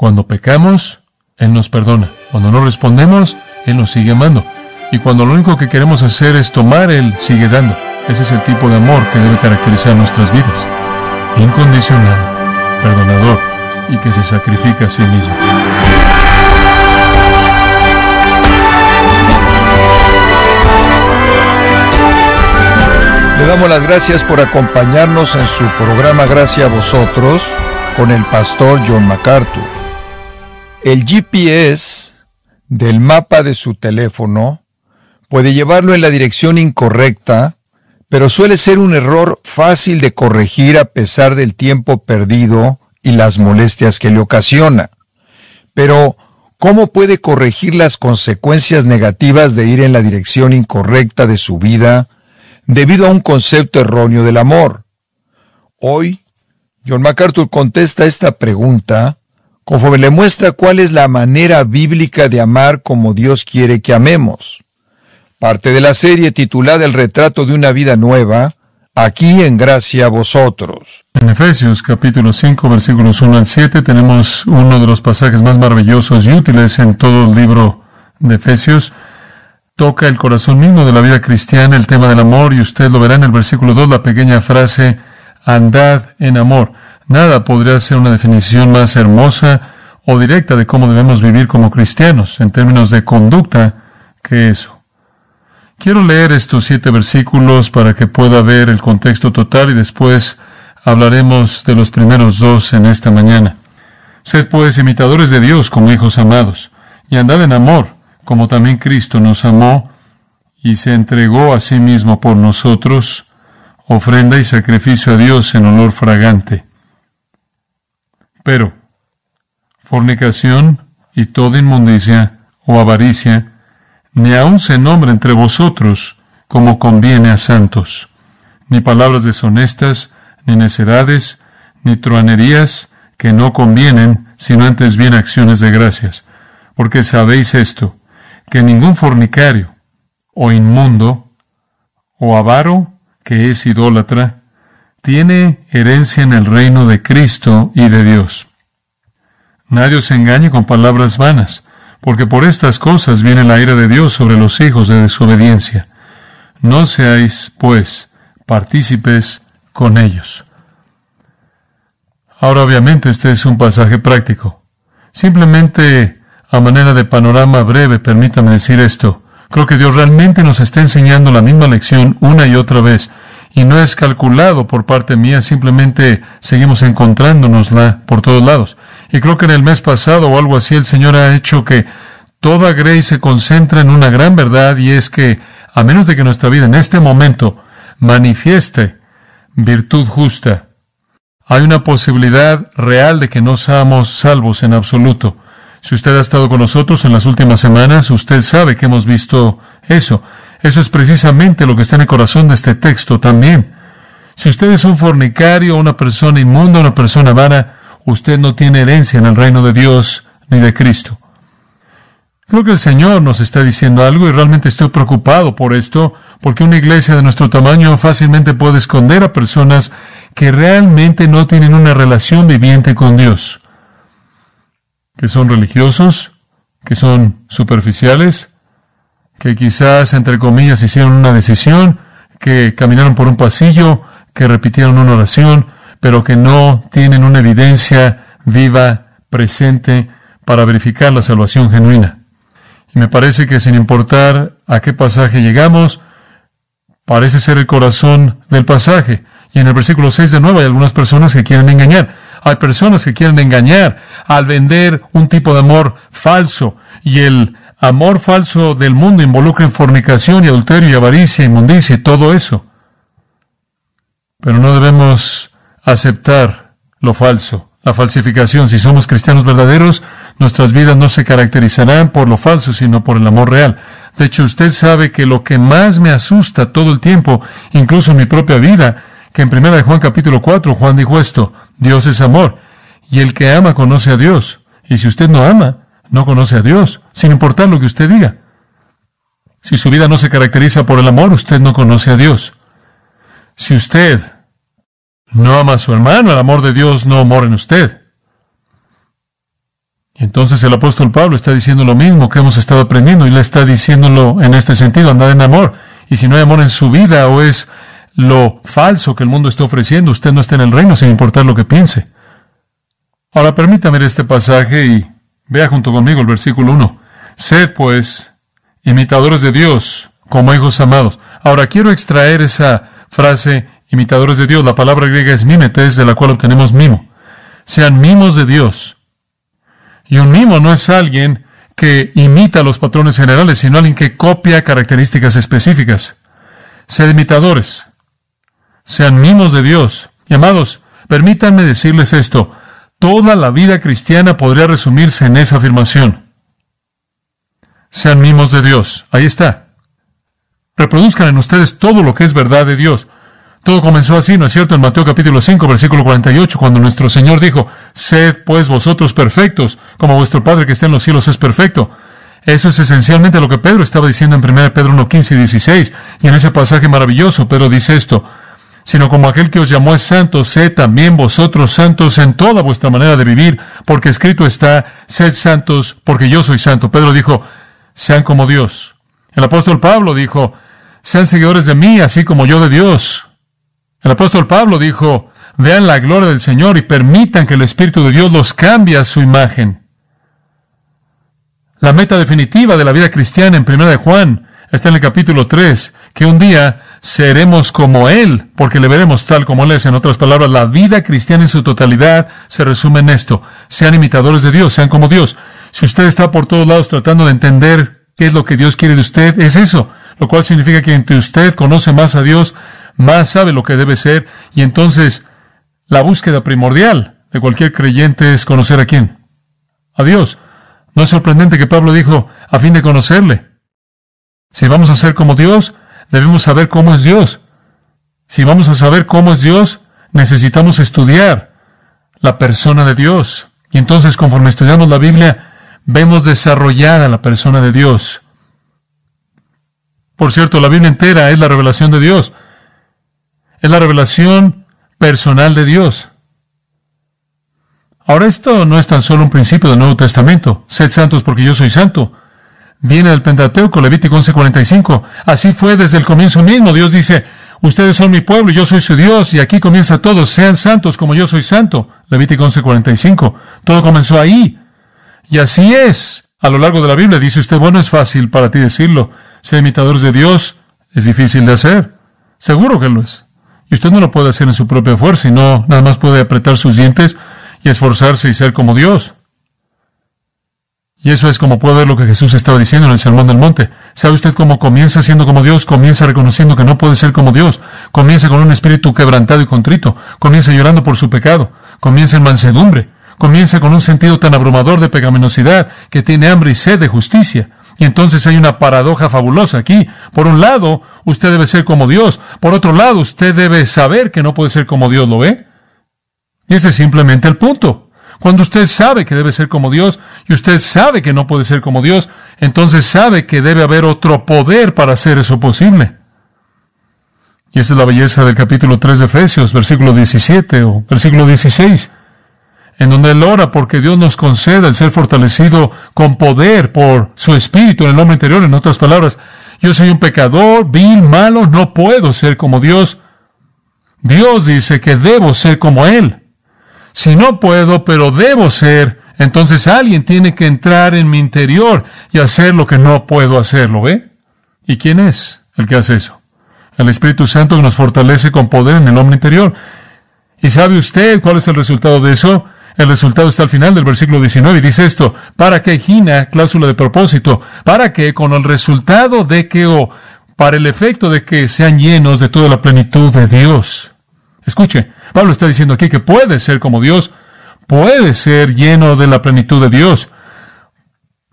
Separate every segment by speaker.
Speaker 1: Cuando pecamos, Él nos perdona. Cuando no respondemos, Él nos sigue amando. Y cuando lo único que queremos hacer es tomar, Él sigue dando. Ese es el tipo de amor que debe caracterizar nuestras vidas. Incondicional, perdonador y que se
Speaker 2: sacrifica a sí mismo. Le damos las gracias por acompañarnos en su programa Gracias a vosotros con el pastor John MacArthur. El GPS del mapa de su teléfono puede llevarlo en la dirección incorrecta, pero suele ser un error fácil de corregir a pesar del tiempo perdido y las molestias que le ocasiona. Pero, ¿cómo puede corregir las consecuencias negativas de ir en la dirección incorrecta de su vida debido a un concepto erróneo del amor? Hoy, John MacArthur contesta esta pregunta conforme le muestra cuál es la manera bíblica de amar como Dios quiere que amemos. Parte de la serie titulada El retrato de una vida nueva, aquí en gracia a vosotros.
Speaker 1: En Efesios capítulo 5 versículos 1 al 7 tenemos uno de los pasajes más maravillosos y útiles en todo el libro de Efesios. Toca el corazón mismo de la vida cristiana, el tema del amor, y usted lo verá en el versículo 2, la pequeña frase, andad en amor. Nada podría ser una definición más hermosa o directa de cómo debemos vivir como cristianos en términos de conducta que eso. Quiero leer estos siete versículos para que pueda ver el contexto total y después hablaremos de los primeros dos en esta mañana. Sed pues imitadores de Dios como hijos amados y andad en amor, como también Cristo nos amó y se entregó a sí mismo por nosotros, ofrenda y sacrificio a Dios en olor fragante. Pero fornicación y toda inmundicia o avaricia ni aun se nombre entre vosotros como conviene a santos, ni palabras deshonestas, ni necedades, ni truanerías que no convienen, sino antes bien acciones de gracias. Porque sabéis esto, que ningún fornicario, o inmundo, o avaro, que es idólatra, tiene herencia en el reino de Cristo y de Dios. Nadie os engañe con palabras vanas, porque por estas cosas viene la ira de Dios sobre los hijos de desobediencia. No seáis, pues, partícipes con ellos. Ahora obviamente este es un pasaje práctico. Simplemente, a manera de panorama breve, permítame decir esto. Creo que Dios realmente nos está enseñando la misma lección una y otra vez y no es calculado por parte mía, simplemente seguimos encontrándonosla por todos lados. Y creo que en el mes pasado o algo así el Señor ha hecho que toda Grey se concentra en una gran verdad y es que a menos de que nuestra vida en este momento manifieste virtud justa, hay una posibilidad real de que no seamos salvos en absoluto. Si usted ha estado con nosotros en las últimas semanas, usted sabe que hemos visto eso. Eso es precisamente lo que está en el corazón de este texto también. Si usted es un fornicario, una persona inmunda, una persona vana, usted no tiene herencia en el reino de Dios ni de Cristo. Creo que el Señor nos está diciendo algo y realmente estoy preocupado por esto, porque una iglesia de nuestro tamaño fácilmente puede esconder a personas que realmente no tienen una relación viviente con Dios, que son religiosos, que son superficiales, que quizás, entre comillas, hicieron una decisión, que caminaron por un pasillo, que repitieron una oración, pero que no tienen una evidencia viva, presente, para verificar la salvación genuina. Y me parece que sin importar a qué pasaje llegamos, parece ser el corazón del pasaje. Y en el versículo 6 de nuevo hay algunas personas que quieren engañar. Hay personas que quieren engañar al vender un tipo de amor falso y el amor falso del mundo involucra en fornicación y adulterio y avaricia, inmundicia y todo eso. Pero no debemos aceptar lo falso, la falsificación. Si somos cristianos verdaderos, nuestras vidas no se caracterizarán por lo falso, sino por el amor real. De hecho, usted sabe que lo que más me asusta todo el tiempo, incluso en mi propia vida, que en primera de Juan capítulo 4, Juan dijo esto, Dios es amor, y el que ama conoce a Dios. Y si usted no ama, no conoce a Dios, sin importar lo que usted diga. Si su vida no se caracteriza por el amor, usted no conoce a Dios. Si usted no ama a su hermano, el amor de Dios no mora en usted. entonces el apóstol Pablo está diciendo lo mismo que hemos estado aprendiendo y le está diciéndolo en este sentido, andar en amor. Y si no hay amor en su vida o es lo falso que el mundo está ofreciendo, usted no está en el reino sin importar lo que piense. Ahora permítame ver este pasaje y Vea junto conmigo el versículo 1. Sed, pues, imitadores de Dios, como hijos amados. Ahora quiero extraer esa frase, imitadores de Dios. La palabra griega es mimetes, de la cual obtenemos mimo. Sean mimos de Dios. Y un mimo no es alguien que imita los patrones generales, sino alguien que copia características específicas. Sed imitadores. Sean mimos de Dios. Y amados, permítanme decirles esto. Toda la vida cristiana podría resumirse en esa afirmación. Sean mimos de Dios. Ahí está. Reproduzcan en ustedes todo lo que es verdad de Dios. Todo comenzó así, ¿no es cierto?, en Mateo capítulo 5, versículo 48, cuando nuestro Señor dijo, Sed pues vosotros perfectos, como vuestro Padre que está en los cielos es perfecto. Eso es esencialmente lo que Pedro estaba diciendo en 1 Pedro 1, 15 y 16. Y en ese pasaje maravilloso, Pedro dice esto, sino como aquel que os llamó es santo, sed también vosotros santos en toda vuestra manera de vivir, porque escrito está, sed santos, porque yo soy santo. Pedro dijo, sean como Dios. El apóstol Pablo dijo, sean seguidores de mí, así como yo de Dios. El apóstol Pablo dijo, vean la gloria del Señor y permitan que el Espíritu de Dios los cambie a su imagen. La meta definitiva de la vida cristiana en 1 Juan está en el capítulo 3, que un día seremos como Él, porque le veremos tal como Él es. En otras palabras, la vida cristiana en su totalidad se resume en esto. Sean imitadores de Dios, sean como Dios. Si usted está por todos lados tratando de entender qué es lo que Dios quiere de usted, es eso, lo cual significa que entre usted conoce más a Dios, más sabe lo que debe ser, y entonces la búsqueda primordial de cualquier creyente es conocer a quién. A Dios. No es sorprendente que Pablo dijo, a fin de conocerle. Si vamos a ser como Dios, debemos saber cómo es Dios. Si vamos a saber cómo es Dios, necesitamos estudiar la persona de Dios. Y entonces conforme estudiamos la Biblia, vemos desarrollada la persona de Dios. Por cierto, la Biblia entera es la revelación de Dios. Es la revelación personal de Dios. Ahora esto no es tan solo un principio del Nuevo Testamento. Sed santos porque yo soy santo viene del Pentateuco, Levítico 11:45. Así fue desde el comienzo mismo. Dios dice, ustedes son mi pueblo, yo soy su Dios, y aquí comienza todo, sean santos como yo soy santo. Levítico 11:45. Todo comenzó ahí. Y así es. A lo largo de la Biblia dice usted, bueno, es fácil para ti decirlo. Ser imitadores de Dios es difícil de hacer. Seguro que lo es. Y usted no lo puede hacer en su propia fuerza, y no nada más puede apretar sus dientes y esforzarse y ser como Dios. Y eso es como puede ver lo que Jesús estaba diciendo en el Sermón del Monte. ¿Sabe usted cómo comienza siendo como Dios? Comienza reconociendo que no puede ser como Dios. Comienza con un espíritu quebrantado y contrito. Comienza llorando por su pecado. Comienza en mansedumbre. Comienza con un sentido tan abrumador de pecaminosidad que tiene hambre y sed de justicia. Y entonces hay una paradoja fabulosa aquí. Por un lado, usted debe ser como Dios. Por otro lado, usted debe saber que no puede ser como Dios lo ve. Y ese es simplemente el punto. Cuando usted sabe que debe ser como Dios y usted sabe que no puede ser como Dios, entonces sabe que debe haber otro poder para hacer eso posible. Y esa es la belleza del capítulo 3 de Efesios, versículo 17 o versículo 16, en donde él ora porque Dios nos conceda el ser fortalecido con poder por su espíritu en el hombre interior. En otras palabras, yo soy un pecador, vil, malo, no puedo ser como Dios. Dios dice que debo ser como Él. Si no puedo, pero debo ser, entonces alguien tiene que entrar en mi interior y hacer lo que no puedo hacerlo, ¿ve? ¿Y quién es el que hace eso? El Espíritu Santo nos fortalece con poder en el hombre interior. ¿Y sabe usted cuál es el resultado de eso? El resultado está al final del versículo 19 y dice esto, para que Gina, cláusula de propósito, para que con el resultado de que o para el efecto de que sean llenos de toda la plenitud de Dios. Escuche, Pablo está diciendo aquí que puede ser como Dios, puede ser lleno de la plenitud de Dios,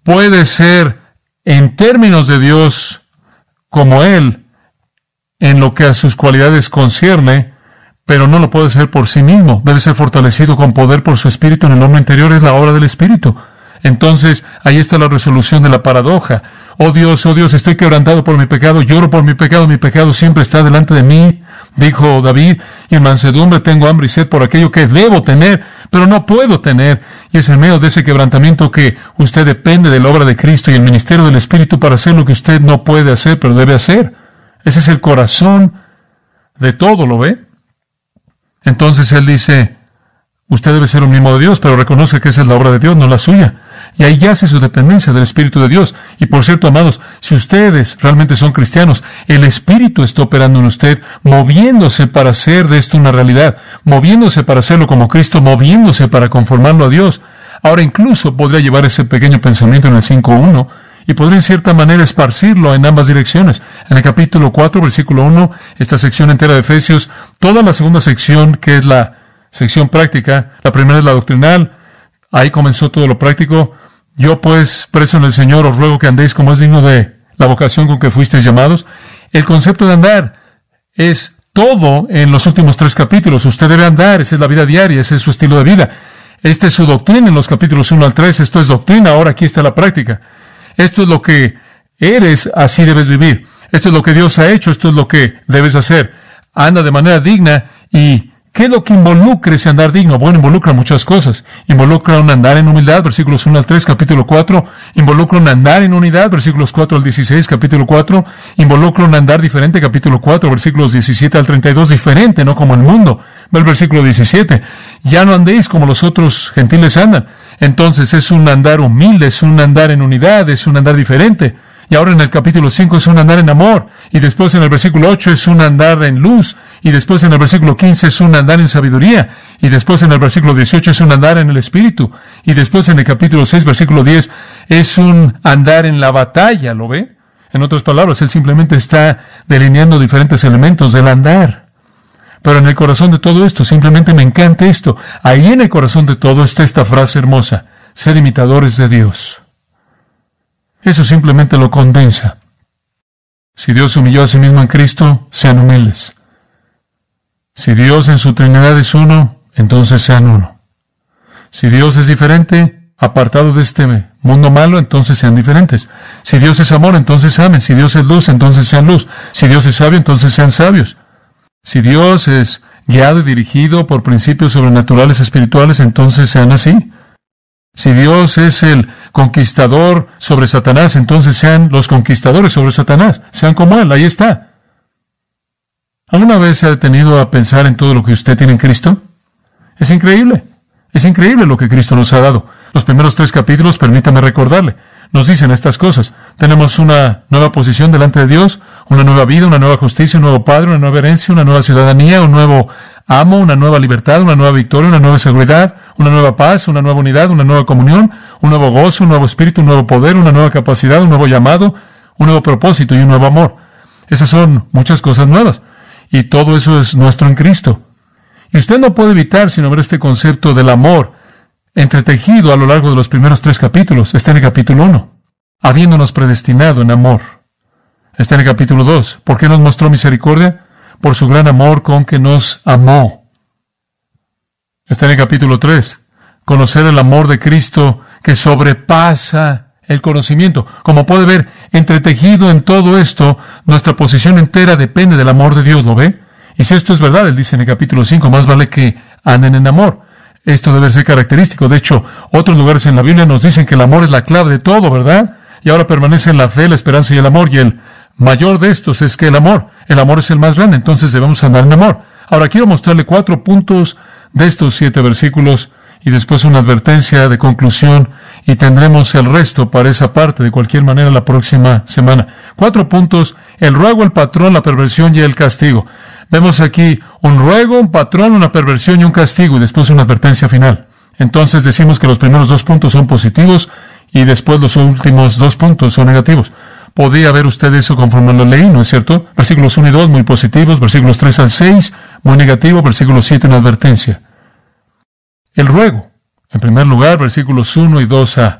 Speaker 1: puede ser en términos de Dios como Él, en lo que a sus cualidades concierne, pero no lo puede ser por sí mismo. Debe ser fortalecido con poder por su espíritu en el hombre interior, es la obra del espíritu. Entonces, ahí está la resolución de la paradoja. Oh Dios, oh Dios, estoy quebrantado por mi pecado, lloro por mi pecado, mi pecado siempre está delante de mí, Dijo David, y en mansedumbre tengo hambre y sed por aquello que debo tener, pero no puedo tener. Y es en medio de ese quebrantamiento que usted depende de la obra de Cristo y el ministerio del Espíritu para hacer lo que usted no puede hacer, pero debe hacer. Ese es el corazón de todo, ¿lo ve? Entonces él dice, usted debe ser un mismo de Dios, pero reconoce que esa es la obra de Dios, no la suya. Y ahí yace su dependencia del Espíritu de Dios. Y por cierto, amados, si ustedes realmente son cristianos, el Espíritu está operando en usted, moviéndose para hacer de esto una realidad, moviéndose para hacerlo como Cristo, moviéndose para conformarlo a Dios. Ahora incluso podría llevar ese pequeño pensamiento en el 5.1 y podría en cierta manera esparcirlo en ambas direcciones. En el capítulo 4, versículo 1, esta sección entera de Efesios, toda la segunda sección, que es la sección práctica, la primera es la doctrinal, ahí comenzó todo lo práctico, yo pues, preso en el Señor, os ruego que andéis como es digno de la vocación con que fuisteis llamados. El concepto de andar es todo en los últimos tres capítulos. Usted debe andar, esa es la vida diaria, ese es su estilo de vida. Esta es su doctrina en los capítulos 1 al 3. Esto es doctrina, ahora aquí está la práctica. Esto es lo que eres, así debes vivir. Esto es lo que Dios ha hecho, esto es lo que debes hacer. Anda de manera digna y ¿Qué es lo que involucra ese andar digno? Bueno, involucra muchas cosas. Involucra un andar en humildad, versículos 1 al 3, capítulo 4. Involucra un andar en unidad, versículos 4 al 16, capítulo 4. Involucra un andar diferente, capítulo 4, versículos 17 al 32, diferente, no como el mundo. Ve el versículo 17. Ya no andéis como los otros gentiles andan. Entonces es un andar humilde, es un andar en unidad, es un andar diferente. Y ahora en el capítulo 5 es un andar en amor. Y después en el versículo 8 es un andar en luz. Y después en el versículo 15 es un andar en sabiduría. Y después en el versículo 18 es un andar en el espíritu. Y después en el capítulo 6, versículo 10, es un andar en la batalla. ¿Lo ve? En otras palabras, él simplemente está delineando diferentes elementos del andar. Pero en el corazón de todo esto, simplemente me encanta esto. Ahí en el corazón de todo está esta frase hermosa. Ser imitadores de Dios. Eso simplemente lo condensa. Si Dios humilló a sí mismo en Cristo, sean humildes. Si Dios en su Trinidad es uno, entonces sean uno. Si Dios es diferente, apartado de este mundo malo, entonces sean diferentes. Si Dios es amor, entonces amen. Si Dios es luz, entonces sean luz. Si Dios es sabio, entonces sean sabios. Si Dios es guiado y dirigido por principios sobrenaturales espirituales, entonces sean así. Si Dios es el conquistador sobre Satanás, entonces sean los conquistadores sobre Satanás, sean como Él, ahí está. ¿Alguna vez se ha detenido a pensar en todo lo que usted tiene en Cristo? Es increíble, es increíble lo que Cristo nos ha dado. Los primeros tres capítulos, permítame recordarle, nos dicen estas cosas. Tenemos una nueva posición delante de Dios, una nueva vida, una nueva justicia, un nuevo Padre, una nueva herencia, una nueva ciudadanía, un nuevo amo, una nueva libertad, una nueva victoria, una nueva seguridad, una nueva paz, una nueva unidad, una nueva comunión, un nuevo gozo, un nuevo espíritu, un nuevo poder, una nueva capacidad, un nuevo llamado, un nuevo propósito y un nuevo amor. Esas son muchas cosas nuevas. Y todo eso es nuestro en Cristo. Y usted no puede evitar, sino ver este concepto del amor entretejido a lo largo de los primeros tres capítulos. Está en el capítulo 1. Habiéndonos predestinado en amor. Está en el capítulo 2. porque nos mostró misericordia? Por su gran amor con que nos amó. Está en el capítulo 3. Conocer el amor de Cristo que sobrepasa el conocimiento. Como puede ver, entretejido en todo esto, nuestra posición entera depende del amor de Dios, ¿lo ve? Y si esto es verdad, él dice en el capítulo 5, más vale que anden en amor. Esto debe ser característico. De hecho, otros lugares en la Biblia nos dicen que el amor es la clave de todo, ¿verdad? Y ahora permanecen la fe, la esperanza y el amor. Y el mayor de estos es que el amor. El amor es el más grande, entonces debemos andar en amor. Ahora quiero mostrarle cuatro puntos de estos siete versículos y después una advertencia de conclusión y tendremos el resto para esa parte de cualquier manera la próxima semana. Cuatro puntos, el ruego, el patrón, la perversión y el castigo. Vemos aquí un ruego, un patrón, una perversión y un castigo, y después una advertencia final. Entonces decimos que los primeros dos puntos son positivos y después los últimos dos puntos son negativos. Podía ver usted eso conforme lo leí, ¿no es cierto? Versículos 1 y 2 muy positivos, versículos 3 al 6 muy negativo, versículo 7 una advertencia. El ruego. En primer lugar, versículos 1 y 2a.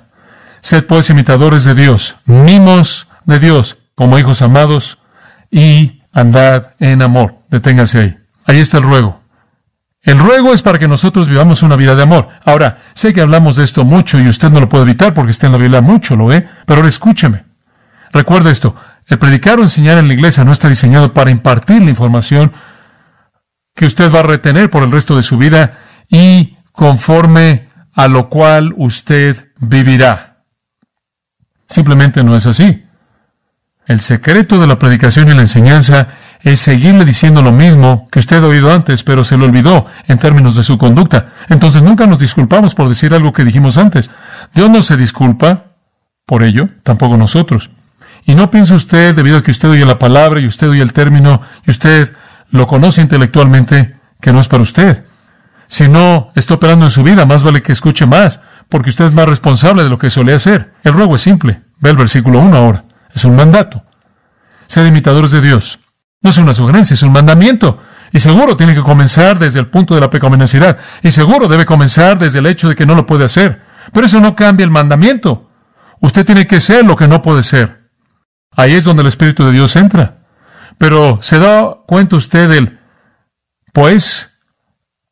Speaker 1: Sed pues imitadores de Dios, mimos de Dios, como hijos amados, y andad en amor deténgase ahí. Ahí está el ruego. El ruego es para que nosotros vivamos una vida de amor. Ahora, sé que hablamos de esto mucho y usted no lo puede evitar porque está en la Biblia mucho, lo ve, pero ahora escúcheme. Recuerda esto, el predicar o enseñar en la iglesia no está diseñado para impartir la información que usted va a retener por el resto de su vida y conforme a lo cual usted vivirá. Simplemente no es así. El secreto de la predicación y la enseñanza es seguirle diciendo lo mismo que usted ha oído antes, pero se lo olvidó en términos de su conducta. Entonces nunca nos disculpamos por decir algo que dijimos antes. Dios no se disculpa por ello, tampoco nosotros. Y no piense usted, debido a que usted oye la palabra y usted oye el término y usted lo conoce intelectualmente, que no es para usted. Si no está operando en su vida, más vale que escuche más, porque usted es más responsable de lo que solía hacer. El ruego es simple. Ve el versículo 1 ahora. Es un mandato. Sed imitadores de Dios, no es una sugerencia, es un mandamiento. Y seguro tiene que comenzar desde el punto de la pecaminosidad. Y seguro debe comenzar desde el hecho de que no lo puede hacer. Pero eso no cambia el mandamiento. Usted tiene que ser lo que no puede ser. Ahí es donde el Espíritu de Dios entra. Pero se da cuenta usted del, pues,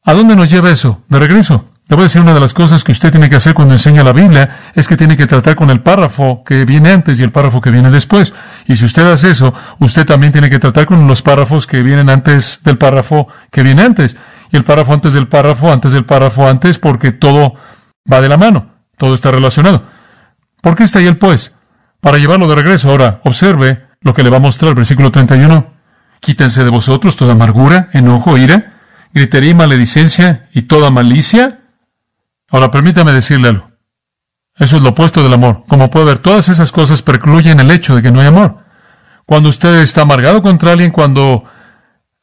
Speaker 1: ¿a dónde nos lleva eso? De regreso. Le voy a decir una de las cosas que usted tiene que hacer cuando enseña la Biblia es que tiene que tratar con el párrafo que viene antes y el párrafo que viene después. Y si usted hace eso, usted también tiene que tratar con los párrafos que vienen antes del párrafo que viene antes. Y el párrafo antes del párrafo, antes del párrafo antes, porque todo va de la mano. Todo está relacionado. ¿Por qué está ahí el pues? Para llevarlo de regreso. Ahora, observe lo que le va a mostrar, el versículo 31. Quítense de vosotros toda amargura, enojo, ira, gritería y maledicencia y toda malicia Ahora permítame decirle algo. Eso es lo opuesto del amor. Como puede ver, todas esas cosas precluyen el hecho de que no hay amor. Cuando usted está amargado contra alguien, cuando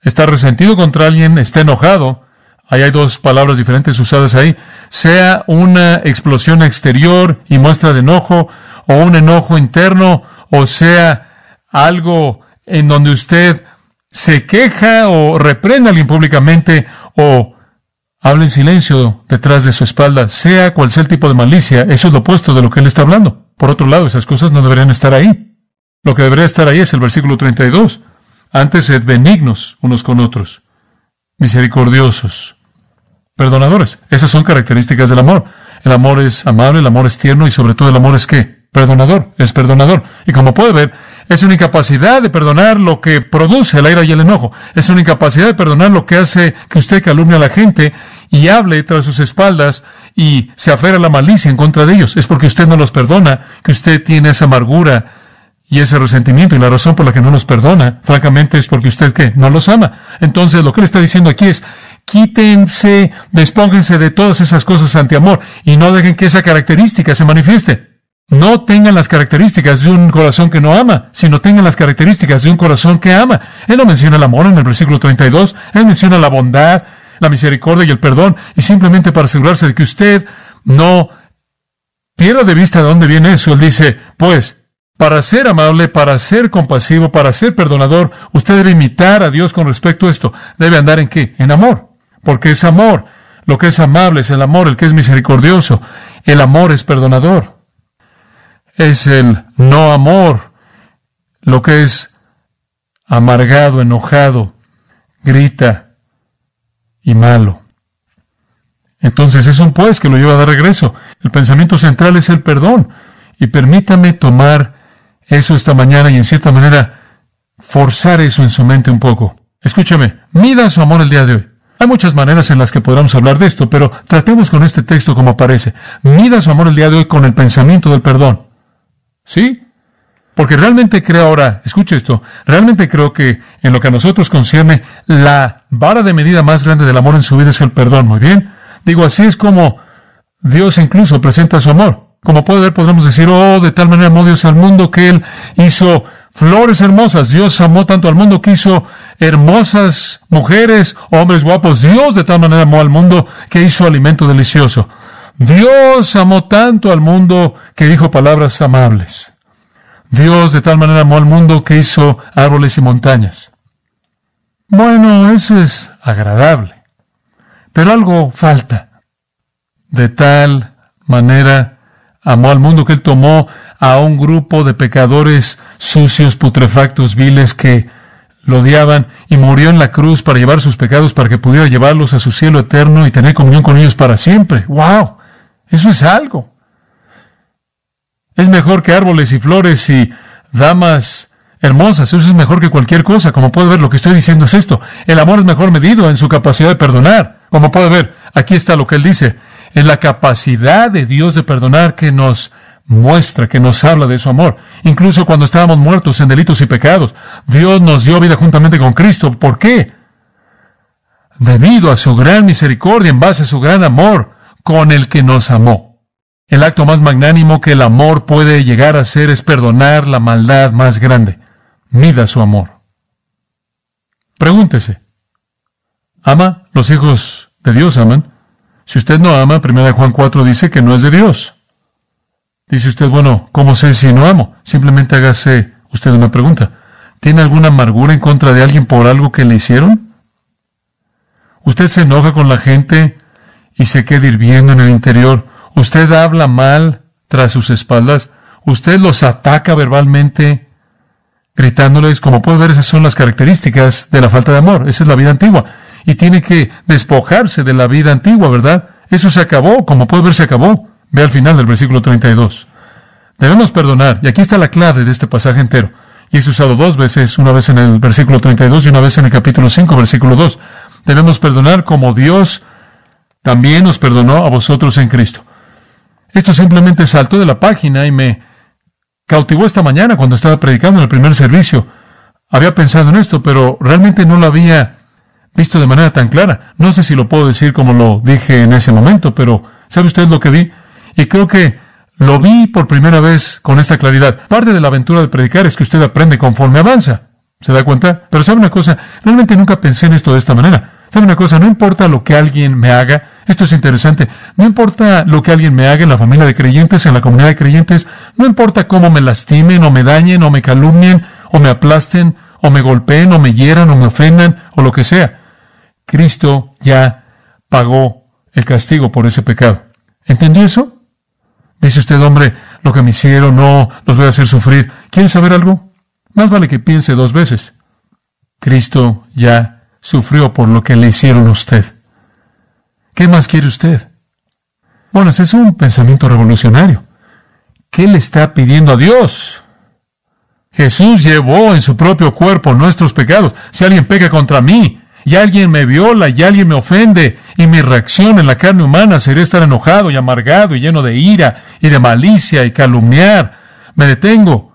Speaker 1: está resentido contra alguien, está enojado, ahí hay dos palabras diferentes usadas ahí, sea una explosión exterior y muestra de enojo, o un enojo interno, o sea algo en donde usted se queja o reprende a alguien públicamente, o Habla en silencio detrás de su espalda, sea cual sea el tipo de malicia, eso es lo opuesto de lo que él está hablando. Por otro lado, esas cosas no deberían estar ahí. Lo que debería estar ahí es el versículo 32. Antes sed benignos unos con otros, misericordiosos, perdonadores. Esas son características del amor. El amor es amable, el amor es tierno y sobre todo el amor es qué? perdonador, es perdonador. Y como puede ver, es una incapacidad de perdonar lo que produce el aire y el enojo. Es una incapacidad de perdonar lo que hace que usted calumnie a la gente y hable tras sus espaldas y se afera la malicia en contra de ellos. Es porque usted no los perdona, que usted tiene esa amargura y ese resentimiento. Y la razón por la que no los perdona, francamente, es porque usted ¿qué? no los ama. Entonces, lo que le está diciendo aquí es, quítense, despónganse de todas esas cosas ante amor y no dejen que esa característica se manifieste no tengan las características de un corazón que no ama, sino tengan las características de un corazón que ama. Él no menciona el amor en el versículo 32, él menciona la bondad, la misericordia y el perdón, y simplemente para asegurarse de que usted no pierda de vista de dónde viene eso, él dice, pues, para ser amable, para ser compasivo, para ser perdonador, usted debe imitar a Dios con respecto a esto. Debe andar en qué? En amor, porque es amor. Lo que es amable es el amor, el que es misericordioso. El amor es perdonador es el no amor, lo que es amargado, enojado, grita y malo. Entonces es un pues que lo lleva de regreso. El pensamiento central es el perdón. Y permítame tomar eso esta mañana y en cierta manera forzar eso en su mente un poco. Escúchame, mida su amor el día de hoy. Hay muchas maneras en las que podríamos hablar de esto, pero tratemos con este texto como aparece. Mida su amor el día de hoy con el pensamiento del perdón. Sí, porque realmente creo ahora, escuche esto, realmente creo que en lo que a nosotros concierne, la vara de medida más grande del amor en su vida es el perdón. Muy bien. Digo, así es como Dios incluso presenta su amor. Como puede ver, podemos decir, oh, de tal manera amó Dios al mundo que Él hizo flores hermosas. Dios amó tanto al mundo que hizo hermosas mujeres, hombres guapos. Dios de tal manera amó al mundo que hizo alimento delicioso. Dios amó tanto al mundo que dijo palabras amables. Dios de tal manera amó al mundo que hizo árboles y montañas. Bueno, eso es agradable. Pero algo falta. De tal manera amó al mundo que él tomó a un grupo de pecadores sucios, putrefactos, viles que lo odiaban y murió en la cruz para llevar sus pecados para que pudiera llevarlos a su cielo eterno y tener comunión con ellos para siempre. ¡Wow! Eso es algo. Es mejor que árboles y flores y damas hermosas. Eso es mejor que cualquier cosa. Como puede ver, lo que estoy diciendo es esto. El amor es mejor medido en su capacidad de perdonar. Como puede ver, aquí está lo que él dice. Es la capacidad de Dios de perdonar que nos muestra, que nos habla de su amor. Incluso cuando estábamos muertos en delitos y pecados, Dios nos dio vida juntamente con Cristo. ¿Por qué? Debido a su gran misericordia, en base a su gran amor, con el que nos amó. El acto más magnánimo que el amor puede llegar a hacer es perdonar la maldad más grande. Mida su amor. Pregúntese. ¿Ama? ¿Los hijos de Dios aman? Si usted no ama, 1 Juan 4 dice que no es de Dios. Dice usted, bueno, ¿cómo sé si no amo? Simplemente hágase usted una pregunta. ¿Tiene alguna amargura en contra de alguien por algo que le hicieron? ¿Usted se enoja con la gente y se queda hirviendo en el interior. Usted habla mal tras sus espaldas. Usted los ataca verbalmente, gritándoles, como puede ver, esas son las características de la falta de amor. Esa es la vida antigua. Y tiene que despojarse de la vida antigua, ¿verdad? Eso se acabó, como puede ver, se acabó. Ve al final del versículo 32. Debemos perdonar, y aquí está la clave de este pasaje entero. Y es usado dos veces, una vez en el versículo 32 y una vez en el capítulo 5, versículo 2. Debemos perdonar como Dios también os perdonó a vosotros en Cristo. Esto simplemente saltó de la página y me cautivó esta mañana cuando estaba predicando en el primer servicio. Había pensado en esto, pero realmente no lo había visto de manera tan clara. No sé si lo puedo decir como lo dije en ese momento, pero ¿sabe usted lo que vi? Y creo que lo vi por primera vez con esta claridad. Parte de la aventura de predicar es que usted aprende conforme avanza. ¿Se da cuenta? Pero sabe una cosa, realmente nunca pensé en esto de esta manera. ¿Sabe una cosa? No importa lo que alguien me haga, esto es interesante, no importa lo que alguien me haga en la familia de creyentes, en la comunidad de creyentes, no importa cómo me lastimen o me dañen o me calumnien o me aplasten o me golpeen o me hieran o me ofendan o lo que sea. Cristo ya pagó el castigo por ese pecado. ¿Entendió eso? Dice usted, hombre, lo que me hicieron, no, los voy a hacer sufrir. ¿Quiere saber algo? Más vale que piense dos veces. Cristo ya sufrió por lo que le hicieron a usted. ¿Qué más quiere usted? Bueno, ese es un pensamiento revolucionario. ¿Qué le está pidiendo a Dios? Jesús llevó en su propio cuerpo nuestros pecados. Si alguien peca contra mí, y alguien me viola, y alguien me ofende, y mi reacción en la carne humana sería estar enojado y amargado y lleno de ira y de malicia y calumniar, me detengo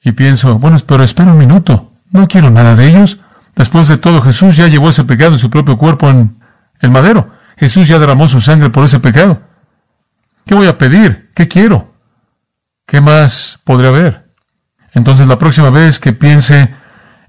Speaker 1: y pienso, bueno, pero espera un minuto, no quiero nada de ellos. Después de todo, Jesús ya llevó ese pecado en su propio cuerpo en el madero. Jesús ya derramó su sangre por ese pecado. ¿Qué voy a pedir? ¿Qué quiero? ¿Qué más podría haber? Entonces la próxima vez que piense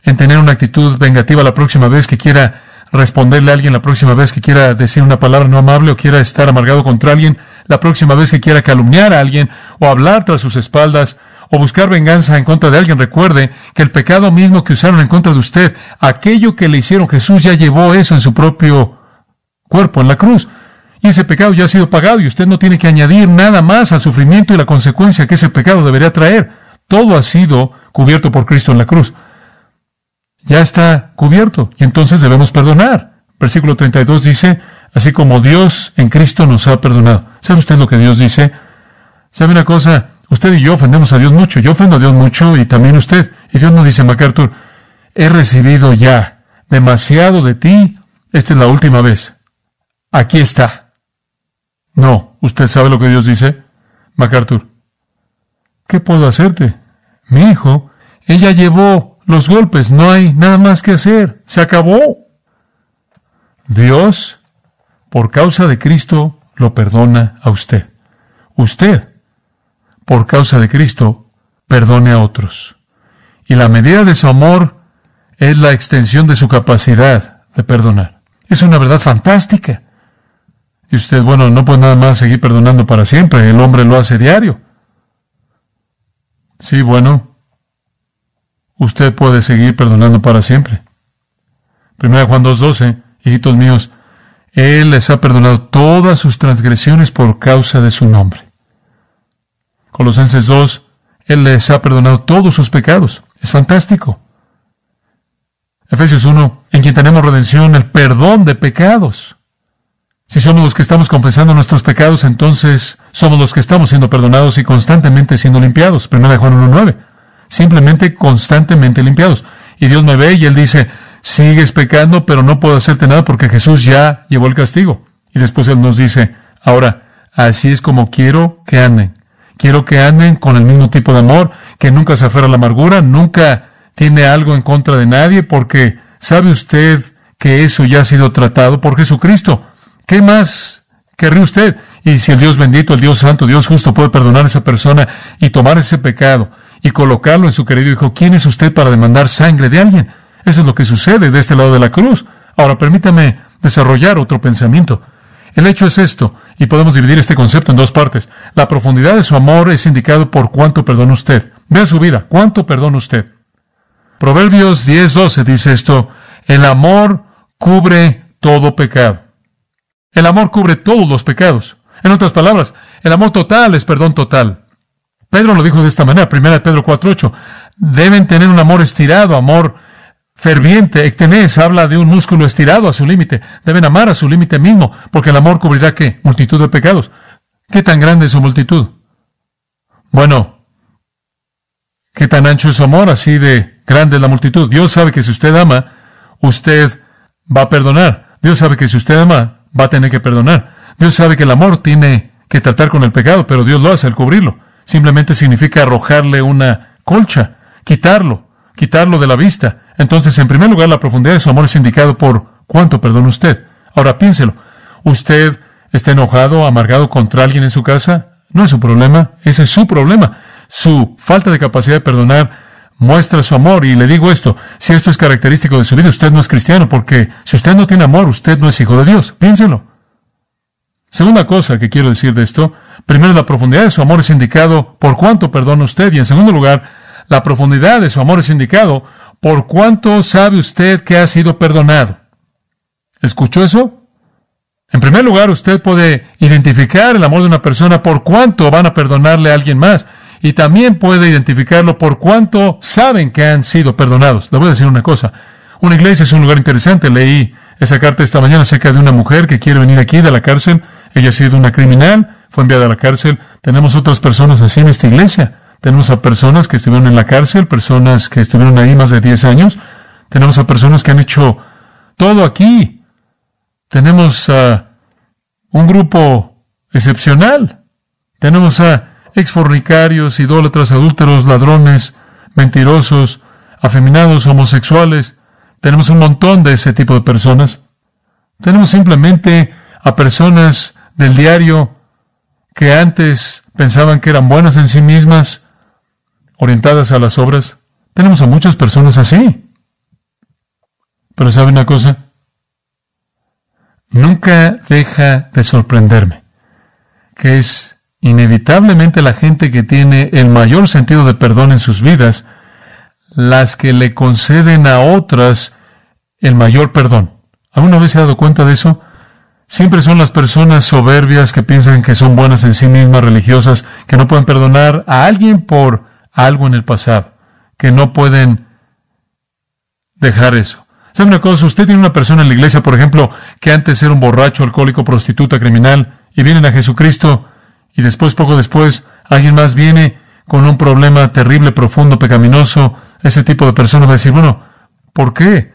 Speaker 1: en tener una actitud vengativa, la próxima vez que quiera responderle a alguien, la próxima vez que quiera decir una palabra no amable o quiera estar amargado contra alguien, la próxima vez que quiera calumniar a alguien o hablar tras sus espaldas o buscar venganza en contra de alguien. Recuerde que el pecado mismo que usaron en contra de usted, aquello que le hicieron Jesús ya llevó eso en su propio cuerpo, en la cruz. Y ese pecado ya ha sido pagado y usted no tiene que añadir nada más al sufrimiento y la consecuencia que ese pecado debería traer. Todo ha sido cubierto por Cristo en la cruz. Ya está cubierto y entonces debemos perdonar. Versículo 32 dice, así como Dios en Cristo nos ha perdonado. ¿Sabe usted lo que Dios dice? ¿Sabe una cosa? Usted y yo ofendemos a Dios mucho. Yo ofendo a Dios mucho y también usted. Y Dios nos dice, MacArthur, he recibido ya demasiado de ti. Esta es la última vez. Aquí está. No, ¿usted sabe lo que Dios dice? MacArthur, ¿qué puedo hacerte? Mi hijo, ella llevó los golpes, no hay nada más que hacer, se acabó. Dios, por causa de Cristo, lo perdona a usted. Usted por causa de Cristo, perdone a otros. Y la medida de su amor es la extensión de su capacidad de perdonar. Es una verdad fantástica. Y usted, bueno, no puede nada más seguir perdonando para siempre. El hombre lo hace diario. Sí, bueno, usted puede seguir perdonando para siempre. Primera Juan 2.12, hijitos míos, Él les ha perdonado todas sus transgresiones por causa de su nombre. Colosenses 2, Él les ha perdonado todos sus pecados. Es fantástico. Efesios 1, en quien tenemos redención, el perdón de pecados. Si somos los que estamos confesando nuestros pecados, entonces somos los que estamos siendo perdonados y constantemente siendo limpiados. no de Juan 1.9. Simplemente constantemente limpiados. Y Dios me ve y Él dice, sigues pecando, pero no puedo hacerte nada porque Jesús ya llevó el castigo. Y después Él nos dice, ahora, así es como quiero que anden. Quiero que anden con el mismo tipo de amor, que nunca se aferra a la amargura, nunca tiene algo en contra de nadie, porque sabe usted que eso ya ha sido tratado por Jesucristo. ¿Qué más querría usted? Y si el Dios bendito, el Dios santo, Dios justo puede perdonar a esa persona y tomar ese pecado y colocarlo en su querido hijo, ¿quién es usted para demandar sangre de alguien? Eso es lo que sucede de este lado de la cruz. Ahora permítame desarrollar otro pensamiento. El hecho es esto, y podemos dividir este concepto en dos partes. La profundidad de su amor es indicado por cuánto perdona usted. Vea su vida, cuánto perdona usted. Proverbios 10:12 dice esto, el amor cubre todo pecado. El amor cubre todos los pecados. En otras palabras, el amor total es perdón total. Pedro lo dijo de esta manera, 1 Pedro 4:8, deben tener un amor estirado, amor ferviente, ectenés, habla de un músculo estirado a su límite. Deben amar a su límite mismo, porque el amor cubrirá qué? Multitud de pecados. ¿Qué tan grande es su multitud? Bueno, ¿qué tan ancho es su amor? Así de grande es la multitud. Dios sabe que si usted ama, usted va a perdonar. Dios sabe que si usted ama, va a tener que perdonar. Dios sabe que el amor tiene que tratar con el pecado, pero Dios lo hace al cubrirlo. Simplemente significa arrojarle una colcha, quitarlo, quitarlo de la vista. Entonces, en primer lugar, la profundidad de su amor es indicado por cuánto perdona usted. Ahora piénselo. ¿Usted está enojado, amargado contra alguien en su casa? No es su problema, ese es su problema. Su falta de capacidad de perdonar muestra su amor. Y le digo esto, si esto es característico de su vida, usted no es cristiano, porque si usted no tiene amor, usted no es hijo de Dios. Piénselo. Segunda cosa que quiero decir de esto, primero la profundidad de su amor es indicado por cuánto perdona usted y en segundo lugar, la profundidad de su amor es indicado por cuánto sabe usted que ha sido perdonado. ¿Escuchó eso? En primer lugar, usted puede identificar el amor de una persona por cuánto van a perdonarle a alguien más y también puede identificarlo por cuánto saben que han sido perdonados. Le voy a decir una cosa. Una iglesia es un lugar interesante. Leí esa carta esta mañana acerca de una mujer que quiere venir aquí de la cárcel. Ella ha sido una criminal, fue enviada a la cárcel. Tenemos otras personas así en esta iglesia. Tenemos a personas que estuvieron en la cárcel, personas que estuvieron ahí más de 10 años. Tenemos a personas que han hecho todo aquí. Tenemos a un grupo excepcional. Tenemos a exfornicarios, idólatras, adúlteros, ladrones, mentirosos, afeminados, homosexuales. Tenemos un montón de ese tipo de personas. Tenemos simplemente a personas del diario que antes pensaban que eran buenas en sí mismas, orientadas a las obras. Tenemos a muchas personas así. Pero ¿sabe una cosa? Nunca deja de sorprenderme, que es inevitablemente la gente que tiene el mayor sentido de perdón en sus vidas, las que le conceden a otras el mayor perdón. ¿Alguna vez se ha dado cuenta de eso? Siempre son las personas soberbias que piensan que son buenas en sí mismas, religiosas, que no pueden perdonar a alguien por algo en el pasado, que no pueden dejar eso. ¿Sabe una cosa? Usted tiene una persona en la iglesia, por ejemplo, que antes era un borracho, alcohólico, prostituta, criminal, y vienen a Jesucristo, y después, poco después, alguien más viene con un problema terrible, profundo, pecaminoso. Ese tipo de persona va a decir, bueno, ¿por qué?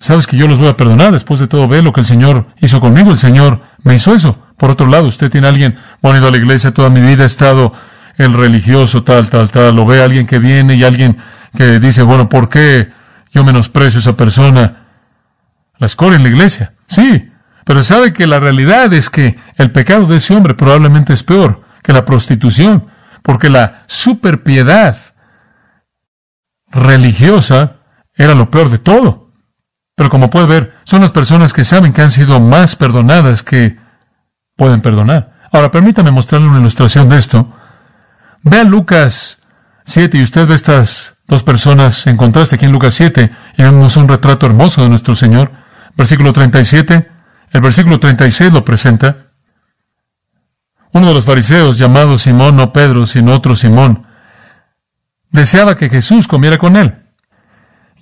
Speaker 1: Sabes que yo los voy a perdonar después de todo, ve lo que el Señor hizo conmigo, el Señor me hizo eso. Por otro lado, usted tiene a alguien, bueno, ido a la iglesia toda mi vida, he estado el religioso tal, tal, tal, Lo ve alguien que viene y alguien que dice, bueno, ¿por qué yo menosprecio a esa persona? La escoria en la iglesia, sí, pero sabe que la realidad es que el pecado de ese hombre probablemente es peor que la prostitución, porque la superpiedad religiosa era lo peor de todo. Pero como puede ver, son las personas que saben que han sido más perdonadas que pueden perdonar. Ahora, permítame mostrarle una ilustración de esto. Vea Lucas 7 y usted ve estas dos personas en contraste aquí en Lucas 7 y vemos un retrato hermoso de nuestro Señor. Versículo 37, el versículo 36 lo presenta. Uno de los fariseos, llamado Simón, no Pedro, sino otro Simón, deseaba que Jesús comiera con él.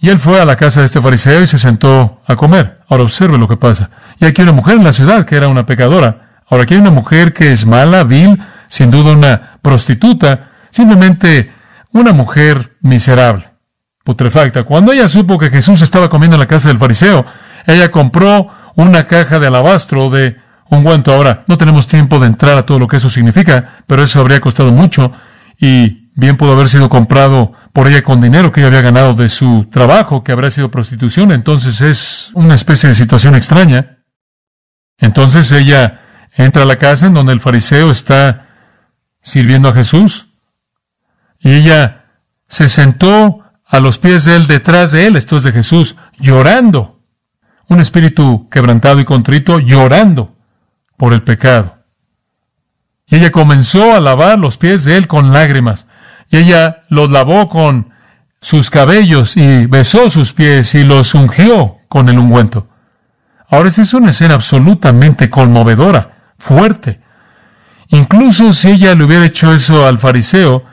Speaker 1: Y él fue a la casa de este fariseo y se sentó a comer. Ahora observe lo que pasa. Y aquí hay una mujer en la ciudad que era una pecadora. Ahora aquí hay una mujer que es mala, vil, sin duda una prostituta, simplemente una mujer miserable, putrefacta. Cuando ella supo que Jesús estaba comiendo en la casa del fariseo, ella compró una caja de alabastro de un ungüento. Ahora, no tenemos tiempo de entrar a todo lo que eso significa, pero eso habría costado mucho y bien pudo haber sido comprado por ella con dinero que ella había ganado de su trabajo, que habría sido prostitución. Entonces es una especie de situación extraña. Entonces ella entra a la casa en donde el fariseo está sirviendo a Jesús. Y ella se sentó a los pies de él, detrás de él, esto es de Jesús, llorando. Un espíritu quebrantado y contrito llorando por el pecado. Y ella comenzó a lavar los pies de él con lágrimas. Y ella los lavó con sus cabellos y besó sus pies y los ungió con el ungüento. Ahora, sí es una escena absolutamente conmovedora, fuerte, Incluso si ella le hubiera hecho eso al fariseo,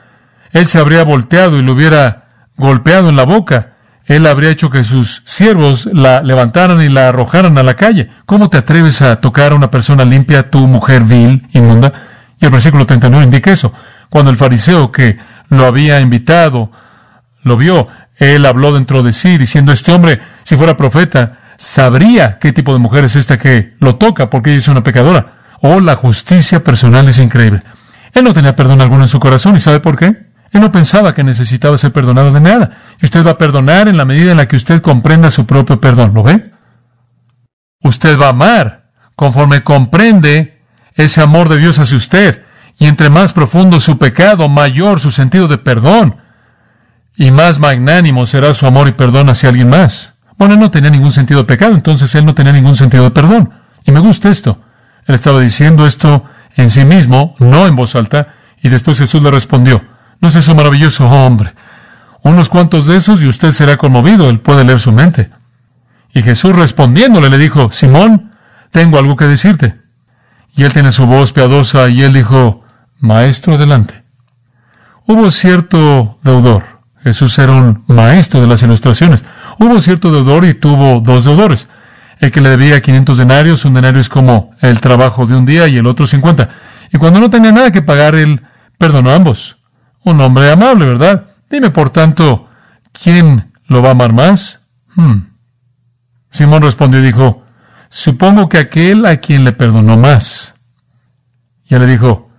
Speaker 1: él se habría volteado y lo hubiera golpeado en la boca. Él habría hecho que sus siervos la levantaran y la arrojaran a la calle. ¿Cómo te atreves a tocar a una persona limpia, tu mujer vil, inmunda? Y el versículo 39 indica eso. Cuando el fariseo que lo había invitado lo vio, él habló dentro de sí, diciendo, este hombre, si fuera profeta, sabría qué tipo de mujer es esta que lo toca, porque ella es una pecadora. Oh, la justicia personal es increíble. Él no tenía perdón alguno en su corazón y ¿sabe por qué? Él no pensaba que necesitaba ser perdonado de nada. Y usted va a perdonar en la medida en la que usted comprenda su propio perdón. ¿Lo ve? Usted va a amar conforme comprende ese amor de Dios hacia usted. Y entre más profundo su pecado, mayor su sentido de perdón. Y más magnánimo será su amor y perdón hacia alguien más. Bueno, él no tenía ningún sentido de pecado, entonces él no tenía ningún sentido de perdón. Y me gusta esto. Él estaba diciendo esto en sí mismo, no en voz alta, y después Jesús le respondió, ¿no es eso maravilloso, oh, hombre? Unos cuantos de esos y usted será conmovido, él puede leer su mente. Y Jesús respondiéndole le dijo, Simón, tengo algo que decirte. Y él tiene su voz piadosa y él dijo, Maestro, adelante. Hubo cierto deudor. Jesús era un maestro de las ilustraciones. Hubo cierto deudor y tuvo dos deudores. El que le debía 500 denarios, un denario es como el trabajo de un día y el otro 50. Y cuando no tenía nada que pagar, él perdonó a ambos. Un hombre amable, ¿verdad? Dime, por tanto, ¿quién lo va a amar más? Hmm. Simón respondió y dijo, supongo que aquel a quien le perdonó más. Y él le dijo,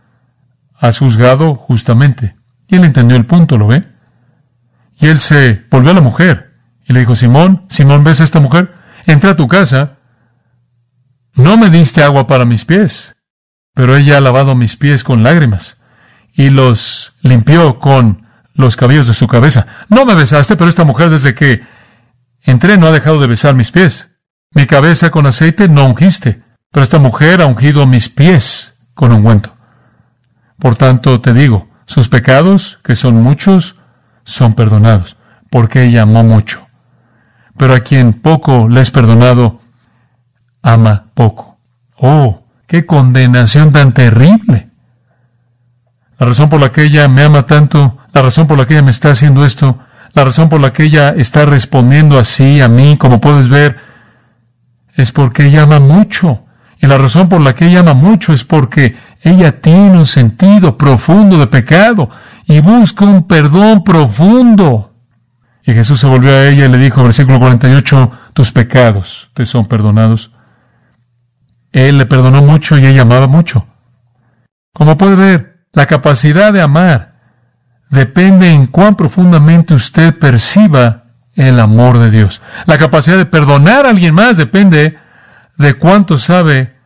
Speaker 1: has juzgado justamente. Y él entendió el punto, ¿lo ve? Y él se volvió a la mujer y le dijo, Simón, Simón, ¿ves a esta mujer? entré a tu casa, no me diste agua para mis pies, pero ella ha lavado mis pies con lágrimas y los limpió con los cabellos de su cabeza. No me besaste, pero esta mujer desde que entré no ha dejado de besar mis pies. Mi cabeza con aceite no ungiste, pero esta mujer ha ungido mis pies con ungüento. Por tanto, te digo, sus pecados, que son muchos, son perdonados, porque ella amó mucho pero a quien poco le es perdonado, ama poco. ¡Oh! ¡Qué condenación tan terrible! La razón por la que ella me ama tanto, la razón por la que ella me está haciendo esto, la razón por la que ella está respondiendo así a mí, como puedes ver, es porque ella ama mucho. Y la razón por la que ella ama mucho es porque ella tiene un sentido profundo de pecado y busca un perdón profundo. Y Jesús se volvió a ella y le dijo, versículo 48, tus pecados te son perdonados. Él le perdonó mucho y ella amaba mucho. Como puede ver, la capacidad de amar depende en cuán profundamente usted perciba el amor de Dios. La capacidad de perdonar a alguien más depende de cuánto sabe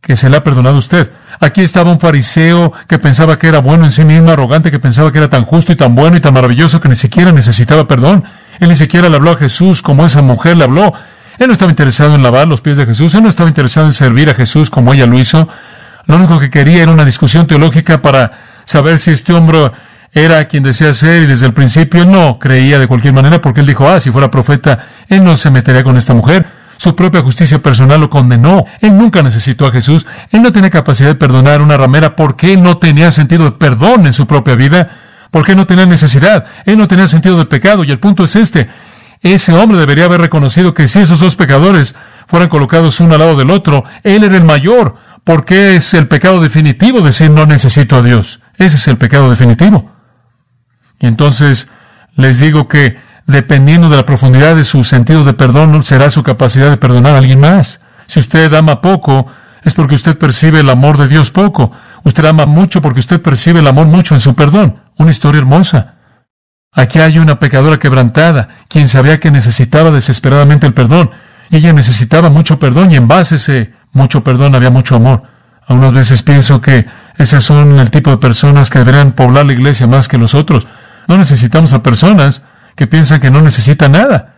Speaker 1: que se le ha perdonado a usted. Aquí estaba un fariseo que pensaba que era bueno en sí mismo, arrogante, que pensaba que era tan justo y tan bueno y tan maravilloso que ni siquiera necesitaba perdón. Él ni siquiera le habló a Jesús como esa mujer le habló. Él no estaba interesado en lavar los pies de Jesús, él no estaba interesado en servir a Jesús como ella lo hizo. Lo único que quería era una discusión teológica para saber si este hombre era quien desea ser y desde el principio no creía de cualquier manera porque él dijo, ah, si fuera profeta, él no se metería con esta mujer. Su propia justicia personal lo condenó. Él nunca necesitó a Jesús. Él no tenía capacidad de perdonar una ramera porque no tenía sentido de perdón en su propia vida, porque no tenía necesidad. Él no tenía sentido de pecado. Y el punto es este. Ese hombre debería haber reconocido que si esos dos pecadores fueran colocados uno al lado del otro, él era el mayor, porque es el pecado definitivo decir no necesito a Dios. Ese es el pecado definitivo. Y entonces les digo que dependiendo de la profundidad de su sentido de perdón, será su capacidad de perdonar a alguien más. Si usted ama poco, es porque usted percibe el amor de Dios poco. Usted ama mucho porque usted percibe el amor mucho en su perdón. Una historia hermosa. Aquí hay una pecadora quebrantada, quien sabía que necesitaba desesperadamente el perdón. Y ella necesitaba mucho perdón y en base a ese mucho perdón había mucho amor. Algunas veces pienso que esas son el tipo de personas que deberían poblar la iglesia más que los otros. No necesitamos a personas, que piensan que no necesita nada.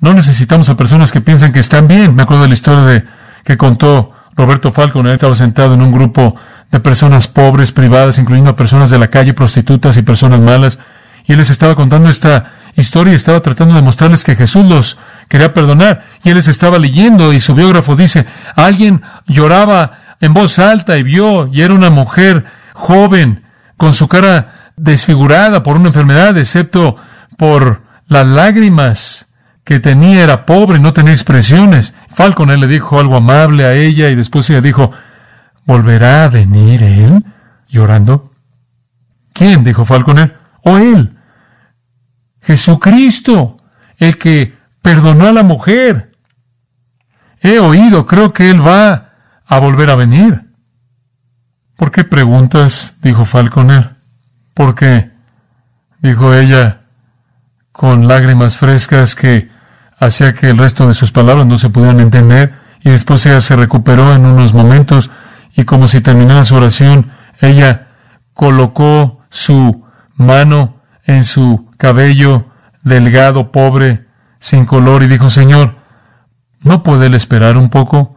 Speaker 1: No necesitamos a personas que piensan que están bien. Me acuerdo de la historia de, que contó Roberto Falcon. Él estaba sentado en un grupo de personas pobres, privadas, incluyendo a personas de la calle, prostitutas y personas malas. Y él les estaba contando esta historia y estaba tratando de mostrarles que Jesús los quería perdonar. Y él les estaba leyendo y su biógrafo dice, alguien lloraba en voz alta y vio, y era una mujer joven, con su cara desfigurada por una enfermedad, excepto por las lágrimas que tenía, era pobre, no tenía expresiones. Falconer le dijo algo amable a ella y después ella dijo, ¿volverá a venir él? llorando. ¿Quién? dijo Falconer. ¿O él? Jesucristo, el que perdonó a la mujer. He oído, creo que él va a volver a venir. ¿Por qué preguntas? dijo Falconer. ¿Por qué? dijo ella, con lágrimas frescas que hacía que el resto de sus palabras no se pudieran entender, y después ella se recuperó en unos momentos, y como si terminara su oración, ella colocó su mano en su cabello delgado, pobre, sin color, y dijo, Señor, ¿no puede él esperar un poco?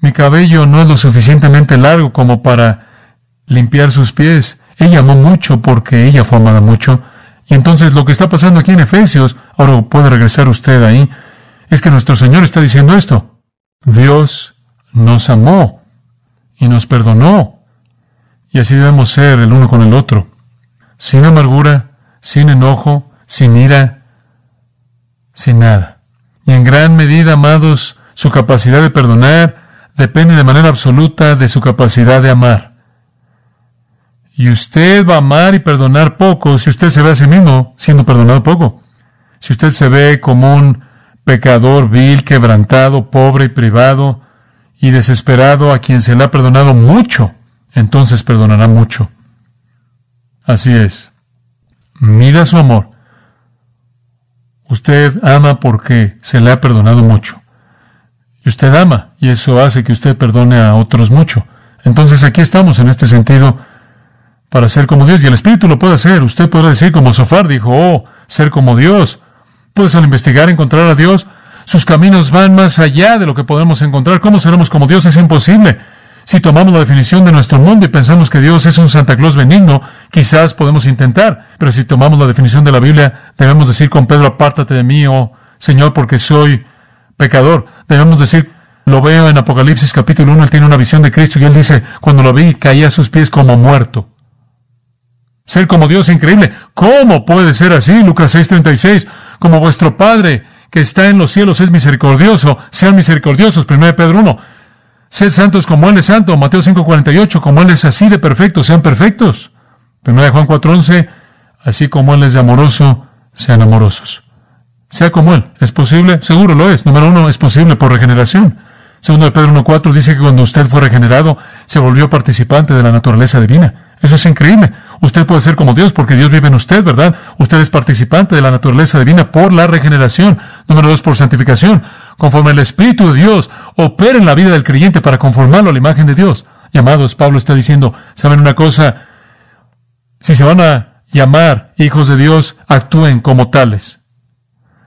Speaker 1: Mi cabello no es lo suficientemente largo como para limpiar sus pies. Ella amó mucho porque ella fue amada mucho. Y entonces lo que está pasando aquí en Efesios, ahora puede regresar usted ahí, es que nuestro Señor está diciendo esto. Dios nos amó y nos perdonó. Y así debemos ser el uno con el otro. Sin amargura, sin enojo, sin ira, sin nada. Y en gran medida, amados, su capacidad de perdonar depende de manera absoluta de su capacidad de amar. Y usted va a amar y perdonar poco si usted se ve a sí mismo siendo perdonado poco. Si usted se ve como un pecador vil, quebrantado, pobre y privado y desesperado a quien se le ha perdonado mucho, entonces perdonará mucho. Así es. Mira su amor. Usted ama porque se le ha perdonado mucho. Y usted ama, y eso hace que usted perdone a otros mucho. Entonces aquí estamos en este sentido para ser como Dios. Y el Espíritu lo puede hacer. Usted podrá decir como Sofar dijo, oh, ser como Dios. Puedes al investigar encontrar a Dios. Sus caminos van más allá de lo que podemos encontrar. ¿Cómo seremos como Dios? Es imposible. Si tomamos la definición de nuestro mundo y pensamos que Dios es un Santa Claus benigno, quizás podemos intentar. Pero si tomamos la definición de la Biblia, debemos decir con Pedro, apártate de mí, oh Señor, porque soy pecador. Debemos decir, lo veo en Apocalipsis capítulo 1, él tiene una visión de Cristo y él dice, cuando lo vi caí a sus pies como muerto. Ser como Dios es increíble. ¿Cómo puede ser así? Lucas 6:36. Como vuestro Padre que está en los cielos es misericordioso, sean misericordiosos. 1 Pedro 1. Sed santos como Él es santo. Mateo 5:48. Como Él es así de perfecto, sean perfectos. 1 Juan 4:11. Así como Él es de amoroso, sean amorosos. Sea como Él. ¿Es posible? Seguro lo es. Número uno, es posible por regeneración. Segundo de Pedro 1.4 dice que cuando usted fue regenerado, se volvió participante de la naturaleza divina. Eso es increíble. Usted puede ser como Dios porque Dios vive en usted, ¿verdad? Usted es participante de la naturaleza divina por la regeneración. Número dos, por santificación. Conforme el Espíritu de Dios opera en la vida del creyente para conformarlo a la imagen de Dios. Llamados, Pablo está diciendo, ¿saben una cosa? Si se van a llamar hijos de Dios, actúen como tales.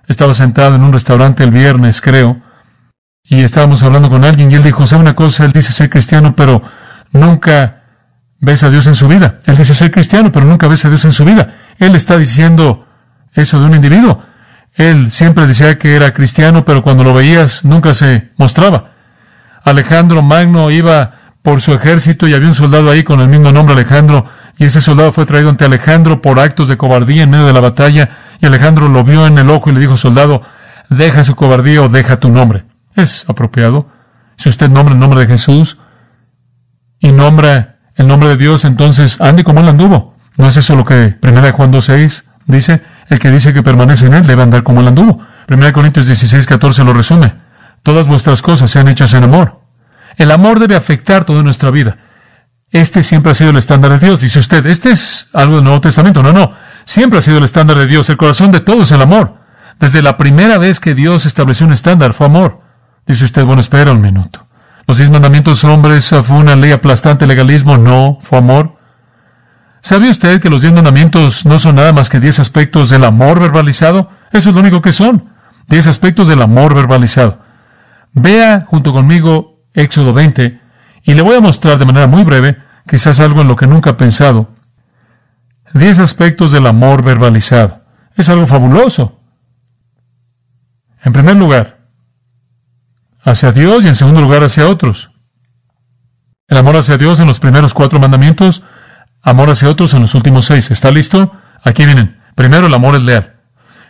Speaker 1: Estaba sentado en un restaurante el viernes, creo, y estábamos hablando con alguien y él dijo, ¿sabe una cosa? Él dice ser cristiano, pero nunca ves a Dios en su vida. Él dice ser cristiano, pero nunca ves a Dios en su vida. Él está diciendo eso de un individuo. Él siempre decía que era cristiano, pero cuando lo veías nunca se mostraba. Alejandro Magno iba por su ejército y había un soldado ahí con el mismo nombre Alejandro, y ese soldado fue traído ante Alejandro por actos de cobardía en medio de la batalla, y Alejandro lo vio en el ojo y le dijo, soldado, deja su cobardía o deja tu nombre. Es apropiado. Si usted nombra el nombre de Jesús y nombra el nombre de Dios, entonces, ande como él anduvo? ¿No es eso lo que 1 Juan 2.6 dice? El que dice que permanece en él debe andar como él anduvo. 1 Corintios 16, 14 lo resume. Todas vuestras cosas sean hechas en amor. El amor debe afectar toda nuestra vida. Este siempre ha sido el estándar de Dios. Dice usted, este es algo del Nuevo Testamento. No, no. Siempre ha sido el estándar de Dios. El corazón de todos es el amor. Desde la primera vez que Dios estableció un estándar fue amor. Dice usted, bueno, espera un minuto. Los diez mandamientos hombres eh, fue una ley aplastante, legalismo, no, fue amor. ¿Sabe usted que los diez mandamientos no son nada más que diez aspectos del amor verbalizado? Eso es lo único que son, diez aspectos del amor verbalizado. Vea junto conmigo Éxodo 20 y le voy a mostrar de manera muy breve, quizás algo en lo que nunca ha pensado, diez aspectos del amor verbalizado. Es algo fabuloso. En primer lugar, hacia Dios y en segundo lugar hacia otros. El amor hacia Dios en los primeros cuatro mandamientos, amor hacia otros en los últimos seis. ¿Está listo? Aquí vienen. Primero, el amor es leal.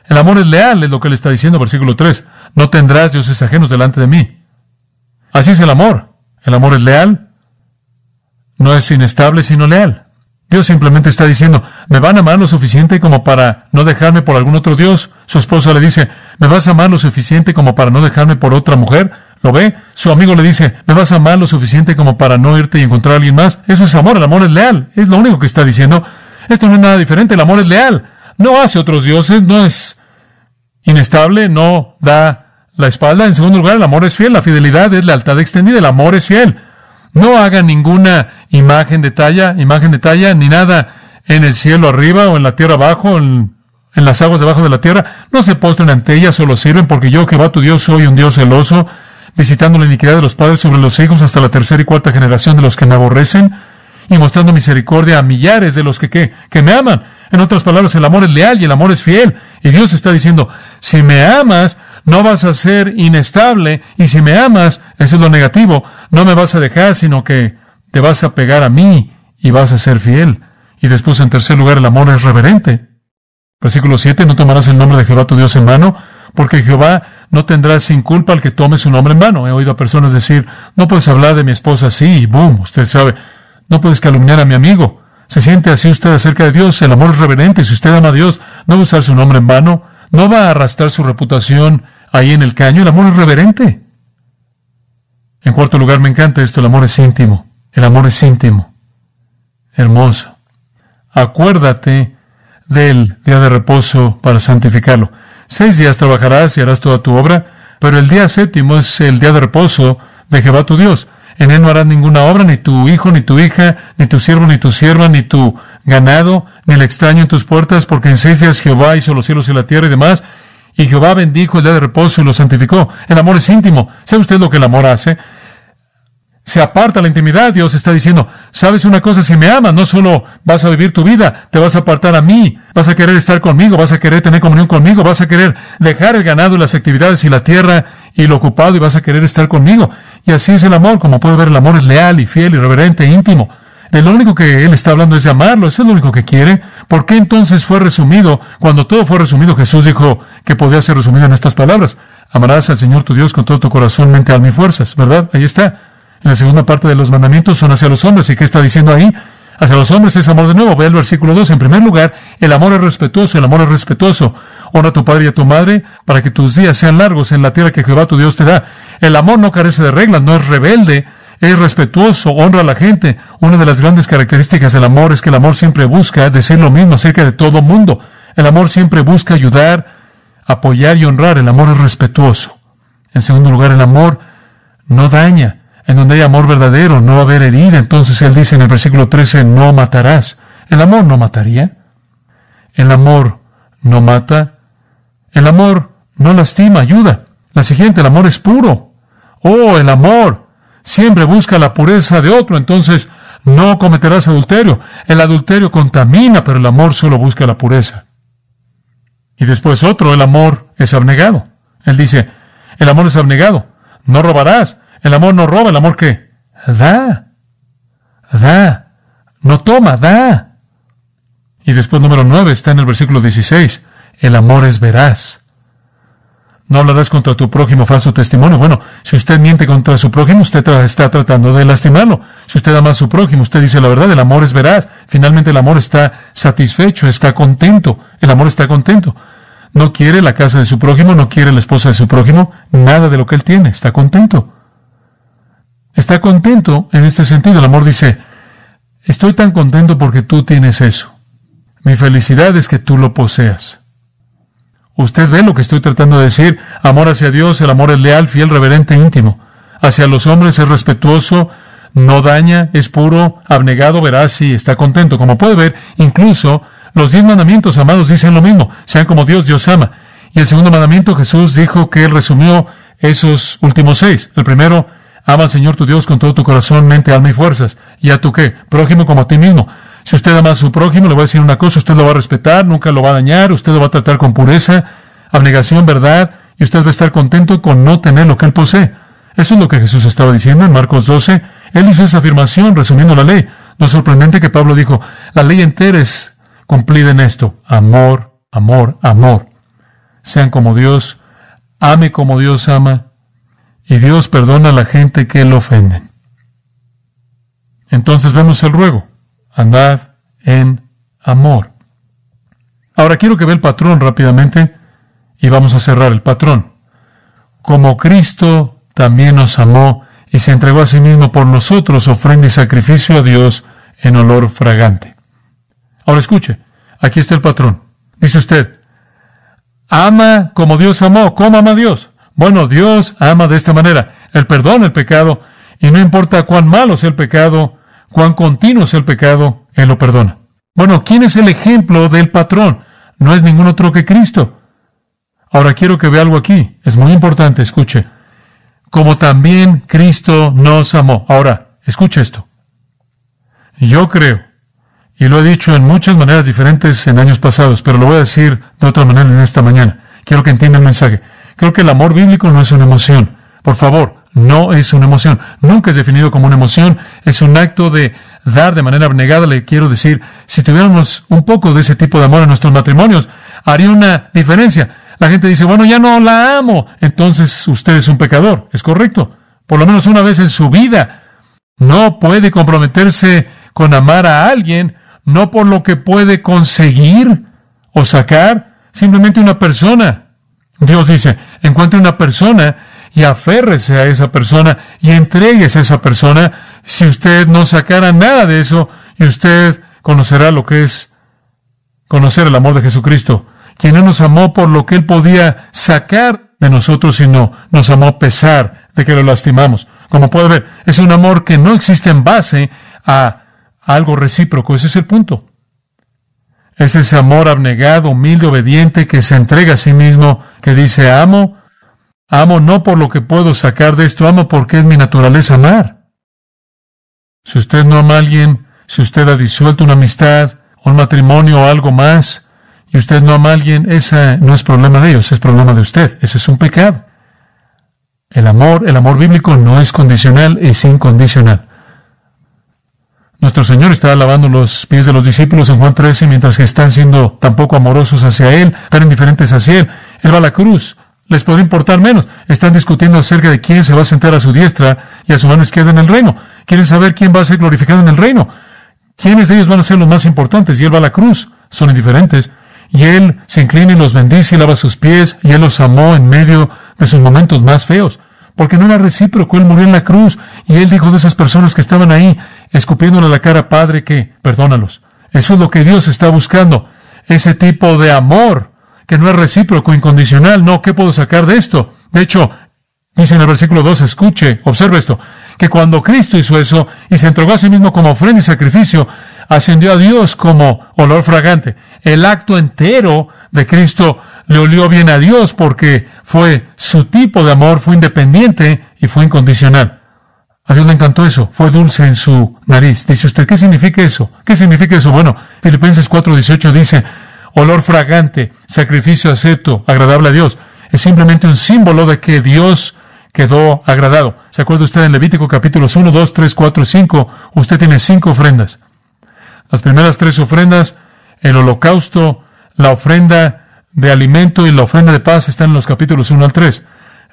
Speaker 1: El amor es leal, es lo que le está diciendo, versículo 3. No tendrás dioses ajenos delante de mí. Así es el amor. El amor es leal. No es inestable, sino leal. Dios simplemente está diciendo, me van a amar lo suficiente como para no dejarme por algún otro Dios. Su esposa le dice, me vas a amar lo suficiente como para no dejarme por otra mujer. ¿Lo ve? Su amigo le dice, ¿me vas a amar lo suficiente como para no irte y encontrar a alguien más? Eso es amor, el amor es leal. Es lo único que está diciendo. Esto no es nada diferente, el amor es leal. No hace otros dioses, no es inestable, no da la espalda. En segundo lugar, el amor es fiel, la fidelidad es lealtad extendida, el amor es fiel. No haga ninguna imagen de talla, imagen de talla, ni nada en el cielo arriba o en la tierra abajo, en, las aguas debajo de la tierra. No se postren ante ellas solo sirven, porque yo, Jehová tu Dios, soy un Dios celoso visitando la iniquidad de los padres sobre los hijos hasta la tercera y cuarta generación de los que me aborrecen, y mostrando misericordia a millares de los que, que me aman. En otras palabras, el amor es leal y el amor es fiel. Y Dios está diciendo, si me amas, no vas a ser inestable, y si me amas, eso es lo negativo, no me vas a dejar, sino que te vas a pegar a mí y vas a ser fiel. Y después, en tercer lugar, el amor es reverente. Versículo 7, no tomarás el nombre de Jehová tu Dios en mano, porque Jehová no tendrás sin culpa al que tome su nombre en vano. He oído a personas decir, no puedes hablar de mi esposa así, y boom, usted sabe, no puedes calumniar a mi amigo. Se siente así usted acerca de Dios, el amor es reverente, si usted ama a Dios, no va a usar su nombre en vano, no va a arrastrar su reputación ahí en el caño, el amor es reverente. En cuarto lugar, me encanta esto, el amor es íntimo, el amor es íntimo, hermoso. Acuérdate del día de reposo para santificarlo. Seis días trabajarás y harás toda tu obra, pero el día séptimo es el día de reposo de Jehová tu Dios. En él no harás ninguna obra, ni tu hijo, ni tu hija, ni tu siervo, ni tu sierva, ni tu ganado, ni el extraño en tus puertas, porque en seis días Jehová hizo los cielos y la tierra y demás, y Jehová bendijo el día de reposo y lo santificó. El amor es íntimo. ¿Sabe usted lo que el amor hace? se aparta la intimidad, Dios está diciendo, sabes una cosa, si me amas, no solo vas a vivir tu vida, te vas a apartar a mí, vas a querer estar conmigo, vas a querer tener comunión conmigo, vas a querer dejar el ganado y las actividades y la tierra y lo ocupado y vas a querer estar conmigo. Y así es el amor, como puede ver, el amor es leal y fiel y reverente e íntimo. El lo único que él está hablando es de amarlo, eso es lo único que quiere. ¿Por qué entonces fue resumido? Cuando todo fue resumido, Jesús dijo que podía ser resumido en estas palabras. Amarás al Señor tu Dios con todo tu corazón, mente, alma y fuerzas, ¿verdad? Ahí está. La segunda parte de los mandamientos son hacia los hombres. ¿Y qué está diciendo ahí? Hacia los hombres es amor de nuevo. Ve el versículo 2. En primer lugar, el amor es respetuoso, el amor es respetuoso. Honra a tu padre y a tu madre para que tus días sean largos en la tierra que Jehová tu Dios te da. El amor no carece de reglas, no es rebelde, es respetuoso, honra a la gente. Una de las grandes características del amor es que el amor siempre busca decir lo mismo acerca de todo mundo. El amor siempre busca ayudar, apoyar y honrar. El amor es respetuoso. En segundo lugar, el amor no daña en donde hay amor verdadero, no va a haber herida. Entonces él dice en el versículo 13, no matarás. El amor no mataría. El amor no mata. El amor no lastima, ayuda. La siguiente, el amor es puro. Oh, el amor siempre busca la pureza de otro, entonces no cometerás adulterio. El adulterio contamina, pero el amor solo busca la pureza. Y después otro, el amor es abnegado. Él dice, el amor es abnegado. No robarás. El amor no roba, el amor que da, da, no toma, da. Y después número 9 está en el versículo 16. El amor es veraz. No hablarás contra tu prójimo falso testimonio. Bueno, si usted miente contra su prójimo, usted está tratando de lastimarlo. Si usted ama a su prójimo, usted dice la verdad, el amor es veraz. Finalmente el amor está satisfecho, está contento. El amor está contento. No quiere la casa de su prójimo, no quiere la esposa de su prójimo, nada de lo que él tiene, está contento está contento en este sentido. El amor dice, estoy tan contento porque tú tienes eso. Mi felicidad es que tú lo poseas. Usted ve lo que estoy tratando de decir. Amor hacia Dios, el amor es leal, fiel, reverente, íntimo. Hacia los hombres es respetuoso, no daña, es puro, abnegado, verás y está contento. Como puede ver, incluso los diez mandamientos amados dicen lo mismo. Sean como Dios, Dios ama. Y el segundo mandamiento Jesús dijo que él resumió esos últimos seis. El primero, Ama al Señor tu Dios con todo tu corazón, mente, alma y fuerzas. ¿Y a tu qué? Prójimo como a ti mismo. Si usted ama a su prójimo, le va a decir una cosa, usted lo va a respetar, nunca lo va a dañar, usted lo va a tratar con pureza, abnegación, verdad, y usted va a estar contento con no tener lo que él posee. Eso es lo que Jesús estaba diciendo en Marcos 12. Él hizo esa afirmación resumiendo la ley. no sorprendente que Pablo dijo, la ley entera es cumplida en esto. Amor, amor, amor. Sean como Dios, ame como Dios ama, y Dios perdona a la gente que lo ofenden. Entonces vemos el ruego, andad en amor. Ahora quiero que vea el patrón rápidamente y vamos a cerrar el patrón. Como Cristo también nos amó y se entregó a sí mismo por nosotros, ofrenda y sacrificio a Dios en olor fragante. Ahora escuche, aquí está el patrón. Dice usted, ama como Dios amó, ¿cómo ama Dios? Bueno, Dios ama de esta manera. Él perdona el pecado y no importa cuán malo sea el pecado, cuán continuo sea el pecado, Él lo perdona. Bueno, ¿quién es el ejemplo del patrón? No es ningún otro que Cristo. Ahora quiero que vea algo aquí. Es muy importante, escuche. Como también Cristo nos amó. Ahora, escuche esto. Yo creo, y lo he dicho en muchas maneras diferentes en años pasados, pero lo voy a decir de otra manera en esta mañana. Quiero que entienda el mensaje. Creo que el amor bíblico no es una emoción. Por favor, no es una emoción. Nunca es definido como una emoción. Es un acto de dar de manera abnegada. Le quiero decir, si tuviéramos un poco de ese tipo de amor en nuestros matrimonios, haría una diferencia. La gente dice, bueno, ya no la amo. Entonces usted es un pecador. Es correcto. Por lo menos una vez en su vida. No puede comprometerse con amar a alguien, no por lo que puede conseguir o sacar, simplemente una persona Dios dice, encuentre una persona y aférrese a esa persona y entregues a esa persona. Si usted no sacara nada de eso, y usted conocerá lo que es conocer el amor de Jesucristo, quien no nos amó por lo que él podía sacar de nosotros, sino nos amó a pesar de que lo lastimamos. Como puede ver, es un amor que no existe en base a algo recíproco. Ese es el punto. Es ese amor abnegado, humilde, obediente, que se entrega a sí mismo que dice, amo, amo no por lo que puedo sacar de esto, amo porque es mi naturaleza amar. Si usted no ama a alguien, si usted ha disuelto una amistad, un matrimonio o algo más, y usted no ama a alguien, ese no es problema de ellos, es problema de usted, ese es un pecado. El amor, el amor bíblico no es condicional, es incondicional. Nuestro Señor está lavando los pies de los discípulos en Juan 13 mientras que están siendo tampoco amorosos hacia Él, tan indiferentes hacia Él la cruz. les podría importar menos. Están discutiendo acerca de quién se va a sentar a su diestra y a su mano izquierda en el reino. Quieren saber quién va a ser glorificado en el reino. ¿Quiénes de ellos van a ser los más importantes? Y él va a la cruz. Son indiferentes. Y él se inclina y los bendice y lava sus pies. Y él los amó en medio de sus momentos más feos. Porque no era recíproco. Él murió en la cruz. Y él dijo de esas personas que estaban ahí, escupiéndole la cara, Padre, que perdónalos. Eso es lo que Dios está buscando. Ese tipo de amor que no es recíproco, incondicional, no, ¿qué puedo sacar de esto? De hecho, dice en el versículo 2, escuche, observe esto, que cuando Cristo hizo eso y se entregó a sí mismo como ofrenda y sacrificio, ascendió a Dios como olor fragante. El acto entero de Cristo le olió bien a Dios porque fue su tipo de amor, fue independiente y fue incondicional. A Dios le encantó eso, fue dulce en su nariz. Dice usted, ¿qué significa eso? ¿Qué significa eso? Bueno, Filipenses 4:18 dice, olor fragante, sacrificio acepto, agradable a Dios. Es simplemente un símbolo de que Dios quedó agradado. ¿Se acuerda usted en Levítico capítulos 1, 2, 3, 4 y 5? Usted tiene cinco ofrendas. Las primeras tres ofrendas, el holocausto, la ofrenda de alimento y la ofrenda de paz están en los capítulos 1 al 3.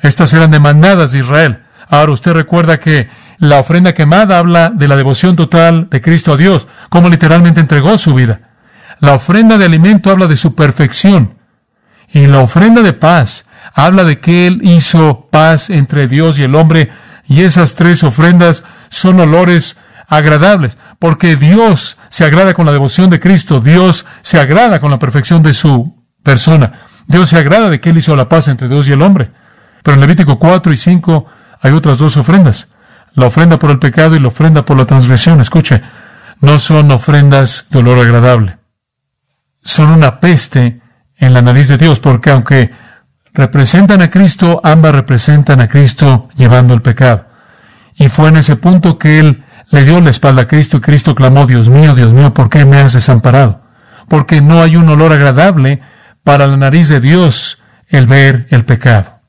Speaker 1: Estas eran demandadas de Israel. Ahora usted recuerda que la ofrenda quemada habla de la devoción total de Cristo a Dios, como literalmente entregó su vida. La ofrenda de alimento habla de su perfección y la ofrenda de paz habla de que Él hizo paz entre Dios y el hombre y esas tres ofrendas son olores agradables, porque Dios se agrada con la devoción de Cristo, Dios se agrada con la perfección de su persona, Dios se agrada de que Él hizo la paz entre Dios y el hombre. Pero en Levítico 4 y 5 hay otras dos ofrendas, la ofrenda por el pecado y la ofrenda por la transgresión. Escuche, no son ofrendas de olor agradable son una peste en la nariz de Dios, porque aunque representan a Cristo, ambas representan a Cristo llevando el pecado. Y fue en ese punto que él le dio la espalda a Cristo y Cristo clamó, Dios mío, Dios mío, ¿por qué me has desamparado? Porque no hay un olor agradable para la nariz de Dios el ver el pecado.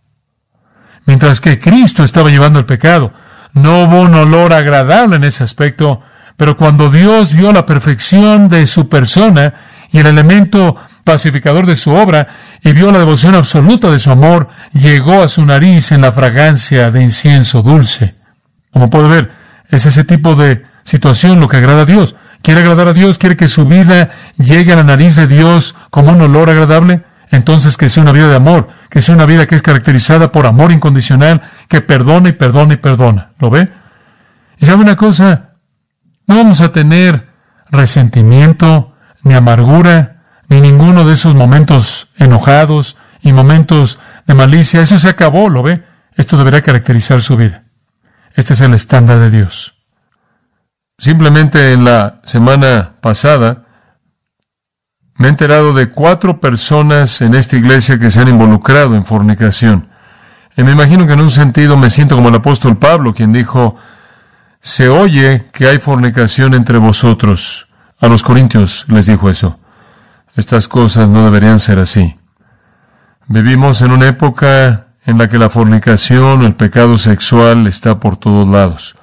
Speaker 1: Mientras que Cristo estaba llevando el pecado, no hubo un olor agradable en ese aspecto, pero cuando Dios vio la perfección de su persona y el elemento pacificador de su obra y vio la devoción absoluta de su amor, llegó a su nariz en la fragancia de incienso dulce. Como puede ver, es ese tipo de situación lo que agrada a Dios. Quiere agradar a Dios, quiere que su vida llegue a la nariz de Dios como un olor agradable. Entonces que sea una vida de amor, que sea una vida que es caracterizada por amor incondicional, que perdona y perdona y perdona. ¿Lo ve? Y sabe una cosa, no vamos a tener resentimiento, ni amargura, ni ninguno de esos momentos enojados y momentos de malicia. Eso se acabó, ¿lo ve? Esto deberá caracterizar su vida. Este es el estándar de Dios. Simplemente en la semana pasada me he enterado de cuatro personas en esta iglesia que se han involucrado en fornicación. Y me imagino que en un sentido me siento como el apóstol Pablo, quien dijo, se oye que hay fornicación entre vosotros. A los corintios les dijo eso. Estas cosas no deberían ser así. Vivimos en una época en la que la fornicación o el pecado sexual está por todos lados.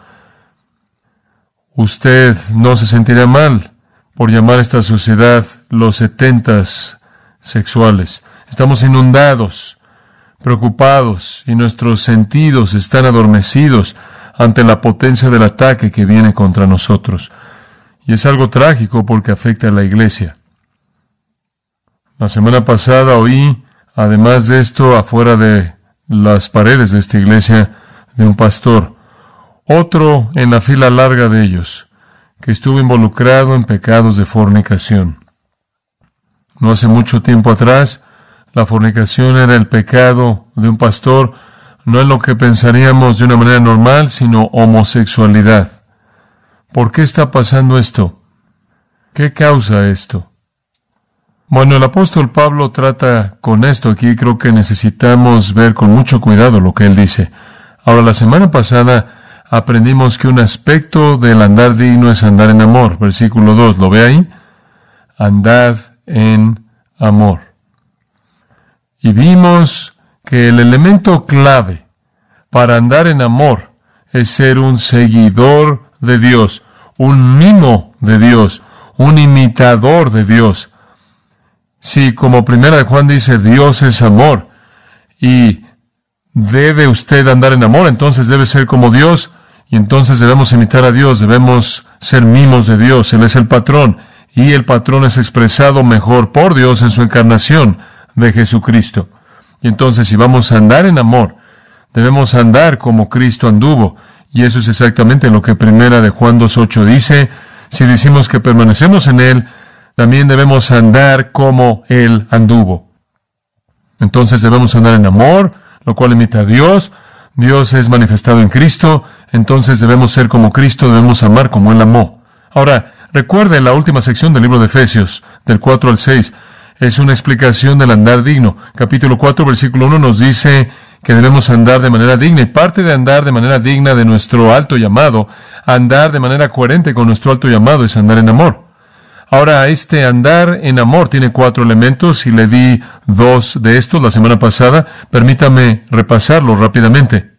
Speaker 1: Usted no se sentirá mal por llamar a esta sociedad los setentas sexuales. Estamos inundados, preocupados y nuestros sentidos están adormecidos ante la potencia del ataque que viene contra nosotros. Y es algo trágico porque afecta a la iglesia. La semana pasada oí, además de esto, afuera de las paredes de esta iglesia, de un pastor, otro en la fila larga de ellos, que estuvo involucrado en pecados de fornicación. No hace mucho tiempo atrás, la fornicación era el pecado de un pastor, no en lo que pensaríamos de una manera normal, sino homosexualidad. ¿Por qué está pasando esto? ¿Qué causa esto? Bueno, el apóstol Pablo trata con esto aquí creo que necesitamos ver con mucho cuidado lo que él dice. Ahora, la semana pasada aprendimos que un aspecto del andar digno es andar en amor. Versículo 2, ¿lo ve ahí? Andad en amor. Y vimos que el elemento clave para andar en amor es ser un seguidor de Dios un mimo de Dios, un imitador de Dios. Si como primera de Juan dice, Dios es amor y debe usted andar en amor, entonces debe ser como Dios y entonces debemos imitar a Dios, debemos ser mimos de Dios, Él es el patrón y el patrón es expresado mejor por Dios en su encarnación de Jesucristo. Y entonces si vamos a andar en amor, debemos andar como Cristo anduvo, y eso es exactamente lo que Primera de Juan 2.8 dice. Si decimos que permanecemos en Él, también debemos andar como Él anduvo. Entonces debemos andar en amor, lo cual imita a Dios. Dios es manifestado en Cristo, entonces debemos ser como Cristo, debemos amar como Él amó. Ahora, recuerde la última sección del libro de Efesios, del 4 al 6. Es una explicación del andar digno. Capítulo 4, versículo 1 nos dice, que debemos andar de manera digna y parte de andar de manera digna de nuestro alto llamado, andar de manera coherente con nuestro alto llamado es andar en amor. Ahora, este andar en amor tiene cuatro elementos y le di dos de estos la semana pasada. Permítame repasarlos rápidamente.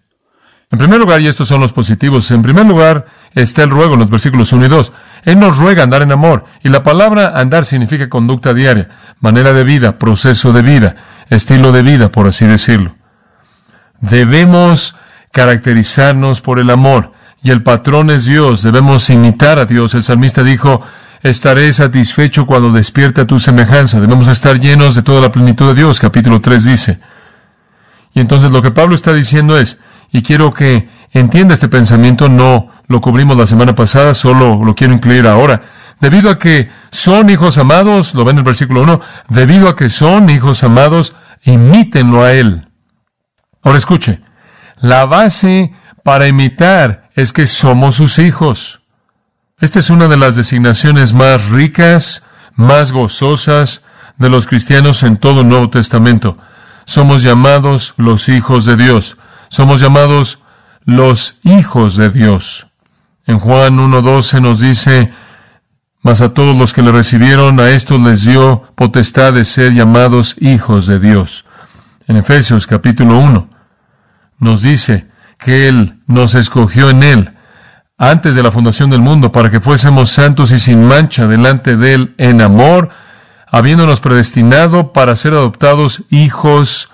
Speaker 1: En primer lugar, y estos son los positivos, en primer lugar está el ruego en los versículos 1 y 2. Él nos ruega andar en amor, y la palabra andar significa conducta diaria, manera de vida, proceso de vida, estilo de vida, por así decirlo. Debemos caracterizarnos por el amor y el patrón es Dios. Debemos imitar a Dios. El salmista dijo, estaré satisfecho cuando despierta tu semejanza. Debemos estar llenos de toda la plenitud de Dios, capítulo 3 dice. Y entonces lo que Pablo está diciendo es, y quiero que entienda este pensamiento, no lo cubrimos la semana pasada, solo lo quiero incluir ahora. Debido a que son hijos amados, lo ven en el versículo 1, debido a que son hijos amados, imítenlo a Él. Ahora escuche, la base para imitar es que somos sus hijos. Esta es una de las designaciones más ricas, más gozosas de los cristianos en todo el Nuevo Testamento. Somos llamados los hijos de Dios. Somos llamados los hijos de Dios. En Juan 1.12 nos dice, mas a todos los que le recibieron, a estos les dio potestad de ser llamados hijos de Dios. En Efesios capítulo 1 nos dice que Él nos escogió en Él antes de la fundación del mundo para que fuésemos santos y sin mancha delante de Él en amor, habiéndonos predestinado para ser adoptados hijos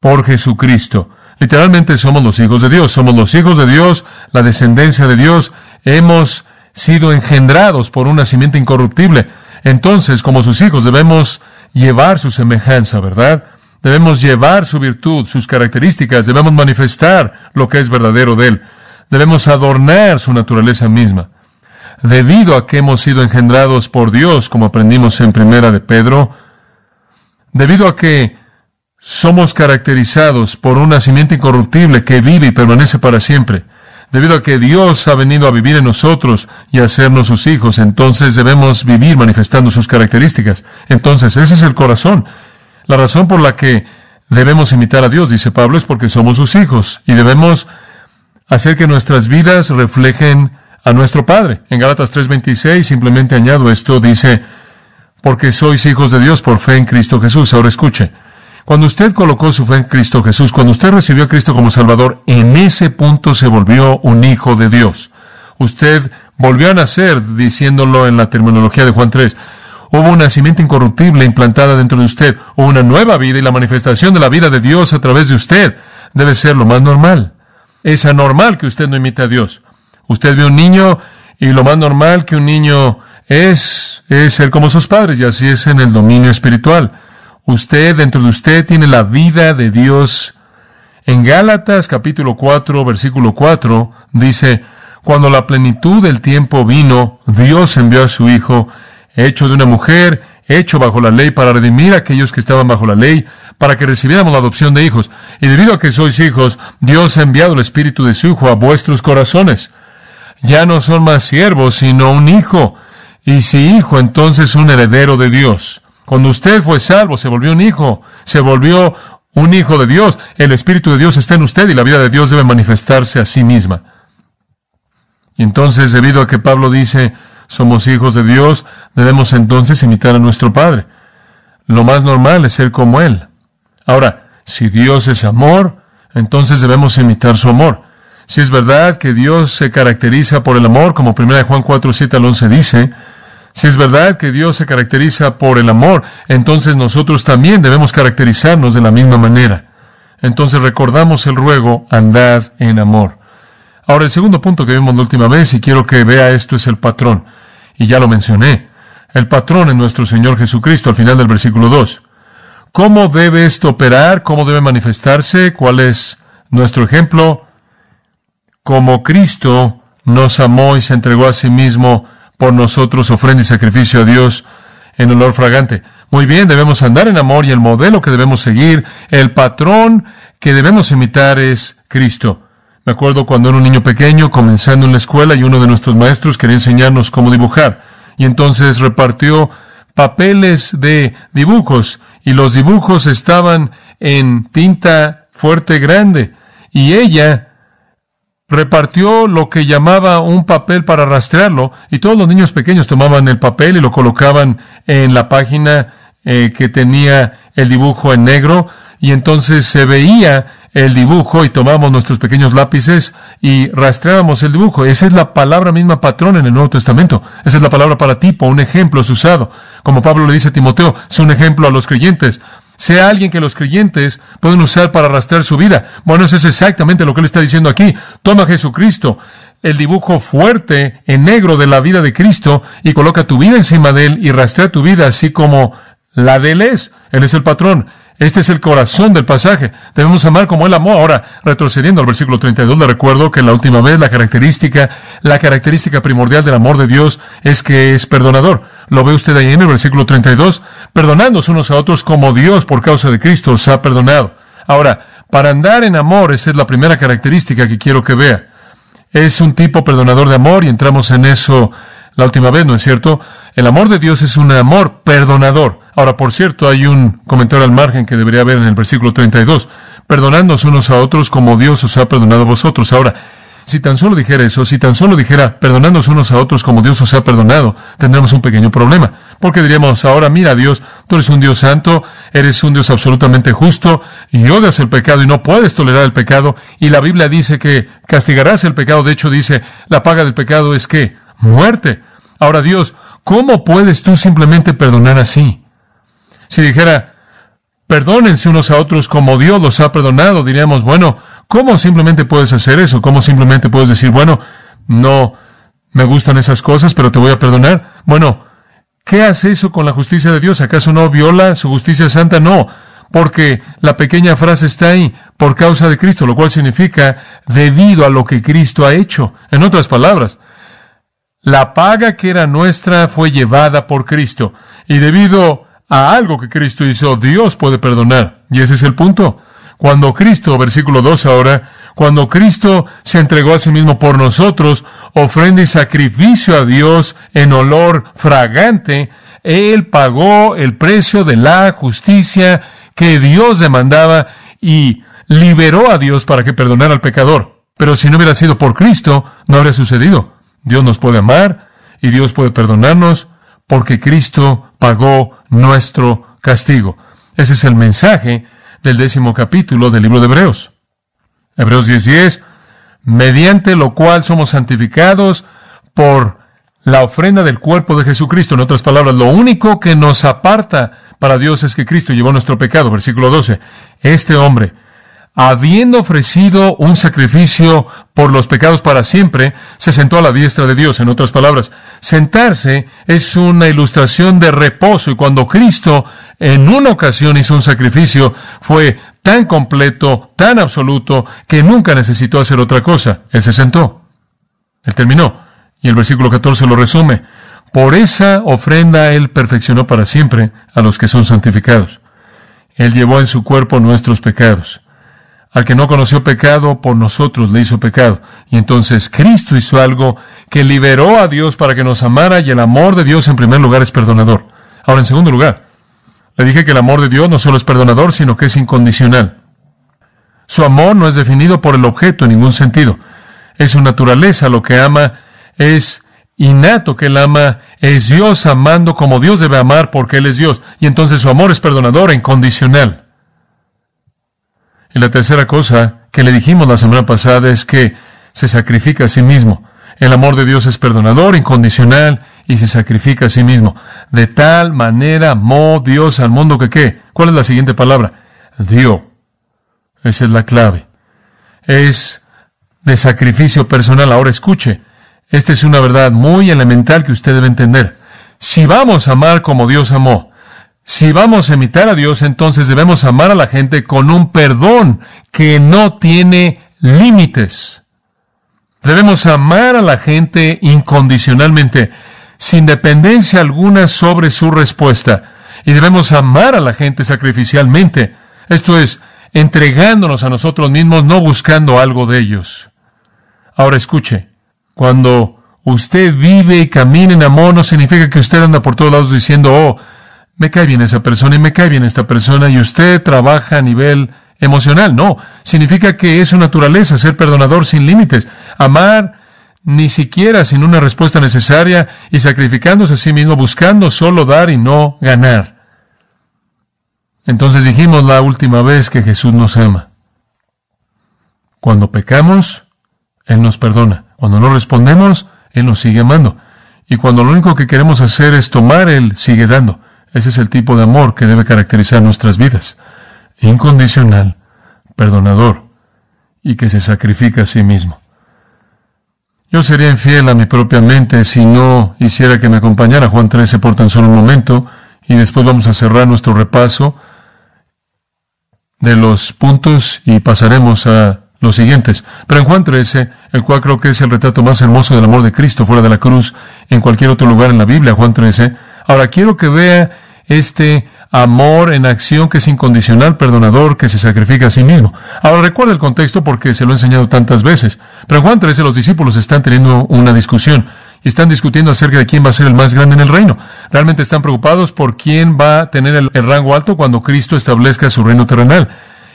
Speaker 1: por Jesucristo. Literalmente somos los hijos de Dios, somos los hijos de Dios, la descendencia de Dios, hemos sido engendrados por un nacimiento incorruptible. Entonces, como sus hijos, debemos llevar su semejanza, ¿verdad? Debemos llevar su virtud, sus características, debemos manifestar lo que es verdadero de Él, debemos adornar su naturaleza misma. Debido a que hemos sido engendrados por Dios, como aprendimos en primera de Pedro, debido a que somos caracterizados por un nacimiento incorruptible que vive y permanece para siempre, debido a que Dios ha venido a vivir en nosotros y a hacernos sus hijos, entonces debemos vivir manifestando sus características. Entonces, ese es el corazón. La razón por la que debemos imitar a Dios, dice Pablo, es porque somos sus hijos y debemos hacer que nuestras vidas reflejen a nuestro Padre. En Gálatas 3:26 simplemente añado esto, dice, porque sois hijos de Dios por fe en Cristo Jesús. Ahora escuche, cuando usted colocó su fe en Cristo Jesús, cuando usted recibió a Cristo como Salvador, en ese punto se volvió un hijo de Dios. Usted volvió a nacer, diciéndolo en la terminología de Juan 3, Hubo un nacimiento incorruptible implantada dentro de usted, Hubo una nueva vida y la manifestación de la vida de Dios a través de usted debe ser lo más normal. Es anormal que usted no imite a Dios. Usted ve un niño y lo más normal que un niño es, es ser como sus padres y así es en el dominio espiritual. Usted, dentro de usted, tiene la vida de Dios. En Gálatas capítulo 4, versículo 4, dice, cuando la plenitud del tiempo vino, Dios envió a su Hijo, hecho de una mujer, hecho bajo la ley para redimir a aquellos que estaban bajo la ley, para que recibiéramos la adopción de hijos. Y debido a que sois hijos, Dios ha enviado el Espíritu de su Hijo a vuestros corazones. Ya no son más siervos, sino un hijo. Y si hijo, entonces un heredero de Dios. Cuando usted fue salvo, se volvió un hijo, se volvió un hijo de Dios. El Espíritu de Dios está en usted y la vida de Dios debe manifestarse a sí misma. Y entonces, debido a que Pablo dice, somos hijos de Dios, debemos entonces imitar a nuestro Padre. Lo más normal es ser como Él. Ahora, si Dios es amor, entonces debemos imitar su amor. Si es verdad que Dios se caracteriza por el amor, como 1 Juan 4, 7 al 11 dice, si es verdad que Dios se caracteriza por el amor, entonces nosotros también debemos caracterizarnos de la misma manera. Entonces recordamos el ruego, andad en amor. Ahora, el segundo punto que vimos la última vez, y quiero que vea esto, es el patrón y ya lo mencioné, el patrón es nuestro Señor Jesucristo al final del versículo 2. ¿Cómo debe esto operar? ¿Cómo debe manifestarse? ¿Cuál es nuestro ejemplo? Como Cristo nos amó y se entregó a sí mismo por nosotros ofrenda y sacrificio a Dios en olor fragante. Muy bien, debemos andar en amor y el modelo que debemos seguir, el patrón que debemos imitar es Cristo. Me acuerdo cuando era un niño pequeño, comenzando en la escuela, y uno de nuestros maestros quería enseñarnos cómo dibujar. Y entonces repartió papeles de dibujos, y los dibujos estaban en tinta fuerte grande. Y ella repartió lo que llamaba un papel para rastrearlo, y todos los niños pequeños tomaban el papel y lo colocaban en la página eh, que tenía el dibujo en negro, y entonces se veía el dibujo y tomamos nuestros pequeños lápices y rastreábamos el dibujo. Esa es la palabra misma patrón en el Nuevo Testamento. Esa es la palabra para tipo, un ejemplo es usado. Como Pablo le dice a Timoteo, es un ejemplo a los creyentes. Sea alguien que los creyentes pueden usar para rastrear su vida. Bueno, eso es exactamente lo que él está diciendo aquí. Toma Jesucristo, el dibujo fuerte en negro de la vida de Cristo y coloca tu vida encima de él y rastrea tu vida así como la de él es. Él es el patrón. Este es el corazón del pasaje. Debemos amar como Él amó. Ahora, retrocediendo al versículo 32, le recuerdo que la última vez la característica, la característica primordial del amor de Dios es que es perdonador. Lo ve usted ahí en el versículo 32, perdonándose unos a otros como Dios por causa de Cristo os ha perdonado. Ahora, para andar en amor, esa es la primera característica que quiero que vea. Es un tipo perdonador de amor y entramos en eso la última vez, ¿no es cierto? El amor de Dios es un amor perdonador. Ahora, por cierto, hay un comentario al margen que debería haber en el versículo 32. Perdonadnos unos a otros como Dios os ha perdonado a vosotros. Ahora, si tan solo dijera eso, si tan solo dijera perdonadnos unos a otros como Dios os ha perdonado, tendremos un pequeño problema. Porque diríamos ahora, mira Dios, tú eres un Dios santo, eres un Dios absolutamente justo, y odias el pecado y no puedes tolerar el pecado, y la Biblia dice que castigarás el pecado, de hecho dice, la paga del pecado es que muerte. Ahora Dios, ¿cómo puedes tú simplemente perdonar así? Si dijera, perdónense unos a otros como Dios los ha perdonado, diríamos, bueno, ¿cómo simplemente puedes hacer eso? ¿Cómo simplemente puedes decir, bueno, no me gustan esas cosas, pero te voy a perdonar? Bueno, ¿qué hace eso con la justicia de Dios? ¿Acaso no viola su justicia santa? No, porque la pequeña frase está ahí, por causa de Cristo, lo cual significa debido a lo que Cristo ha hecho. En otras palabras, la paga que era nuestra fue llevada por Cristo, y debido a algo que Cristo hizo, Dios puede perdonar. Y ese es el punto. Cuando Cristo, versículo 2 ahora, cuando Cristo se entregó a sí mismo por nosotros, ofrenda y sacrificio a Dios en olor fragante, Él pagó el precio de la justicia que Dios demandaba y liberó a Dios para que perdonara al pecador. Pero si no hubiera sido por Cristo, no habría sucedido. Dios nos puede amar y Dios puede perdonarnos porque Cristo pagó nuestro castigo. Ese es el mensaje del décimo capítulo del libro de Hebreos. Hebreos 10:10, mediante lo cual somos santificados por la ofrenda del cuerpo de Jesucristo. En otras palabras, lo único que nos aparta para Dios es que Cristo llevó nuestro pecado. Versículo 12, este hombre habiendo ofrecido un sacrificio por los pecados para siempre, se sentó a la diestra de Dios. En otras palabras, sentarse es una ilustración de reposo y cuando Cristo en una ocasión hizo un sacrificio, fue tan completo, tan absoluto, que nunca necesitó hacer otra cosa. Él se sentó. Él terminó. Y el versículo 14 lo resume. Por esa ofrenda Él perfeccionó para siempre a los que son santificados. Él llevó en su cuerpo nuestros pecados. Al que no conoció pecado, por nosotros le hizo pecado. Y entonces Cristo hizo algo que liberó a Dios para que nos amara y el amor de Dios en primer lugar es perdonador. Ahora, en segundo lugar, le dije que el amor de Dios no solo es perdonador, sino que es incondicional. Su amor no es definido por el objeto en ningún sentido. Es su naturaleza lo que ama, es innato que él ama, es Dios amando como Dios debe amar porque Él es Dios. Y entonces su amor es perdonador e incondicional. Y la tercera cosa que le dijimos la semana pasada es que se sacrifica a sí mismo. El amor de Dios es perdonador, incondicional, y se sacrifica a sí mismo. De tal manera amó Dios al mundo que qué. ¿Cuál es la siguiente palabra? Dio. Esa es la clave. Es de sacrificio personal. Ahora escuche, esta es una verdad muy elemental que usted debe entender. Si vamos a amar como Dios amó, si vamos a imitar a Dios, entonces debemos amar a la gente con un perdón que no tiene límites. Debemos amar a la gente incondicionalmente, sin dependencia alguna sobre su respuesta. Y debemos amar a la gente sacrificialmente. Esto es, entregándonos a nosotros mismos, no buscando algo de ellos. Ahora escuche, cuando usted vive y camina en amor, no significa que usted anda por todos lados diciendo, oh, me cae bien esa persona y me cae bien esta persona y usted trabaja a nivel emocional. No, significa que es su naturaleza ser perdonador sin límites, amar ni siquiera sin una respuesta necesaria y sacrificándose a sí mismo, buscando solo dar y no ganar. Entonces dijimos la última vez que Jesús nos ama. Cuando pecamos, Él nos perdona. Cuando no respondemos, Él nos sigue amando. Y cuando lo único que queremos hacer es tomar, Él sigue dando. Ese es el tipo de amor que debe caracterizar nuestras vidas. Incondicional, perdonador y que se sacrifica a sí mismo. Yo sería infiel a mi propia mente si no hiciera que me acompañara Juan 13 por tan solo un momento y después vamos a cerrar nuestro repaso de los puntos y pasaremos a los siguientes. Pero en Juan 13, el cual creo que es el retrato más hermoso del amor de Cristo fuera de la cruz en cualquier otro lugar en la Biblia, Juan 13, Ahora quiero que vea este amor en acción que es incondicional, perdonador, que se sacrifica a sí mismo. Ahora recuerda el contexto porque se lo he enseñado tantas veces. Pero en Juan 13 los discípulos están teniendo una discusión y están discutiendo acerca de quién va a ser el más grande en el reino. Realmente están preocupados por quién va a tener el rango alto cuando Cristo establezca su reino terrenal.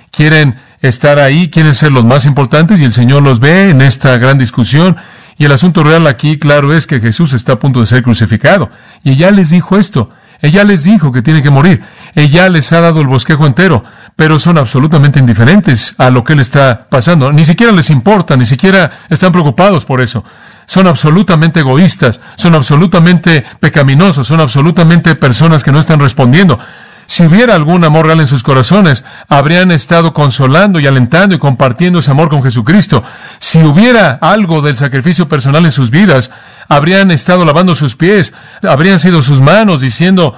Speaker 1: Quieren estar ahí, quieren ser los más importantes y el Señor los ve en esta gran discusión y el asunto real aquí, claro, es que Jesús está a punto de ser crucificado. Y ella les dijo esto. Ella les dijo que tiene que morir. Ella les ha dado el bosquejo entero, pero son absolutamente indiferentes a lo que le está pasando. Ni siquiera les importa, ni siquiera están preocupados por eso. Son absolutamente egoístas, son absolutamente pecaminosos, son absolutamente personas que no están respondiendo. Si hubiera algún amor real en sus corazones, habrían estado consolando y alentando y compartiendo ese amor con Jesucristo. Si hubiera algo del sacrificio personal en sus vidas, habrían estado lavando sus pies, habrían sido sus manos diciendo,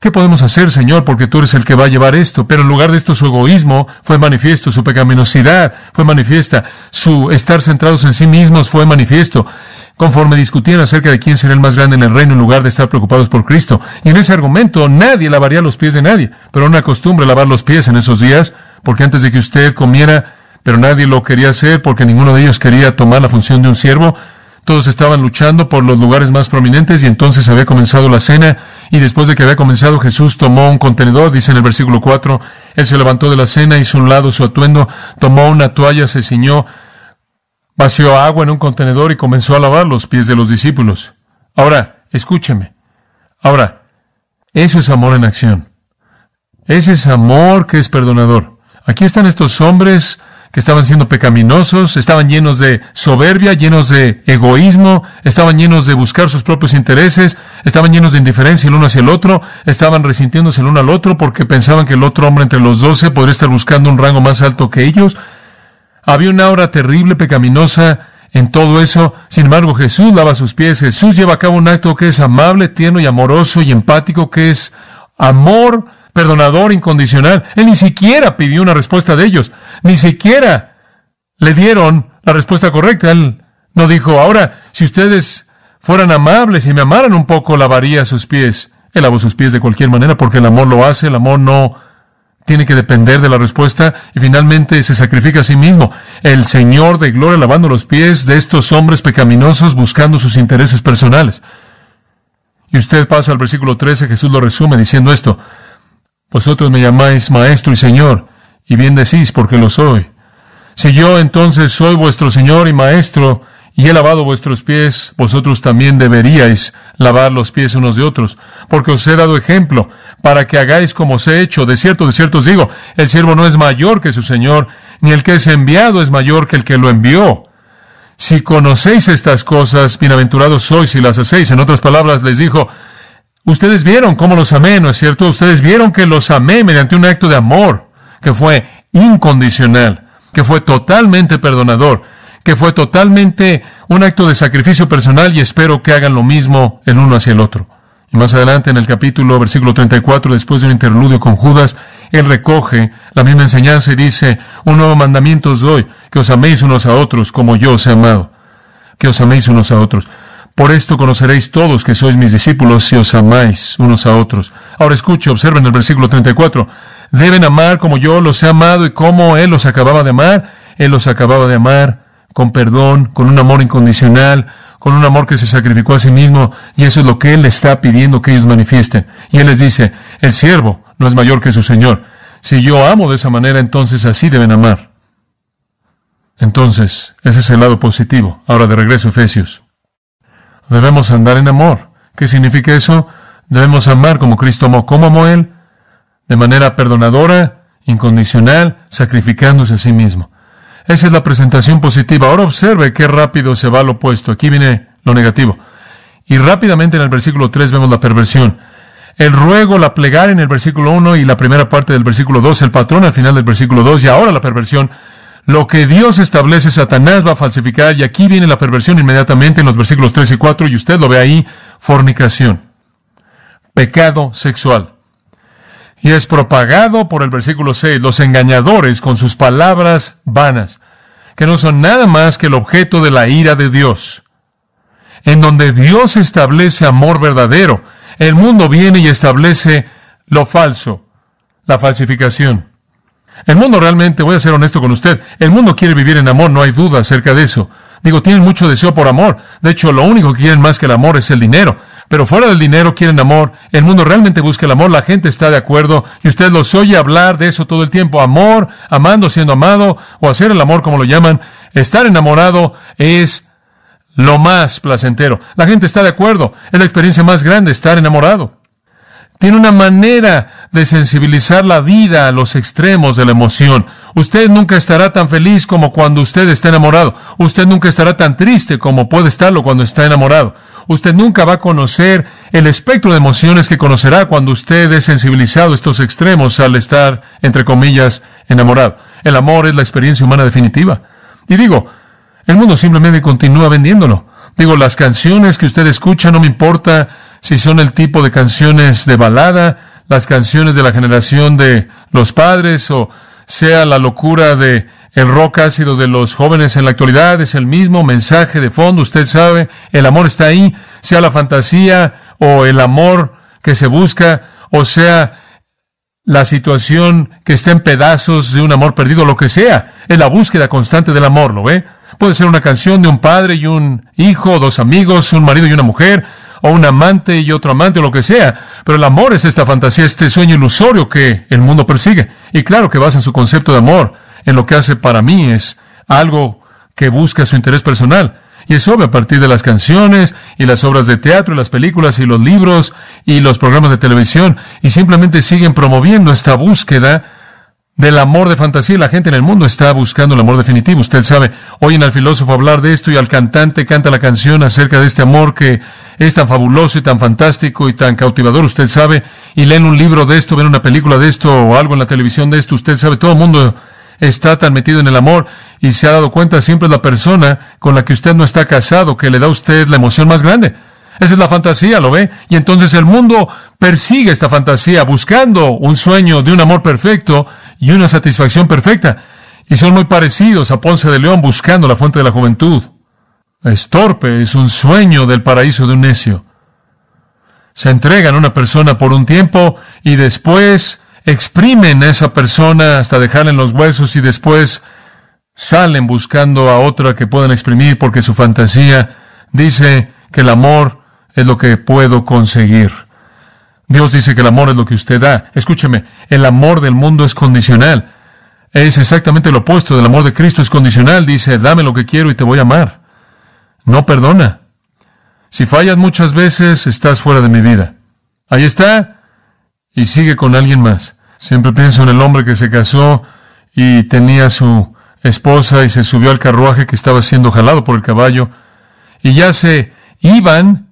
Speaker 1: ¿Qué podemos hacer, Señor? Porque tú eres el que va a llevar esto. Pero en lugar de esto, su egoísmo fue manifiesto, su pecaminosidad fue manifiesta, su estar centrados en sí mismos fue manifiesto conforme discutían acerca de quién será el más grande en el reino en lugar de estar preocupados por Cristo. Y en ese argumento nadie lavaría los pies de nadie, pero una costumbre lavar los pies en esos días, porque antes de que usted comiera, pero nadie lo quería hacer porque ninguno de ellos quería tomar la función de un siervo, todos estaban luchando por los lugares más prominentes y entonces había comenzado la cena y después de que había comenzado Jesús tomó un contenedor, dice en el versículo 4, él se levantó de la cena, hizo un lado su atuendo, tomó una toalla, se ciñó, Vació agua en un contenedor y comenzó a lavar los pies de los discípulos. Ahora, escúcheme. Ahora, eso es amor en acción. Ese es amor que es perdonador. Aquí están estos hombres que estaban siendo pecaminosos, estaban llenos de soberbia, llenos de egoísmo, estaban llenos de buscar sus propios intereses, estaban llenos de indiferencia el uno hacia el otro, estaban resintiéndose el uno al otro porque pensaban que el otro hombre entre los doce podría estar buscando un rango más alto que ellos, había una aura terrible, pecaminosa en todo eso. Sin embargo, Jesús lava sus pies. Jesús lleva a cabo un acto que es amable, tierno y amoroso y empático, que es amor perdonador incondicional. Él ni siquiera pidió una respuesta de ellos. Ni siquiera le dieron la respuesta correcta. Él no dijo, ahora, si ustedes fueran amables y me amaran un poco, lavaría sus pies. Él lavó sus pies de cualquier manera porque el amor lo hace, el amor no tiene que depender de la respuesta y finalmente se sacrifica a sí mismo. El Señor de Gloria lavando los pies de estos hombres pecaminosos buscando sus intereses personales. Y usted pasa al versículo 13, Jesús lo resume diciendo esto. Vosotros me llamáis Maestro y Señor, y bien decís porque lo soy. Si yo entonces soy vuestro Señor y Maestro, y he lavado vuestros pies, vosotros también deberíais lavar los pies unos de otros, porque os he dado ejemplo, para que hagáis como os he hecho. De cierto, de cierto os digo, el siervo no es mayor que su Señor, ni el que es enviado es mayor que el que lo envió. Si conocéis estas cosas, bienaventurados sois si las hacéis. En otras palabras, les dijo, ustedes vieron cómo los amé, ¿no es cierto? Ustedes vieron que los amé mediante un acto de amor, que fue incondicional, que fue totalmente perdonador, que fue totalmente un acto de sacrificio personal y espero que hagan lo mismo el uno hacia el otro. Y más adelante en el capítulo, versículo 34, después de un interludio con Judas, él recoge la misma enseñanza y dice, un nuevo mandamiento os doy, que os améis unos a otros como yo os he amado, que os améis unos a otros. Por esto conoceréis todos que sois mis discípulos si os amáis unos a otros. Ahora escuche, observen el versículo 34. Deben amar como yo los he amado y como Él los acababa de amar. Él los acababa de amar con perdón, con un amor incondicional, con un amor que se sacrificó a sí mismo, y eso es lo que Él está pidiendo que ellos manifiesten. Y Él les dice, el siervo no es mayor que su Señor. Si yo amo de esa manera, entonces así deben amar. Entonces, ese es el lado positivo. Ahora de regreso Efesios. Debemos andar en amor. ¿Qué significa eso? Debemos amar como Cristo amó. como amó Él? De manera perdonadora, incondicional, sacrificándose a sí mismo. Esa es la presentación positiva. Ahora observe qué rápido se va al opuesto. Aquí viene lo negativo. Y rápidamente en el versículo 3 vemos la perversión. El ruego, la plegar en el versículo 1 y la primera parte del versículo 2, el patrón al final del versículo 2 y ahora la perversión. Lo que Dios establece, Satanás va a falsificar y aquí viene la perversión inmediatamente en los versículos 3 y 4 y usted lo ve ahí, fornicación, pecado sexual. Y es propagado por el versículo 6, los engañadores con sus palabras vanas, que no son nada más que el objeto de la ira de Dios. En donde Dios establece amor verdadero, el mundo viene y establece lo falso, la falsificación. El mundo realmente, voy a ser honesto con usted, el mundo quiere vivir en amor, no hay duda acerca de eso. Digo, tienen mucho deseo por amor. De hecho, lo único que quieren más que el amor es el dinero. Pero fuera del dinero quieren amor. El mundo realmente busca el amor. La gente está de acuerdo. Y usted los oye hablar de eso todo el tiempo. Amor, amando, siendo amado, o hacer el amor como lo llaman. Estar enamorado es lo más placentero. La gente está de acuerdo. Es la experiencia más grande, estar enamorado tiene una manera de sensibilizar la vida a los extremos de la emoción. Usted nunca estará tan feliz como cuando usted está enamorado. Usted nunca estará tan triste como puede estarlo cuando está enamorado. Usted nunca va a conocer el espectro de emociones que conocerá cuando usted es sensibilizado a estos extremos al estar, entre comillas, enamorado. El amor es la experiencia humana definitiva. Y digo, el mundo simplemente continúa vendiéndolo. Digo, las canciones que usted escucha no me importa si son el tipo de canciones de balada, las canciones de la generación de los padres o sea la locura de el rock ácido de los jóvenes en la actualidad, es el mismo mensaje de fondo, usted sabe, el amor está ahí, sea la fantasía o el amor que se busca, o sea la situación que está en pedazos de un amor perdido, lo que sea, es la búsqueda constante del amor, ¿lo ve? Puede ser una canción de un padre y un hijo, dos amigos, un marido y una mujer, o un amante y otro amante, o lo que sea. Pero el amor es esta fantasía, este sueño ilusorio que el mundo persigue. Y claro que basa en su concepto de amor, en lo que hace para mí, es algo que busca su interés personal. Y eso obvio a partir de las canciones y las obras de teatro y las películas y los libros y los programas de televisión. Y simplemente siguen promoviendo esta búsqueda del amor de fantasía. La gente en el mundo está buscando el amor definitivo. Usted sabe, oyen al filósofo hablar de esto y al cantante canta la canción acerca de este amor que es tan fabuloso y tan fantástico y tan cautivador. Usted sabe, y leen un libro de esto, ven una película de esto o algo en la televisión de esto. Usted sabe, todo el mundo está tan metido en el amor y se ha dado cuenta siempre la persona con la que usted no está casado que le da a usted la emoción más grande. Esa es la fantasía, ¿lo ve? Y entonces el mundo persigue esta fantasía buscando un sueño de un amor perfecto y una satisfacción perfecta. Y son muy parecidos a Ponce de León buscando la fuente de la juventud. Es torpe, es un sueño del paraíso de un necio. Se entregan a una persona por un tiempo y después exprimen a esa persona hasta dejarle en los huesos y después salen buscando a otra que puedan exprimir porque su fantasía dice que el amor es lo que puedo conseguir. Dios dice que el amor es lo que usted da. Escúcheme, el amor del mundo es condicional. Es exactamente lo opuesto del amor de Cristo, es condicional. Dice, dame lo que quiero y te voy a amar. No perdona. Si fallas muchas veces, estás fuera de mi vida. Ahí está. Y sigue con alguien más. Siempre pienso en el hombre que se casó y tenía su esposa y se subió al carruaje que estaba siendo jalado por el caballo. Y ya se iban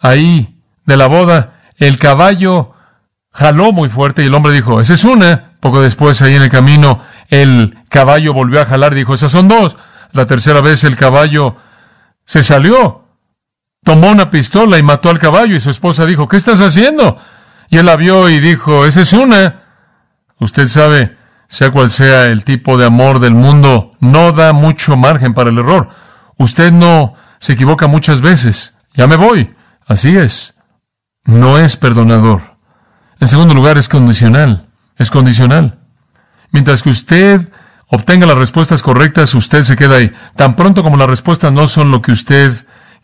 Speaker 1: ahí de la boda, el caballo jaló muy fuerte y el hombre dijo, esa es una. Poco después, ahí en el camino, el caballo volvió a jalar y dijo, esas son dos. La tercera vez el caballo se salió, tomó una pistola y mató al caballo y su esposa dijo, ¿qué estás haciendo? Y él la vio y dijo, esa es una. Usted sabe, sea cual sea el tipo de amor del mundo, no da mucho margen para el error. Usted no se equivoca muchas veces. Ya me voy. Así es. No es perdonador. En segundo lugar, es condicional. Es condicional. Mientras que usted obtenga las respuestas correctas, usted se queda ahí. Tan pronto como las respuestas no son lo que usted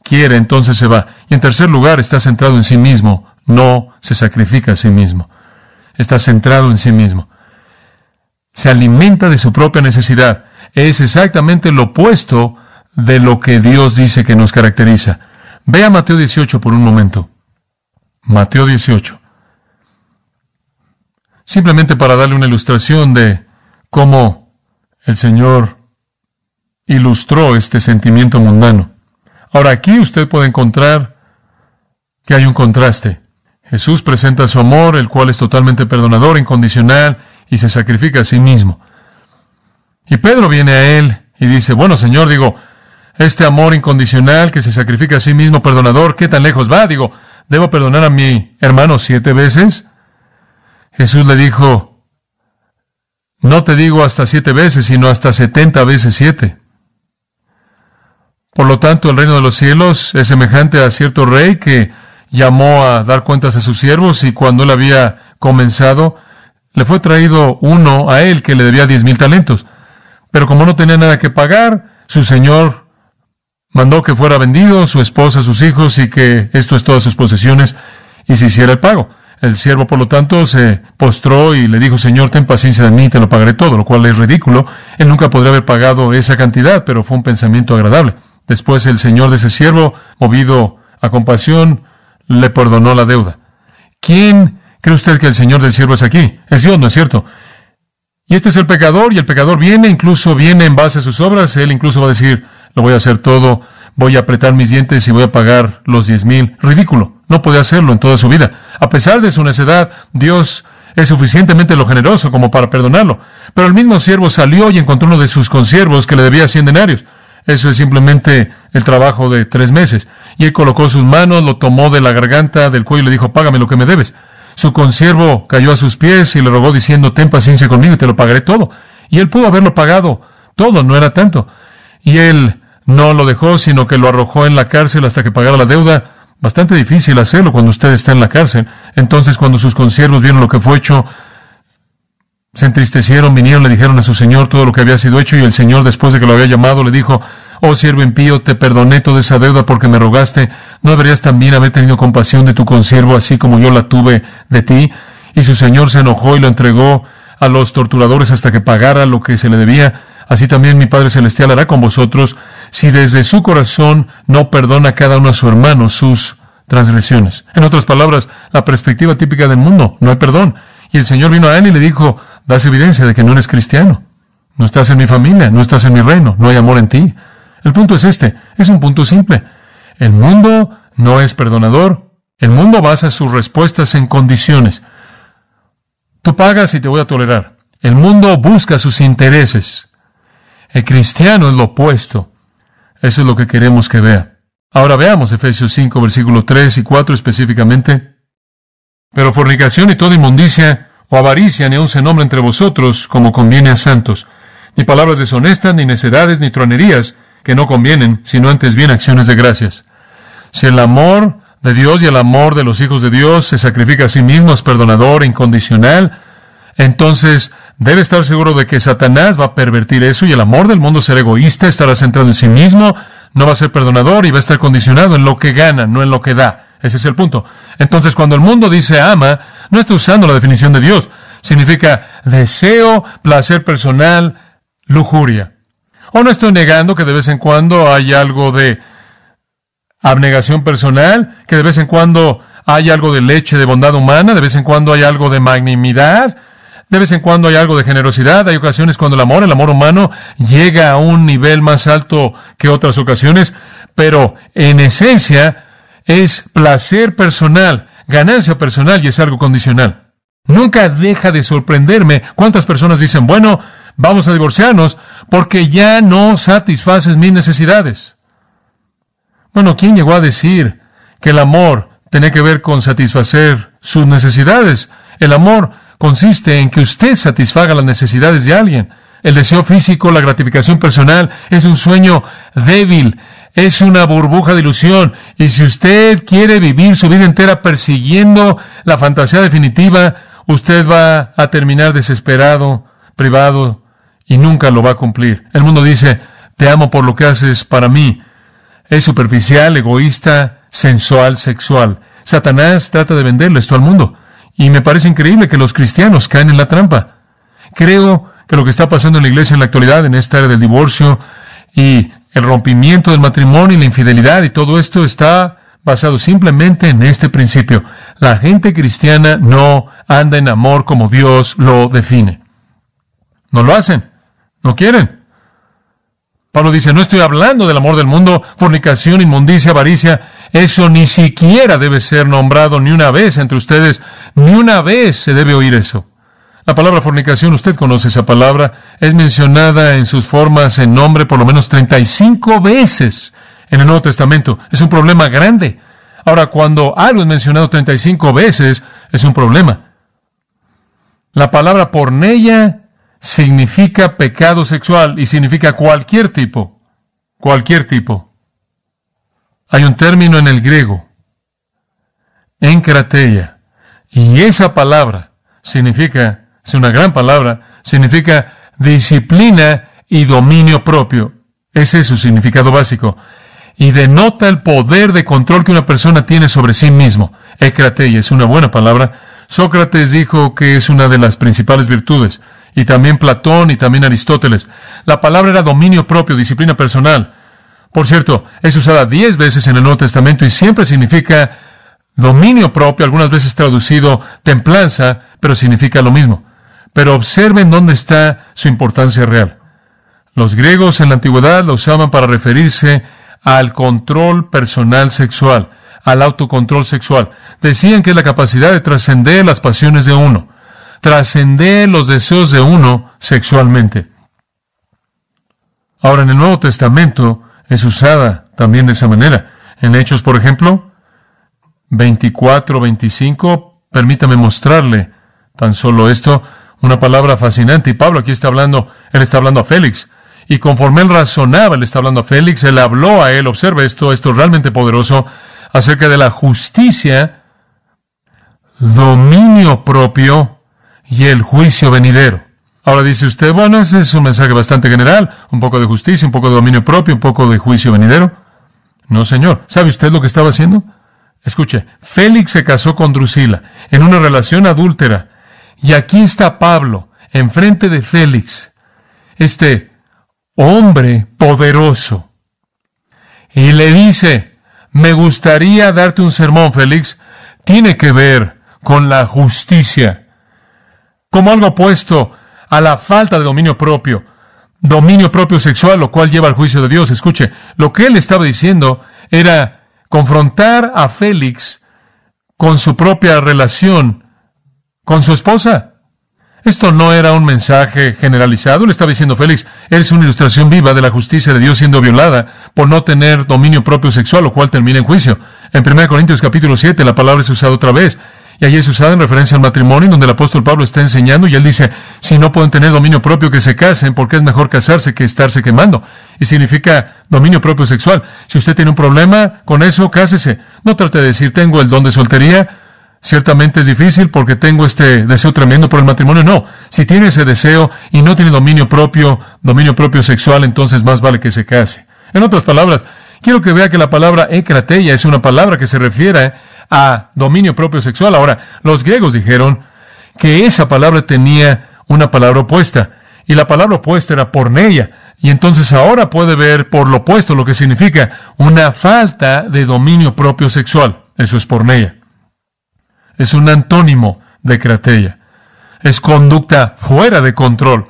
Speaker 1: quiere, entonces se va. Y en tercer lugar, está centrado en sí mismo. No se sacrifica a sí mismo. Está centrado en sí mismo. Se alimenta de su propia necesidad. Es exactamente lo opuesto de lo que Dios dice que nos caracteriza. Ve a Mateo 18 por un momento. Mateo 18. Simplemente para darle una ilustración de cómo el Señor ilustró este sentimiento mundano. Ahora aquí usted puede encontrar que hay un contraste. Jesús presenta su amor, el cual es totalmente perdonador, incondicional, y se sacrifica a sí mismo. Y Pedro viene a él y dice, bueno Señor, digo, este amor incondicional que se sacrifica a sí mismo, perdonador, ¿qué tan lejos va? Digo, ¿debo perdonar a mi hermano siete veces? Jesús le dijo, no te digo hasta siete veces, sino hasta setenta veces siete. Por lo tanto, el reino de los cielos es semejante a cierto rey que llamó a dar cuentas a sus siervos y cuando él había comenzado, le fue traído uno a él que le debía diez mil talentos. Pero como no tenía nada que pagar, su señor Mandó que fuera vendido, su esposa, sus hijos y que esto es todas sus posesiones y se hiciera el pago. El siervo, por lo tanto, se postró y le dijo, Señor, ten paciencia de mí, te lo pagaré todo, lo cual es ridículo. Él nunca podría haber pagado esa cantidad, pero fue un pensamiento agradable. Después el Señor de ese siervo, movido a compasión, le perdonó la deuda. ¿Quién cree usted que el Señor del siervo es aquí? Es Dios, ¿no es cierto? Y este es el pecador, y el pecador viene, incluso viene en base a sus obras, él incluso va a decir, lo voy a hacer todo, voy a apretar mis dientes y voy a pagar los diez mil. Ridículo, no podía hacerlo en toda su vida. A pesar de su necedad, Dios es suficientemente lo generoso como para perdonarlo. Pero el mismo siervo salió y encontró uno de sus consiervos que le debía cien denarios. Eso es simplemente el trabajo de tres meses. Y él colocó sus manos, lo tomó de la garganta, del cuello y le dijo, págame lo que me debes. Su consiervo cayó a sus pies y le rogó diciendo, ten paciencia conmigo y te lo pagaré todo. Y él pudo haberlo pagado todo, no era tanto. Y él no lo dejó, sino que lo arrojó en la cárcel hasta que pagara la deuda. Bastante difícil hacerlo cuando usted está en la cárcel. Entonces, cuando sus conciervos vieron lo que fue hecho, se entristecieron, vinieron, le dijeron a su señor todo lo que había sido hecho, y el señor, después de que lo había llamado, le dijo, Oh siervo impío, te perdoné toda esa deuda porque me rogaste. ¿No deberías también haber tenido compasión de tu conciervo, así como yo la tuve de ti? Y su señor se enojó y lo entregó a los torturadores hasta que pagara lo que se le debía. Así también mi Padre Celestial hará con vosotros si desde su corazón no perdona cada uno a su hermano sus transgresiones. En otras palabras, la perspectiva típica del mundo, no hay perdón. Y el Señor vino a él y le dijo, das evidencia de que no eres cristiano. No estás en mi familia, no estás en mi reino, no hay amor en ti. El punto es este, es un punto simple. El mundo no es perdonador. El mundo basa sus respuestas en condiciones. Tú pagas y te voy a tolerar. El mundo busca sus intereses. El cristiano es lo opuesto. Eso es lo que queremos que vea. Ahora veamos Efesios 5, versículos 3 y 4 específicamente. Pero fornicación y toda inmundicia o avaricia ni aun se nombre entre vosotros como conviene a santos, ni palabras deshonestas, ni necedades, ni tronerías que no convienen, sino antes bien acciones de gracias. Si el amor de Dios y el amor de los hijos de Dios se sacrifica a sí mismo, es perdonador, incondicional, entonces Debe estar seguro de que Satanás va a pervertir eso y el amor del mundo será egoísta, estará centrado en sí mismo, no va a ser perdonador y va a estar condicionado en lo que gana, no en lo que da. Ese es el punto. Entonces, cuando el mundo dice ama, no está usando la definición de Dios. Significa deseo, placer personal, lujuria. O no estoy negando que de vez en cuando hay algo de abnegación personal, que de vez en cuando hay algo de leche de bondad humana, de vez en cuando hay algo de magnanimidad, de vez en cuando hay algo de generosidad, hay ocasiones cuando el amor, el amor humano, llega a un nivel más alto que otras ocasiones, pero en esencia es placer personal, ganancia personal y es algo condicional. Nunca deja de sorprenderme cuántas personas dicen, bueno, vamos a divorciarnos porque ya no satisfaces mis necesidades. Bueno, ¿quién llegó a decir que el amor tiene que ver con satisfacer sus necesidades? El amor consiste en que usted satisfaga las necesidades de alguien. El deseo físico, la gratificación personal, es un sueño débil, es una burbuja de ilusión, y si usted quiere vivir su vida entera persiguiendo la fantasía definitiva, usted va a terminar desesperado, privado, y nunca lo va a cumplir. El mundo dice, te amo por lo que haces para mí. Es superficial, egoísta, sensual, sexual. Satanás trata de venderle esto al mundo. Y me parece increíble que los cristianos caen en la trampa. Creo que lo que está pasando en la iglesia en la actualidad, en esta área del divorcio y el rompimiento del matrimonio y la infidelidad y todo esto está basado simplemente en este principio. La gente cristiana no anda en amor como Dios lo define. No lo hacen. No quieren. Pablo dice, no estoy hablando del amor del mundo, fornicación, inmundicia, avaricia, eso ni siquiera debe ser nombrado ni una vez entre ustedes, ni una vez se debe oír eso. La palabra fornicación, usted conoce esa palabra, es mencionada en sus formas en nombre por lo menos 35 veces en el Nuevo Testamento. Es un problema grande. Ahora, cuando algo es mencionado 35 veces, es un problema. La palabra pornella significa pecado sexual y significa cualquier tipo, cualquier tipo. Hay un término en el griego, encrateia, y esa palabra significa, es una gran palabra, significa disciplina y dominio propio. Ese es su significado básico. Y denota el poder de control que una persona tiene sobre sí mismo. Ecrateia es una buena palabra. Sócrates dijo que es una de las principales virtudes. Y también Platón y también Aristóteles. La palabra era dominio propio, disciplina personal. Por cierto, es usada diez veces en el Nuevo Testamento y siempre significa dominio propio, algunas veces traducido templanza, pero significa lo mismo. Pero observen dónde está su importancia real. Los griegos en la antigüedad la usaban para referirse al control personal sexual, al autocontrol sexual. Decían que es la capacidad de trascender las pasiones de uno, trascender los deseos de uno sexualmente. Ahora, en el Nuevo Testamento, es usada también de esa manera. En Hechos, por ejemplo, 24, 25, permítame mostrarle tan solo esto, una palabra fascinante. Y Pablo aquí está hablando, él está hablando a Félix. Y conforme él razonaba, él está hablando a Félix, él habló a él, observe esto, esto es realmente poderoso, acerca de la justicia, dominio propio y el juicio venidero. Ahora dice usted, bueno, ese es un mensaje bastante general, un poco de justicia, un poco de dominio propio, un poco de juicio venidero. No, señor. ¿Sabe usted lo que estaba haciendo? Escuche, Félix se casó con Drusila en una relación adúltera. Y aquí está Pablo, enfrente de Félix, este hombre poderoso. Y le dice, me gustaría darte un sermón, Félix. Tiene que ver con la justicia. Como algo opuesto a la falta de dominio propio, dominio propio sexual, lo cual lleva al juicio de Dios. Escuche, lo que él estaba diciendo era confrontar a Félix con su propia relación con su esposa. Esto no era un mensaje generalizado, le estaba diciendo Félix, es una ilustración viva de la justicia de Dios siendo violada por no tener dominio propio sexual, lo cual termina en juicio. En 1 Corintios capítulo 7 la palabra es usada otra vez. Y ahí es usada en referencia al matrimonio, donde el apóstol Pablo está enseñando y él dice, si no pueden tener dominio propio que se casen, porque es mejor casarse que estarse quemando. Y significa dominio propio sexual. Si usted tiene un problema con eso, cásese. No trate de decir, tengo el don de soltería. Ciertamente es difícil porque tengo este deseo tremendo por el matrimonio. No, si tiene ese deseo y no tiene dominio propio, dominio propio sexual, entonces más vale que se case. En otras palabras, quiero que vea que la palabra ecrateia es una palabra que se refiere a dominio propio sexual. Ahora, los griegos dijeron que esa palabra tenía una palabra opuesta, y la palabra opuesta era porneia, y entonces ahora puede ver por lo opuesto lo que significa una falta de dominio propio sexual. Eso es porneia. Es un antónimo de crateia. Es conducta fuera de control.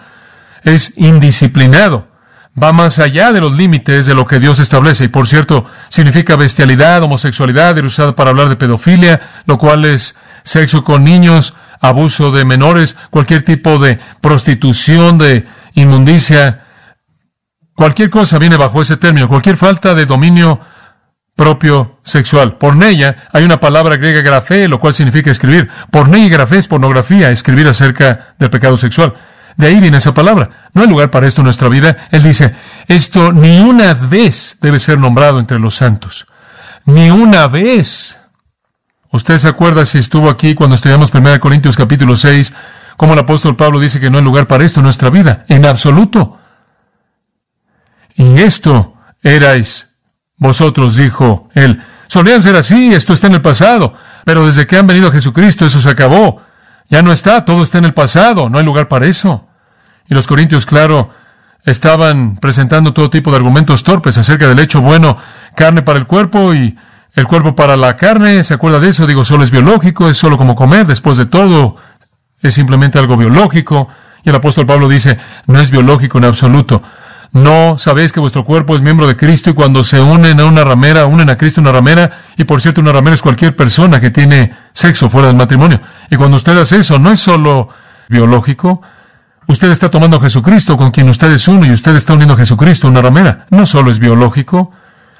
Speaker 1: Es indisciplinado va más allá de los límites de lo que Dios establece. Y por cierto, significa bestialidad, homosexualidad, era usado para hablar de pedofilia, lo cual es sexo con niños, abuso de menores, cualquier tipo de prostitución, de inmundicia. Cualquier cosa viene bajo ese término, cualquier falta de dominio propio sexual. Porneia, hay una palabra griega grafe, lo cual significa escribir. Porneia y grafe es pornografía, escribir acerca del pecado sexual. De ahí viene esa palabra. No hay lugar para esto en nuestra vida. Él dice, esto ni una vez debe ser nombrado entre los santos. Ni una vez. Usted se acuerda si estuvo aquí cuando estudiamos 1 Corintios capítulo 6, como el apóstol Pablo dice que no hay lugar para esto en nuestra vida. En absoluto. Y esto erais vosotros, dijo él. Solían ser así, esto está en el pasado. Pero desde que han venido a Jesucristo, eso se acabó. Ya no está, todo está en el pasado, no hay lugar para eso. Y los corintios, claro, estaban presentando todo tipo de argumentos torpes acerca del hecho bueno, carne para el cuerpo y el cuerpo para la carne, ¿se acuerda de eso? Digo, solo es biológico, es solo como comer, después de todo, es simplemente algo biológico. Y el apóstol Pablo dice, no es biológico en absoluto. ¿No sabéis que vuestro cuerpo es miembro de Cristo y cuando se unen a una ramera, unen a Cristo una ramera? Y por cierto, una ramera es cualquier persona que tiene sexo fuera del matrimonio. Y cuando usted hace eso, no es solo biológico, usted está tomando a Jesucristo con quien usted es uno y usted está uniendo a Jesucristo una ramera. No solo es biológico.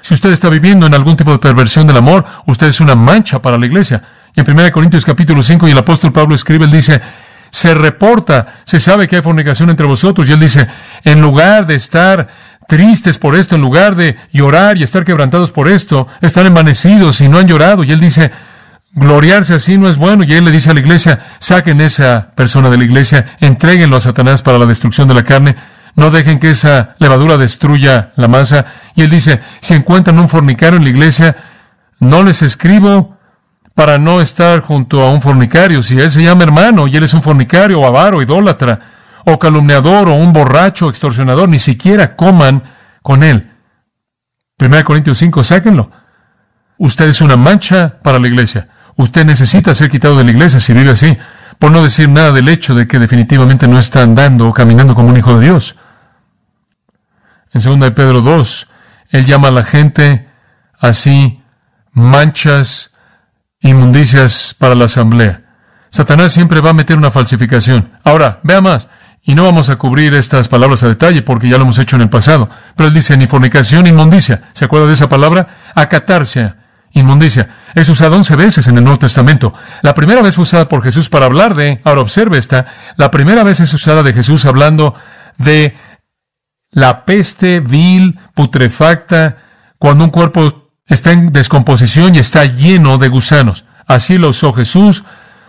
Speaker 1: Si usted está viviendo en algún tipo de perversión del amor, usted es una mancha para la iglesia. Y en 1 Corintios capítulo 5 y el apóstol Pablo escribe, él dice, se reporta, se sabe que hay fornicación entre vosotros. Y él dice, en lugar de estar tristes por esto, en lugar de llorar y estar quebrantados por esto, están envanecidos y no han llorado. Y él dice, gloriarse así no es bueno. Y él le dice a la iglesia, saquen esa persona de la iglesia, entréguenlo a Satanás para la destrucción de la carne. No dejen que esa levadura destruya la masa. Y él dice, si encuentran un fornicario en la iglesia, no les escribo para no estar junto a un fornicario. Si él se llama hermano y él es un fornicario, o avaro, idólatra, o calumniador, o un borracho, extorsionador, ni siquiera coman con él. 1 Corintios 5, sáquenlo. Usted es una mancha para la iglesia. Usted necesita ser quitado de la iglesia si vive así, por no decir nada del hecho de que definitivamente no está andando o caminando como un hijo de Dios. En 2 de Pedro 2, él llama a la gente así manchas inmundicias para la asamblea. Satanás siempre va a meter una falsificación. Ahora, vea más. Y no vamos a cubrir estas palabras a detalle porque ya lo hemos hecho en el pasado. Pero él dice ni fornicación, inmundicia. ¿Se acuerda de esa palabra? Acatarse. Inmundicia. Es usada once veces en el Nuevo Testamento. La primera vez usada por Jesús para hablar de, ahora observe esta, la primera vez es usada de Jesús hablando de la peste vil, putrefacta, cuando un cuerpo está en descomposición y está lleno de gusanos. Así lo usó Jesús,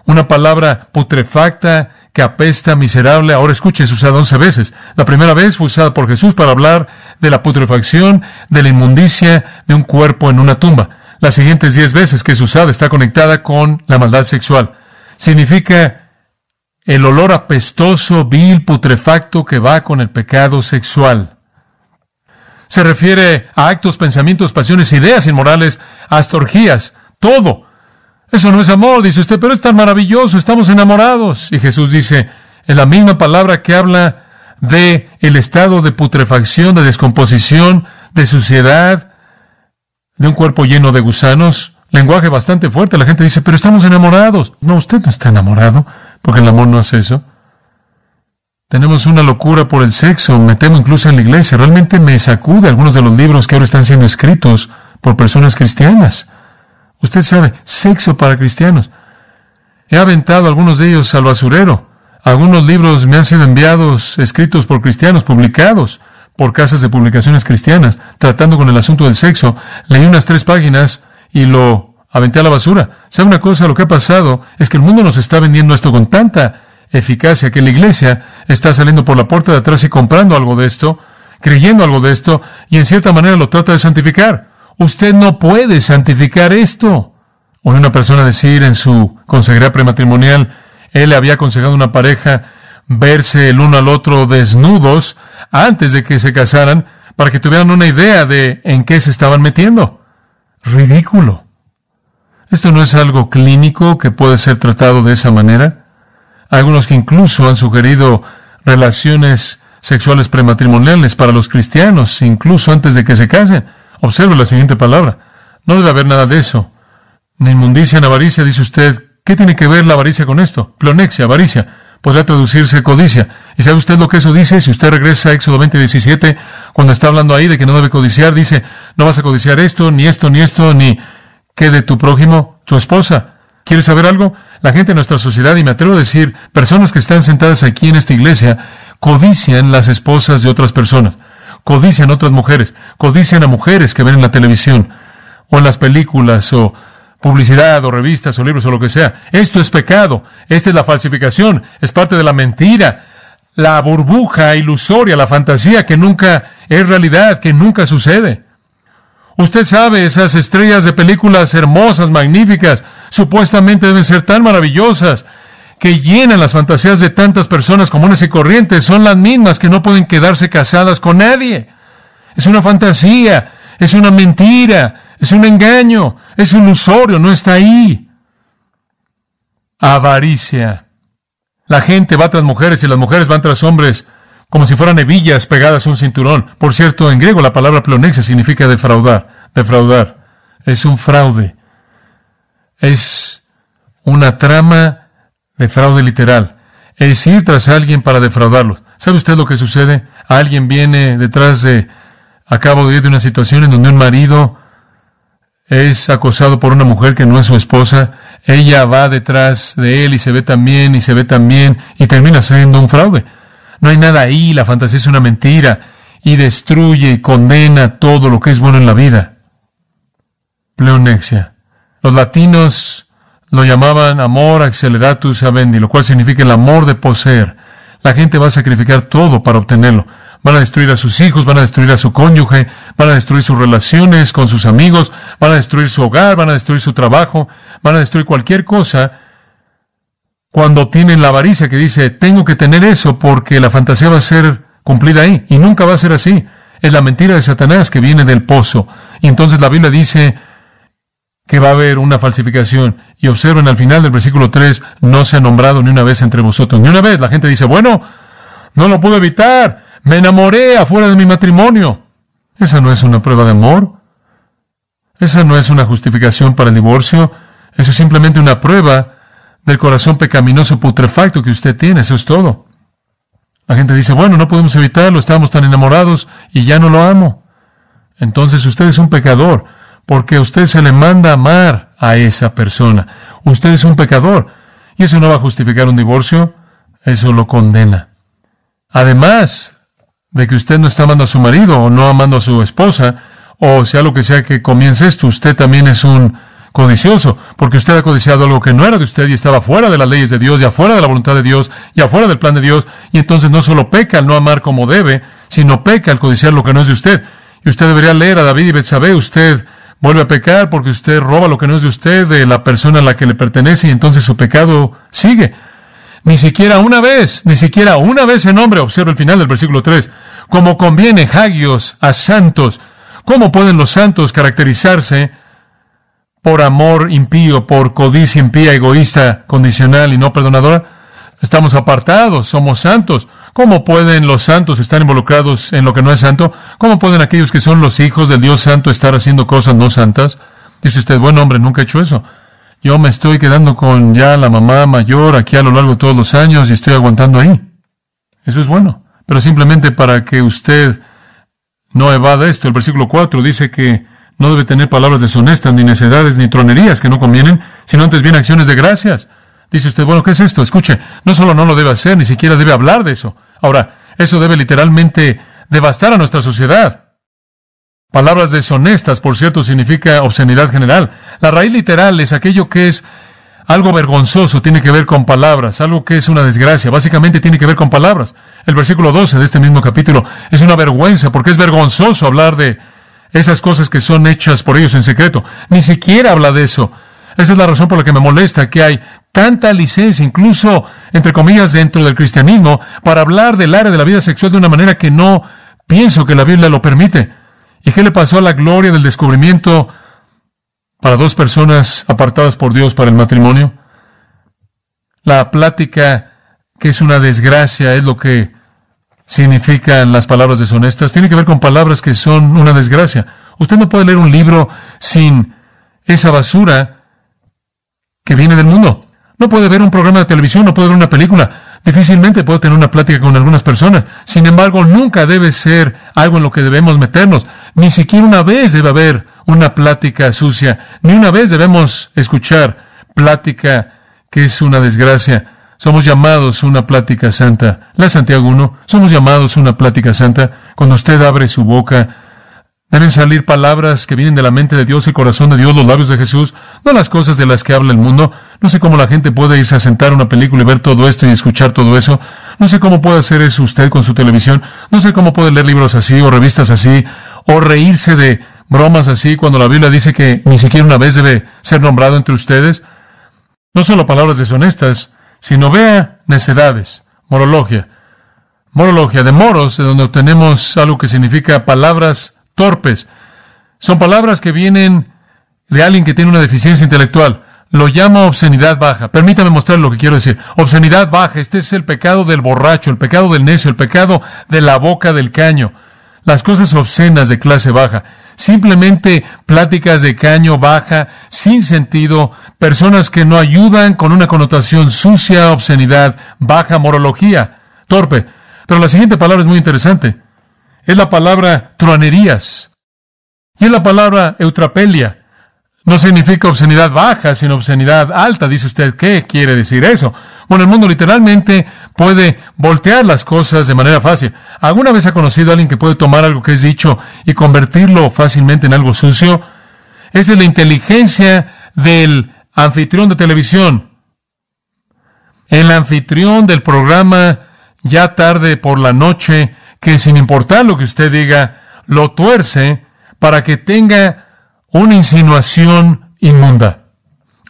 Speaker 1: una palabra putrefacta que apesta miserable. Ahora escuchen, es usada once veces. La primera vez fue usada por Jesús para hablar de la putrefacción, de la inmundicia de un cuerpo en una tumba. Las siguientes diez veces que es usada está conectada con la maldad sexual. Significa el olor apestoso, vil, putrefacto que va con el pecado sexual se refiere a actos, pensamientos, pasiones, ideas inmorales, astorgías, todo. Eso no es amor, dice usted, pero es tan maravilloso, estamos enamorados. Y Jesús dice, en la misma palabra que habla de el estado de putrefacción, de descomposición, de suciedad, de un cuerpo lleno de gusanos. Lenguaje bastante fuerte, la gente dice, pero estamos enamorados. No, usted no está enamorado, porque el amor no hace eso. Tenemos una locura por el sexo, me temo incluso en la iglesia. Realmente me sacude algunos de los libros que ahora están siendo escritos por personas cristianas. Usted sabe, sexo para cristianos. He aventado algunos de ellos al basurero. Algunos libros me han sido enviados, escritos por cristianos, publicados por casas de publicaciones cristianas, tratando con el asunto del sexo. Leí unas tres páginas y lo aventé a la basura. ¿Sabe una cosa? Lo que ha pasado es que el mundo nos está vendiendo esto con tanta eficacia, que la iglesia está saliendo por la puerta de atrás y comprando algo de esto, creyendo algo de esto, y en cierta manera lo trata de santificar. Usted no puede santificar esto. O una persona decir en su consejería prematrimonial, él había aconsejado a una pareja verse el uno al otro desnudos antes de que se casaran para que tuvieran una idea de en qué se estaban metiendo. Ridículo. Esto no es algo clínico que puede ser tratado de esa manera algunos que incluso han sugerido relaciones sexuales prematrimoniales para los cristianos, incluso antes de que se casen. Observe la siguiente palabra. No debe haber nada de eso. Ni inmundicia ni avaricia, dice usted. ¿Qué tiene que ver la avaricia con esto? Plonexia, avaricia. Podría traducirse codicia. ¿Y sabe usted lo que eso dice? Si usted regresa a Éxodo 20:17, cuando está hablando ahí de que no debe codiciar, dice, no vas a codiciar esto, ni esto, ni esto, ni que de tu prójimo, tu esposa. ¿Quieres saber algo? La gente de nuestra sociedad, y me atrevo a decir, personas que están sentadas aquí en esta iglesia, codician las esposas de otras personas, codician otras mujeres, codician a mujeres que ven en la televisión, o en las películas, o publicidad, o revistas, o libros, o lo que sea. Esto es pecado, esta es la falsificación, es parte de la mentira, la burbuja ilusoria, la fantasía que nunca es realidad, que nunca sucede. Usted sabe, esas estrellas de películas hermosas, magníficas, supuestamente deben ser tan maravillosas que llenan las fantasías de tantas personas comunes y corrientes, son las mismas que no pueden quedarse casadas con nadie. Es una fantasía, es una mentira, es un engaño, es un usorio, no está ahí. Avaricia. La gente va tras mujeres y las mujeres van tras hombres como si fueran hebillas pegadas a un cinturón. Por cierto, en griego la palabra pleonexia significa defraudar, defraudar. Es un fraude es una trama de fraude literal. Es ir tras alguien para defraudarlo. ¿Sabe usted lo que sucede? Alguien viene detrás de... Acabo de ir de una situación en donde un marido es acosado por una mujer que no es su esposa. Ella va detrás de él y se ve también y se ve también y termina siendo un fraude. No hay nada ahí, la fantasía es una mentira y destruye y condena todo lo que es bueno en la vida. Pleonexia. Los latinos lo llamaban amor acceleratus avendi, lo cual significa el amor de poseer. La gente va a sacrificar todo para obtenerlo. Van a destruir a sus hijos, van a destruir a su cónyuge, van a destruir sus relaciones con sus amigos, van a destruir su hogar, van a destruir su trabajo, van a destruir cualquier cosa cuando tienen la avaricia que dice, tengo que tener eso porque la fantasía va a ser cumplida ahí. Y nunca va a ser así. Es la mentira de Satanás que viene del pozo. Y entonces la Biblia dice, que va a haber una falsificación. Y observen al final del versículo 3, no se ha nombrado ni una vez entre vosotros. Ni una vez la gente dice, bueno, no lo pude evitar, me enamoré afuera de mi matrimonio. Esa no es una prueba de amor. Esa no es una justificación para el divorcio. Eso es simplemente una prueba del corazón pecaminoso putrefacto que usted tiene. Eso es todo. La gente dice, bueno, no podemos evitarlo, estamos tan enamorados y ya no lo amo. Entonces usted es un pecador porque usted se le manda amar a esa persona. Usted es un pecador y eso no va a justificar un divorcio, eso lo condena. Además de que usted no está amando a su marido o no amando a su esposa, o sea lo que sea que comience esto, usted también es un codicioso, porque usted ha codiciado algo que no era de usted y estaba fuera de las leyes de Dios, y afuera de la voluntad de Dios, y afuera del plan de Dios, y entonces no solo peca al no amar como debe, sino peca al codiciar lo que no es de usted. Y usted debería leer a David y Betsabé, usted vuelve a pecar porque usted roba lo que no es de usted, de la persona a la que le pertenece, y entonces su pecado sigue. Ni siquiera una vez, ni siquiera una vez en nombre, observa el final del versículo 3, como conviene hagios a santos, ¿cómo pueden los santos caracterizarse por amor impío, por codicia impía, egoísta, condicional y no perdonadora? Estamos apartados, somos santos. ¿Cómo pueden los santos estar involucrados en lo que no es santo? ¿Cómo pueden aquellos que son los hijos del Dios Santo estar haciendo cosas no santas? Dice usted, bueno, hombre, nunca he hecho eso. Yo me estoy quedando con ya la mamá mayor aquí a lo largo de todos los años y estoy aguantando ahí. Eso es bueno. Pero simplemente para que usted no evada esto, el versículo 4 dice que no debe tener palabras deshonestas, ni necedades, ni tronerías que no convienen, sino antes bien acciones de gracias. Dice usted, bueno, ¿qué es esto? Escuche, no solo no lo debe hacer, ni siquiera debe hablar de eso. Ahora, eso debe literalmente devastar a nuestra sociedad. Palabras deshonestas, por cierto, significa obscenidad general. La raíz literal es aquello que es algo vergonzoso, tiene que ver con palabras, algo que es una desgracia, básicamente tiene que ver con palabras. El versículo 12 de este mismo capítulo es una vergüenza, porque es vergonzoso hablar de esas cosas que son hechas por ellos en secreto. Ni siquiera habla de eso. Esa es la razón por la que me molesta que hay tanta licencia, incluso entre comillas, dentro del cristianismo, para hablar del área de la vida sexual de una manera que no pienso que la Biblia lo permite. ¿Y qué le pasó a la gloria del descubrimiento para dos personas apartadas por Dios para el matrimonio? La plática que es una desgracia es lo que significan las palabras deshonestas. Tiene que ver con palabras que son una desgracia. Usted no puede leer un libro sin esa basura que viene del mundo. No puede ver un programa de televisión, no puede ver una película. Difícilmente puede tener una plática con algunas personas. Sin embargo, nunca debe ser algo en lo que debemos meternos. Ni siquiera una vez debe haber una plática sucia. Ni una vez debemos escuchar plática que es una desgracia. Somos llamados una plática santa. La Santiago 1, somos llamados una plática santa. Cuando usted abre su boca, Deben salir palabras que vienen de la mente de Dios, y corazón de Dios, los labios de Jesús, no las cosas de las que habla el mundo. No sé cómo la gente puede irse a sentar a una película y ver todo esto y escuchar todo eso. No sé cómo puede hacer eso usted con su televisión. No sé cómo puede leer libros así o revistas así o reírse de bromas así cuando la Biblia dice que ni siquiera una vez debe ser nombrado entre ustedes. No solo palabras deshonestas, sino vea necedades, Morología. Morología de moros, de donde obtenemos algo que significa palabras torpes. Son palabras que vienen de alguien que tiene una deficiencia intelectual. Lo llama obscenidad baja. Permítame mostrar lo que quiero decir. Obscenidad baja. Este es el pecado del borracho, el pecado del necio, el pecado de la boca del caño. Las cosas obscenas de clase baja. Simplemente pláticas de caño baja, sin sentido, personas que no ayudan con una connotación sucia, obscenidad, baja morología, torpe. Pero la siguiente palabra es muy interesante es la palabra truanerías. Y es la palabra eutrapelia. No significa obscenidad baja, sino obscenidad alta. Dice usted, ¿qué quiere decir eso? Bueno, el mundo literalmente puede voltear las cosas de manera fácil. ¿Alguna vez ha conocido a alguien que puede tomar algo que es dicho y convertirlo fácilmente en algo sucio? Esa es la inteligencia del anfitrión de televisión. El anfitrión del programa ya tarde por la noche que sin importar lo que usted diga, lo tuerce para que tenga una insinuación inmunda.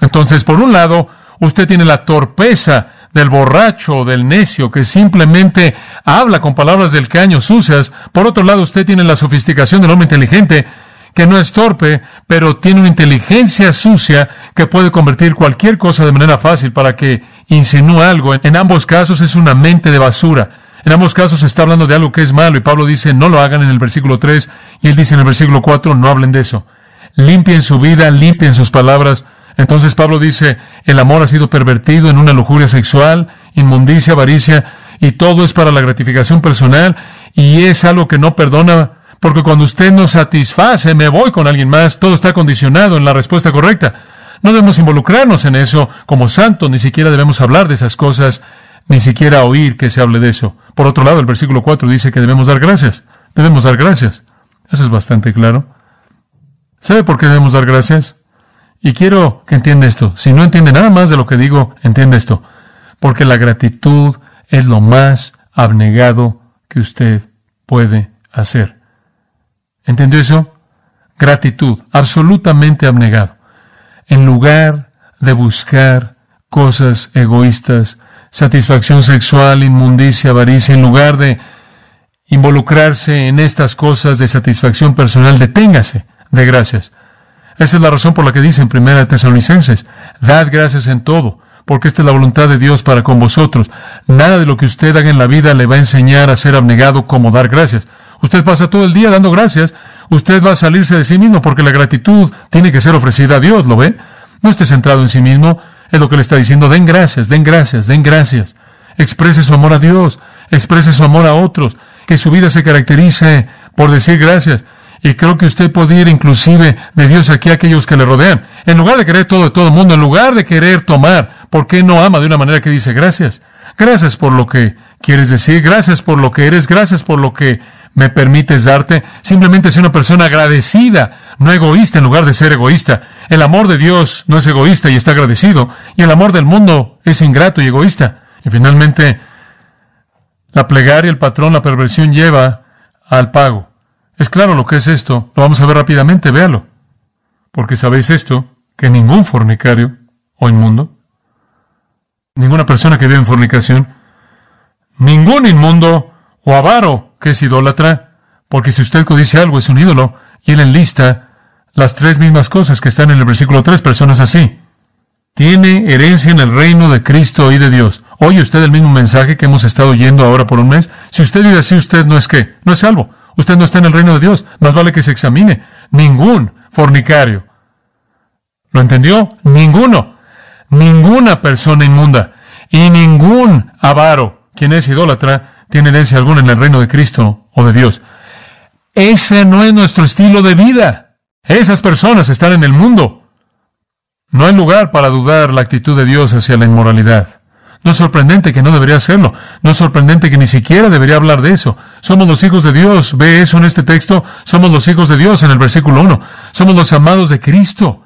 Speaker 1: Entonces, por un lado, usted tiene la torpeza del borracho, del necio, que simplemente habla con palabras del caño sucias. Por otro lado, usted tiene la sofisticación del hombre inteligente, que no es torpe, pero tiene una inteligencia sucia que puede convertir cualquier cosa de manera fácil para que insinúe algo. En ambos casos es una mente de basura. En ambos casos se está hablando de algo que es malo y Pablo dice no lo hagan en el versículo 3 y él dice en el versículo 4 no hablen de eso. Limpien su vida, limpien sus palabras. Entonces Pablo dice el amor ha sido pervertido en una lujuria sexual, inmundicia, avaricia y todo es para la gratificación personal y es algo que no perdona porque cuando usted no satisface me voy con alguien más, todo está condicionado en la respuesta correcta. No debemos involucrarnos en eso como santos, ni siquiera debemos hablar de esas cosas ni siquiera oír que se hable de eso. Por otro lado, el versículo 4 dice que debemos dar gracias. Debemos dar gracias. Eso es bastante claro. ¿Sabe por qué debemos dar gracias? Y quiero que entienda esto. Si no entiende nada más de lo que digo, entiende esto. Porque la gratitud es lo más abnegado que usted puede hacer. ¿Entendió eso? Gratitud, absolutamente abnegado. En lugar de buscar cosas egoístas satisfacción sexual, inmundicia, avaricia, en lugar de involucrarse en estas cosas de satisfacción personal, deténgase de gracias. Esa es la razón por la que dicen en Primera Tesalonicenses, dad gracias en todo, porque esta es la voluntad de Dios para con vosotros. Nada de lo que usted haga en la vida le va a enseñar a ser abnegado como dar gracias. Usted pasa todo el día dando gracias, usted va a salirse de sí mismo porque la gratitud tiene que ser ofrecida a Dios, ¿lo ve? No esté centrado en sí mismo, es lo que le está diciendo, den gracias, den gracias, den gracias. Exprese su amor a Dios, exprese su amor a otros, que su vida se caracterice por decir gracias. Y creo que usted puede ir inclusive de Dios aquí a aquellos que le rodean. En lugar de querer todo de todo el mundo, en lugar de querer tomar, ¿por qué no ama de una manera que dice gracias? Gracias por lo que quieres decir, gracias por lo que eres, gracias por lo que me permites darte, simplemente ser una persona agradecida, no egoísta en lugar de ser egoísta. El amor de Dios no es egoísta y está agradecido, y el amor del mundo es ingrato y egoísta. Y finalmente, la plegaria, el patrón, la perversión lleva al pago. Es claro lo que es esto, lo vamos a ver rápidamente, véalo. Porque sabéis esto, que ningún fornicario o inmundo, ninguna persona que vive en fornicación, ningún inmundo, o avaro, que es idólatra, porque si usted codice algo es un ídolo, y él enlista las tres mismas cosas que están en el versículo 3, personas así. Tiene herencia en el reino de Cristo y de Dios. ¿Oye usted el mismo mensaje que hemos estado oyendo ahora por un mes? Si usted vive así, usted no es qué, no es salvo. Usted no está en el reino de Dios. Más vale que se examine. Ningún fornicario. ¿Lo entendió? Ninguno. Ninguna persona inmunda. Y ningún avaro, quien es idólatra, tiene herencia alguna en el reino de Cristo o de Dios. Ese no es nuestro estilo de vida. Esas personas están en el mundo. No hay lugar para dudar la actitud de Dios hacia la inmoralidad. No es sorprendente que no debería hacerlo. No es sorprendente que ni siquiera debería hablar de eso. Somos los hijos de Dios. Ve eso en este texto. Somos los hijos de Dios en el versículo 1. Somos los amados de Cristo.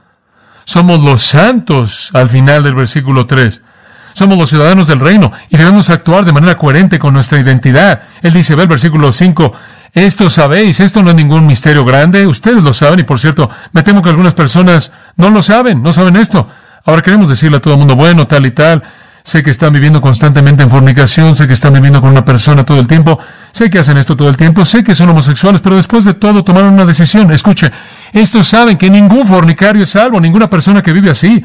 Speaker 1: Somos los santos al final del versículo 3. Somos los ciudadanos del reino y debemos actuar de manera coherente con nuestra identidad. Él dice, ve el versículo 5, esto sabéis, esto no es ningún misterio grande, ustedes lo saben y por cierto, me temo que algunas personas no lo saben, no saben esto. Ahora queremos decirle a todo el mundo, bueno, tal y tal, sé que están viviendo constantemente en fornicación, sé que están viviendo con una persona todo el tiempo, sé que hacen esto todo el tiempo, sé que son homosexuales, pero después de todo tomaron una decisión. Escuche, estos saben que ningún fornicario es salvo, ninguna persona que vive así.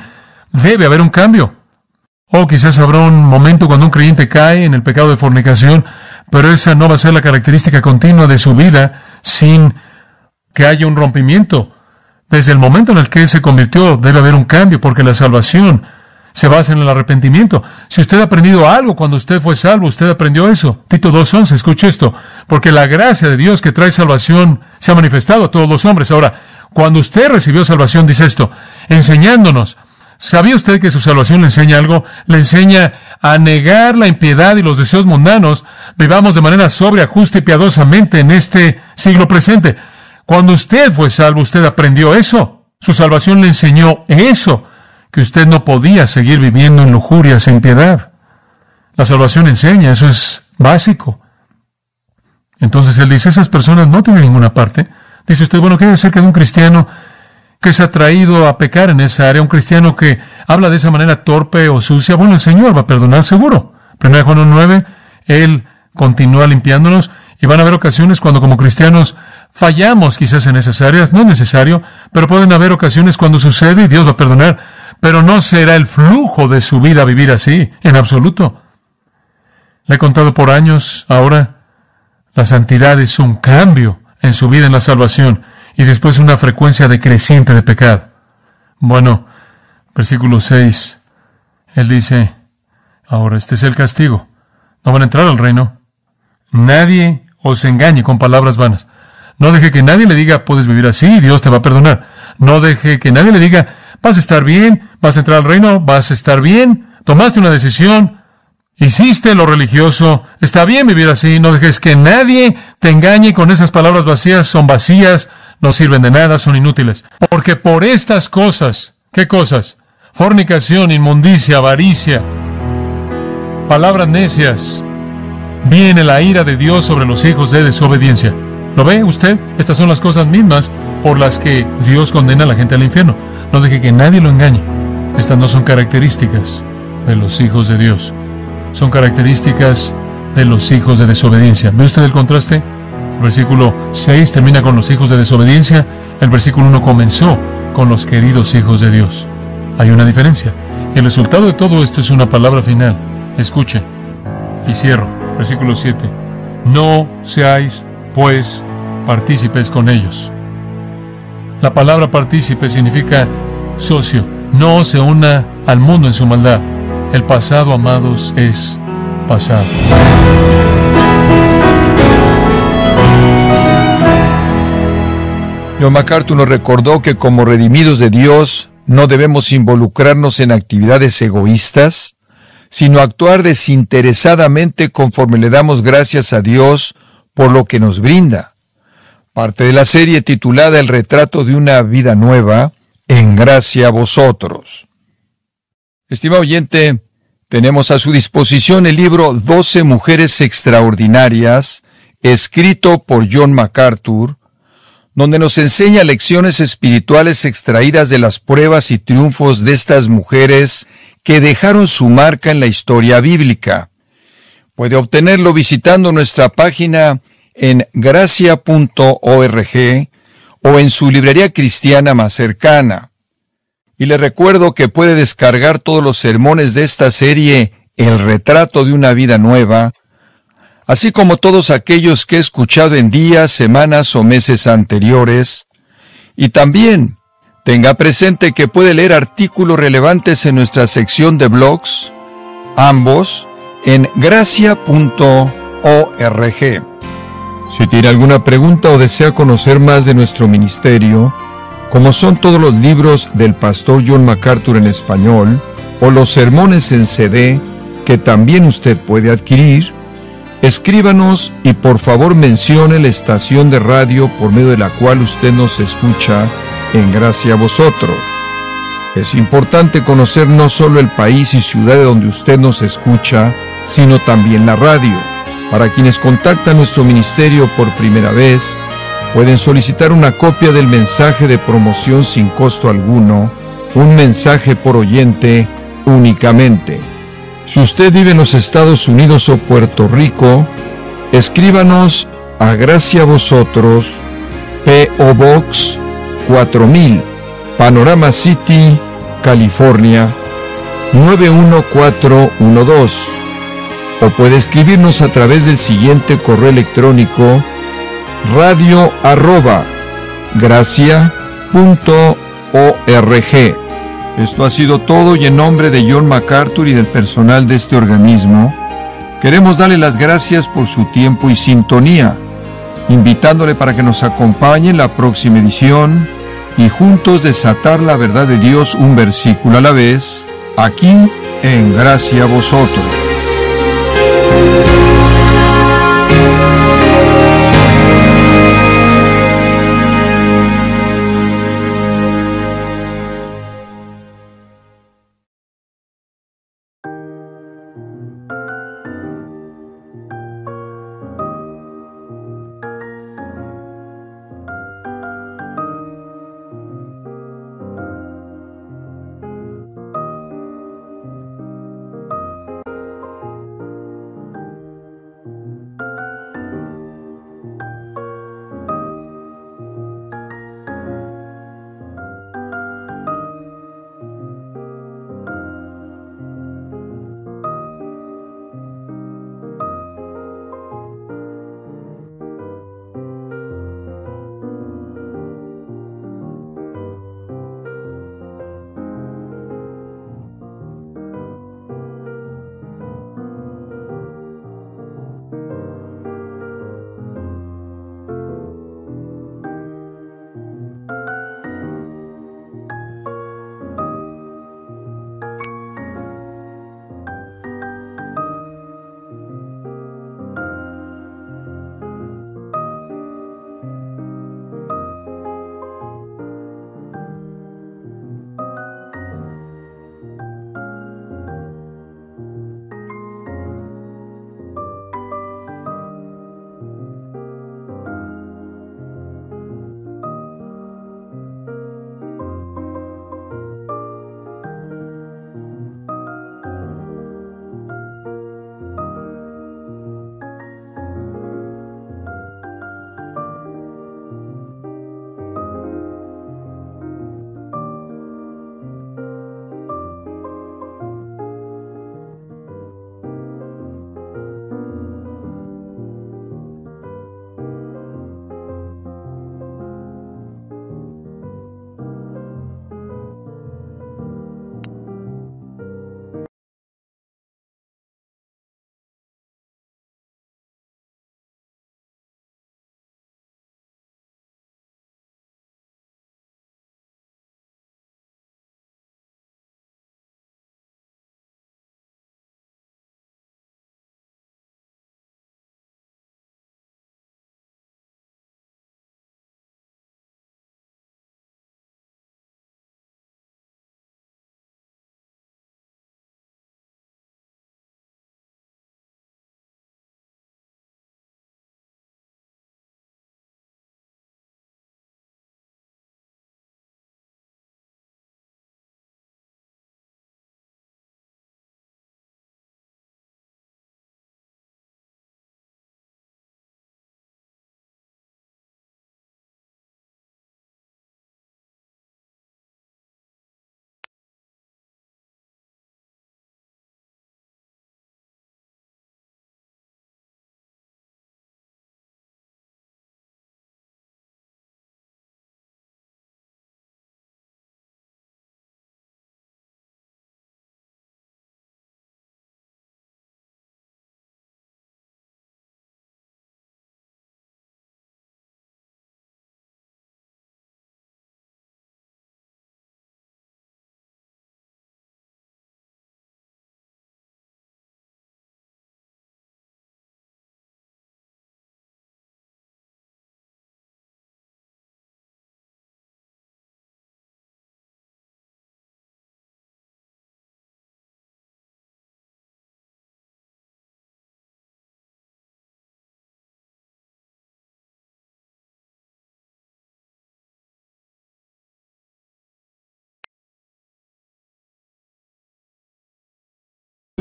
Speaker 1: Debe haber un cambio. O oh, quizás habrá un momento cuando un creyente cae en el pecado de fornicación, pero esa no va a ser la característica continua de su vida sin que haya un rompimiento. Desde el momento en el que se convirtió debe haber un cambio porque la salvación se basa en el arrepentimiento. Si usted ha aprendido algo cuando usted fue salvo, usted aprendió eso. Tito 2.11, escuche esto, porque la gracia de Dios que trae salvación se ha manifestado a todos los hombres. Ahora, cuando usted recibió salvación, dice esto, enseñándonos ¿Sabía usted que su salvación le enseña algo? Le enseña a negar la impiedad y los deseos mundanos. Vivamos de manera sobria, justa y piadosamente en este siglo presente. Cuando usted fue salvo, usted aprendió eso. Su salvación le enseñó eso, que usted no podía seguir viviendo en lujurias e impiedad. La salvación enseña, eso es básico. Entonces él dice, esas personas no tienen ninguna parte. Dice usted, bueno, ¿qué ser que de un cristiano que se ha traído a pecar en esa área, un cristiano que habla de esa manera torpe o sucia, bueno, el Señor va a perdonar seguro. 1 Juan 9, Él continúa limpiándonos y van a haber ocasiones cuando como cristianos fallamos quizás en esas áreas, no es necesario, pero pueden haber ocasiones cuando sucede y Dios va a perdonar, pero no será el flujo de su vida vivir así, en absoluto. Le he contado por años ahora, la santidad es un cambio en su vida en la salvación y después una frecuencia decreciente de pecado. Bueno, versículo 6, él dice, ahora este es el castigo, no van a entrar al reino. Nadie os engañe con palabras vanas. No deje que nadie le diga, puedes vivir así, Dios te va a perdonar. No deje que nadie le diga, vas a estar bien, vas a entrar al reino, vas a estar bien, tomaste una decisión, hiciste lo religioso, está bien vivir así, no dejes que nadie te engañe con esas palabras vacías, son vacías, no sirven de nada, son inútiles. Porque por estas cosas, ¿qué cosas? Fornicación, inmundicia, avaricia, palabras necias, viene la ira de Dios sobre los hijos de desobediencia. ¿Lo ve usted? Estas son las cosas mismas por las que Dios condena a la gente al infierno. No deje que nadie lo engañe. Estas no son características de los hijos de Dios. Son características de los hijos de desobediencia. ¿Ve usted el contraste? versículo 6 termina con los hijos de desobediencia, el versículo 1 comenzó con los queridos hijos de Dios. Hay una diferencia. El resultado de todo esto es una palabra final. Escuche y cierro. Versículo 7. No seáis, pues, partícipes con ellos. La palabra partícipe significa socio. No se una al mundo en su maldad. El pasado, amados, es
Speaker 2: pasado. John MacArthur nos recordó que como redimidos de Dios no debemos involucrarnos en actividades egoístas, sino actuar desinteresadamente conforme le damos gracias a Dios por lo que nos brinda. Parte de la serie titulada El retrato de una vida nueva, en gracia a vosotros. Estimado oyente, tenemos a su disposición el libro 12 Mujeres Extraordinarias, escrito por John MacArthur, donde nos enseña lecciones espirituales extraídas de las pruebas y triunfos de estas mujeres que dejaron su marca en la historia bíblica. Puede obtenerlo visitando nuestra página en gracia.org o en su librería cristiana más cercana. Y le recuerdo que puede descargar todos los sermones de esta serie El retrato de una vida nueva así como todos aquellos que he escuchado en días, semanas o meses anteriores. Y también tenga presente que puede leer artículos relevantes en nuestra sección de blogs, ambos en gracia.org. Si tiene alguna pregunta o desea conocer más de nuestro ministerio, como son todos los libros del pastor John MacArthur en español o los sermones en CD que también usted puede adquirir, Escríbanos y por favor mencione la estación de radio por medio de la cual usted nos escucha en gracia a vosotros. Es importante conocer no solo el país y ciudad de donde usted nos escucha, sino también la radio. Para quienes contactan nuestro ministerio por primera vez, pueden solicitar una copia del mensaje de promoción sin costo alguno, un mensaje por oyente únicamente si usted vive en los Estados Unidos o Puerto Rico, escríbanos a Gracia Vosotros, PO Box 4000, Panorama City, California 91412. O puede escribirnos a través del siguiente correo electrónico radio arroba gracia.org. Esto ha sido todo y en nombre de John MacArthur y del personal de este organismo, queremos darle las gracias por su tiempo y sintonía, invitándole para que nos acompañe en la próxima edición y juntos desatar la verdad de Dios un versículo a la vez, aquí en Gracia a Vosotros.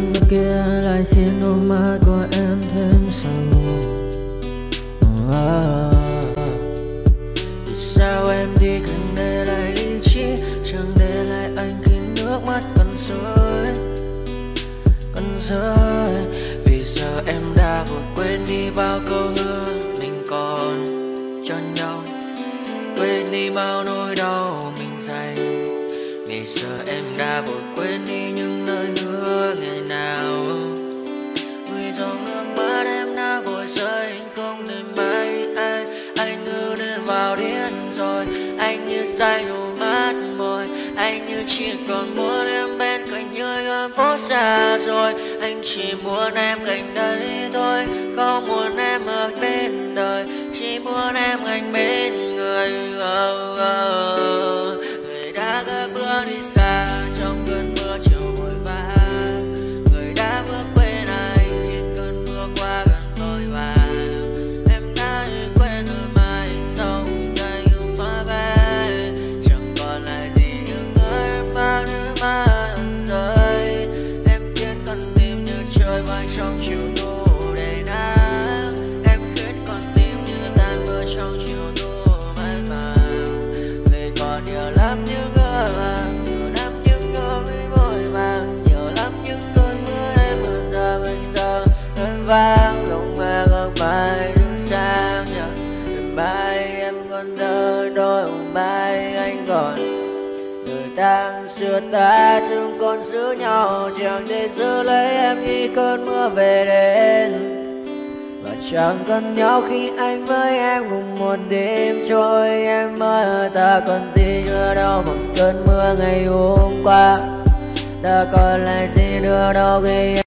Speaker 3: Nước kia lại khiến đôi mắt của em thêm sầu oh.
Speaker 4: Vì sao em đi càng để lại lý trí Chẳng để lại anh khi nước mắt còn rơi Còn rơi Vì giờ em đã vội quên đi bao câu hứa Mình còn cho nhau Quên đi bao nỗi đau mình dành Vì giờ em đã vội còn muốn em bên cạnh như em phố xa rồi anh chỉ muốn em cạnh đây thôi không muốn em ở bên đời chỉ muốn em anh bên người ờ, ờ, ờ. người đã gỡ bước đi xa trang xưa ta chung con giữ nhau chẳng để giữ lấy em khi cơn mưa về đến và chẳng cần nhau khi anh với em cùng một đêm trôi em ơi ta còn gì nữa đâu bằng cơn mưa ngày hôm qua ta còn lại gì nữa đâu khi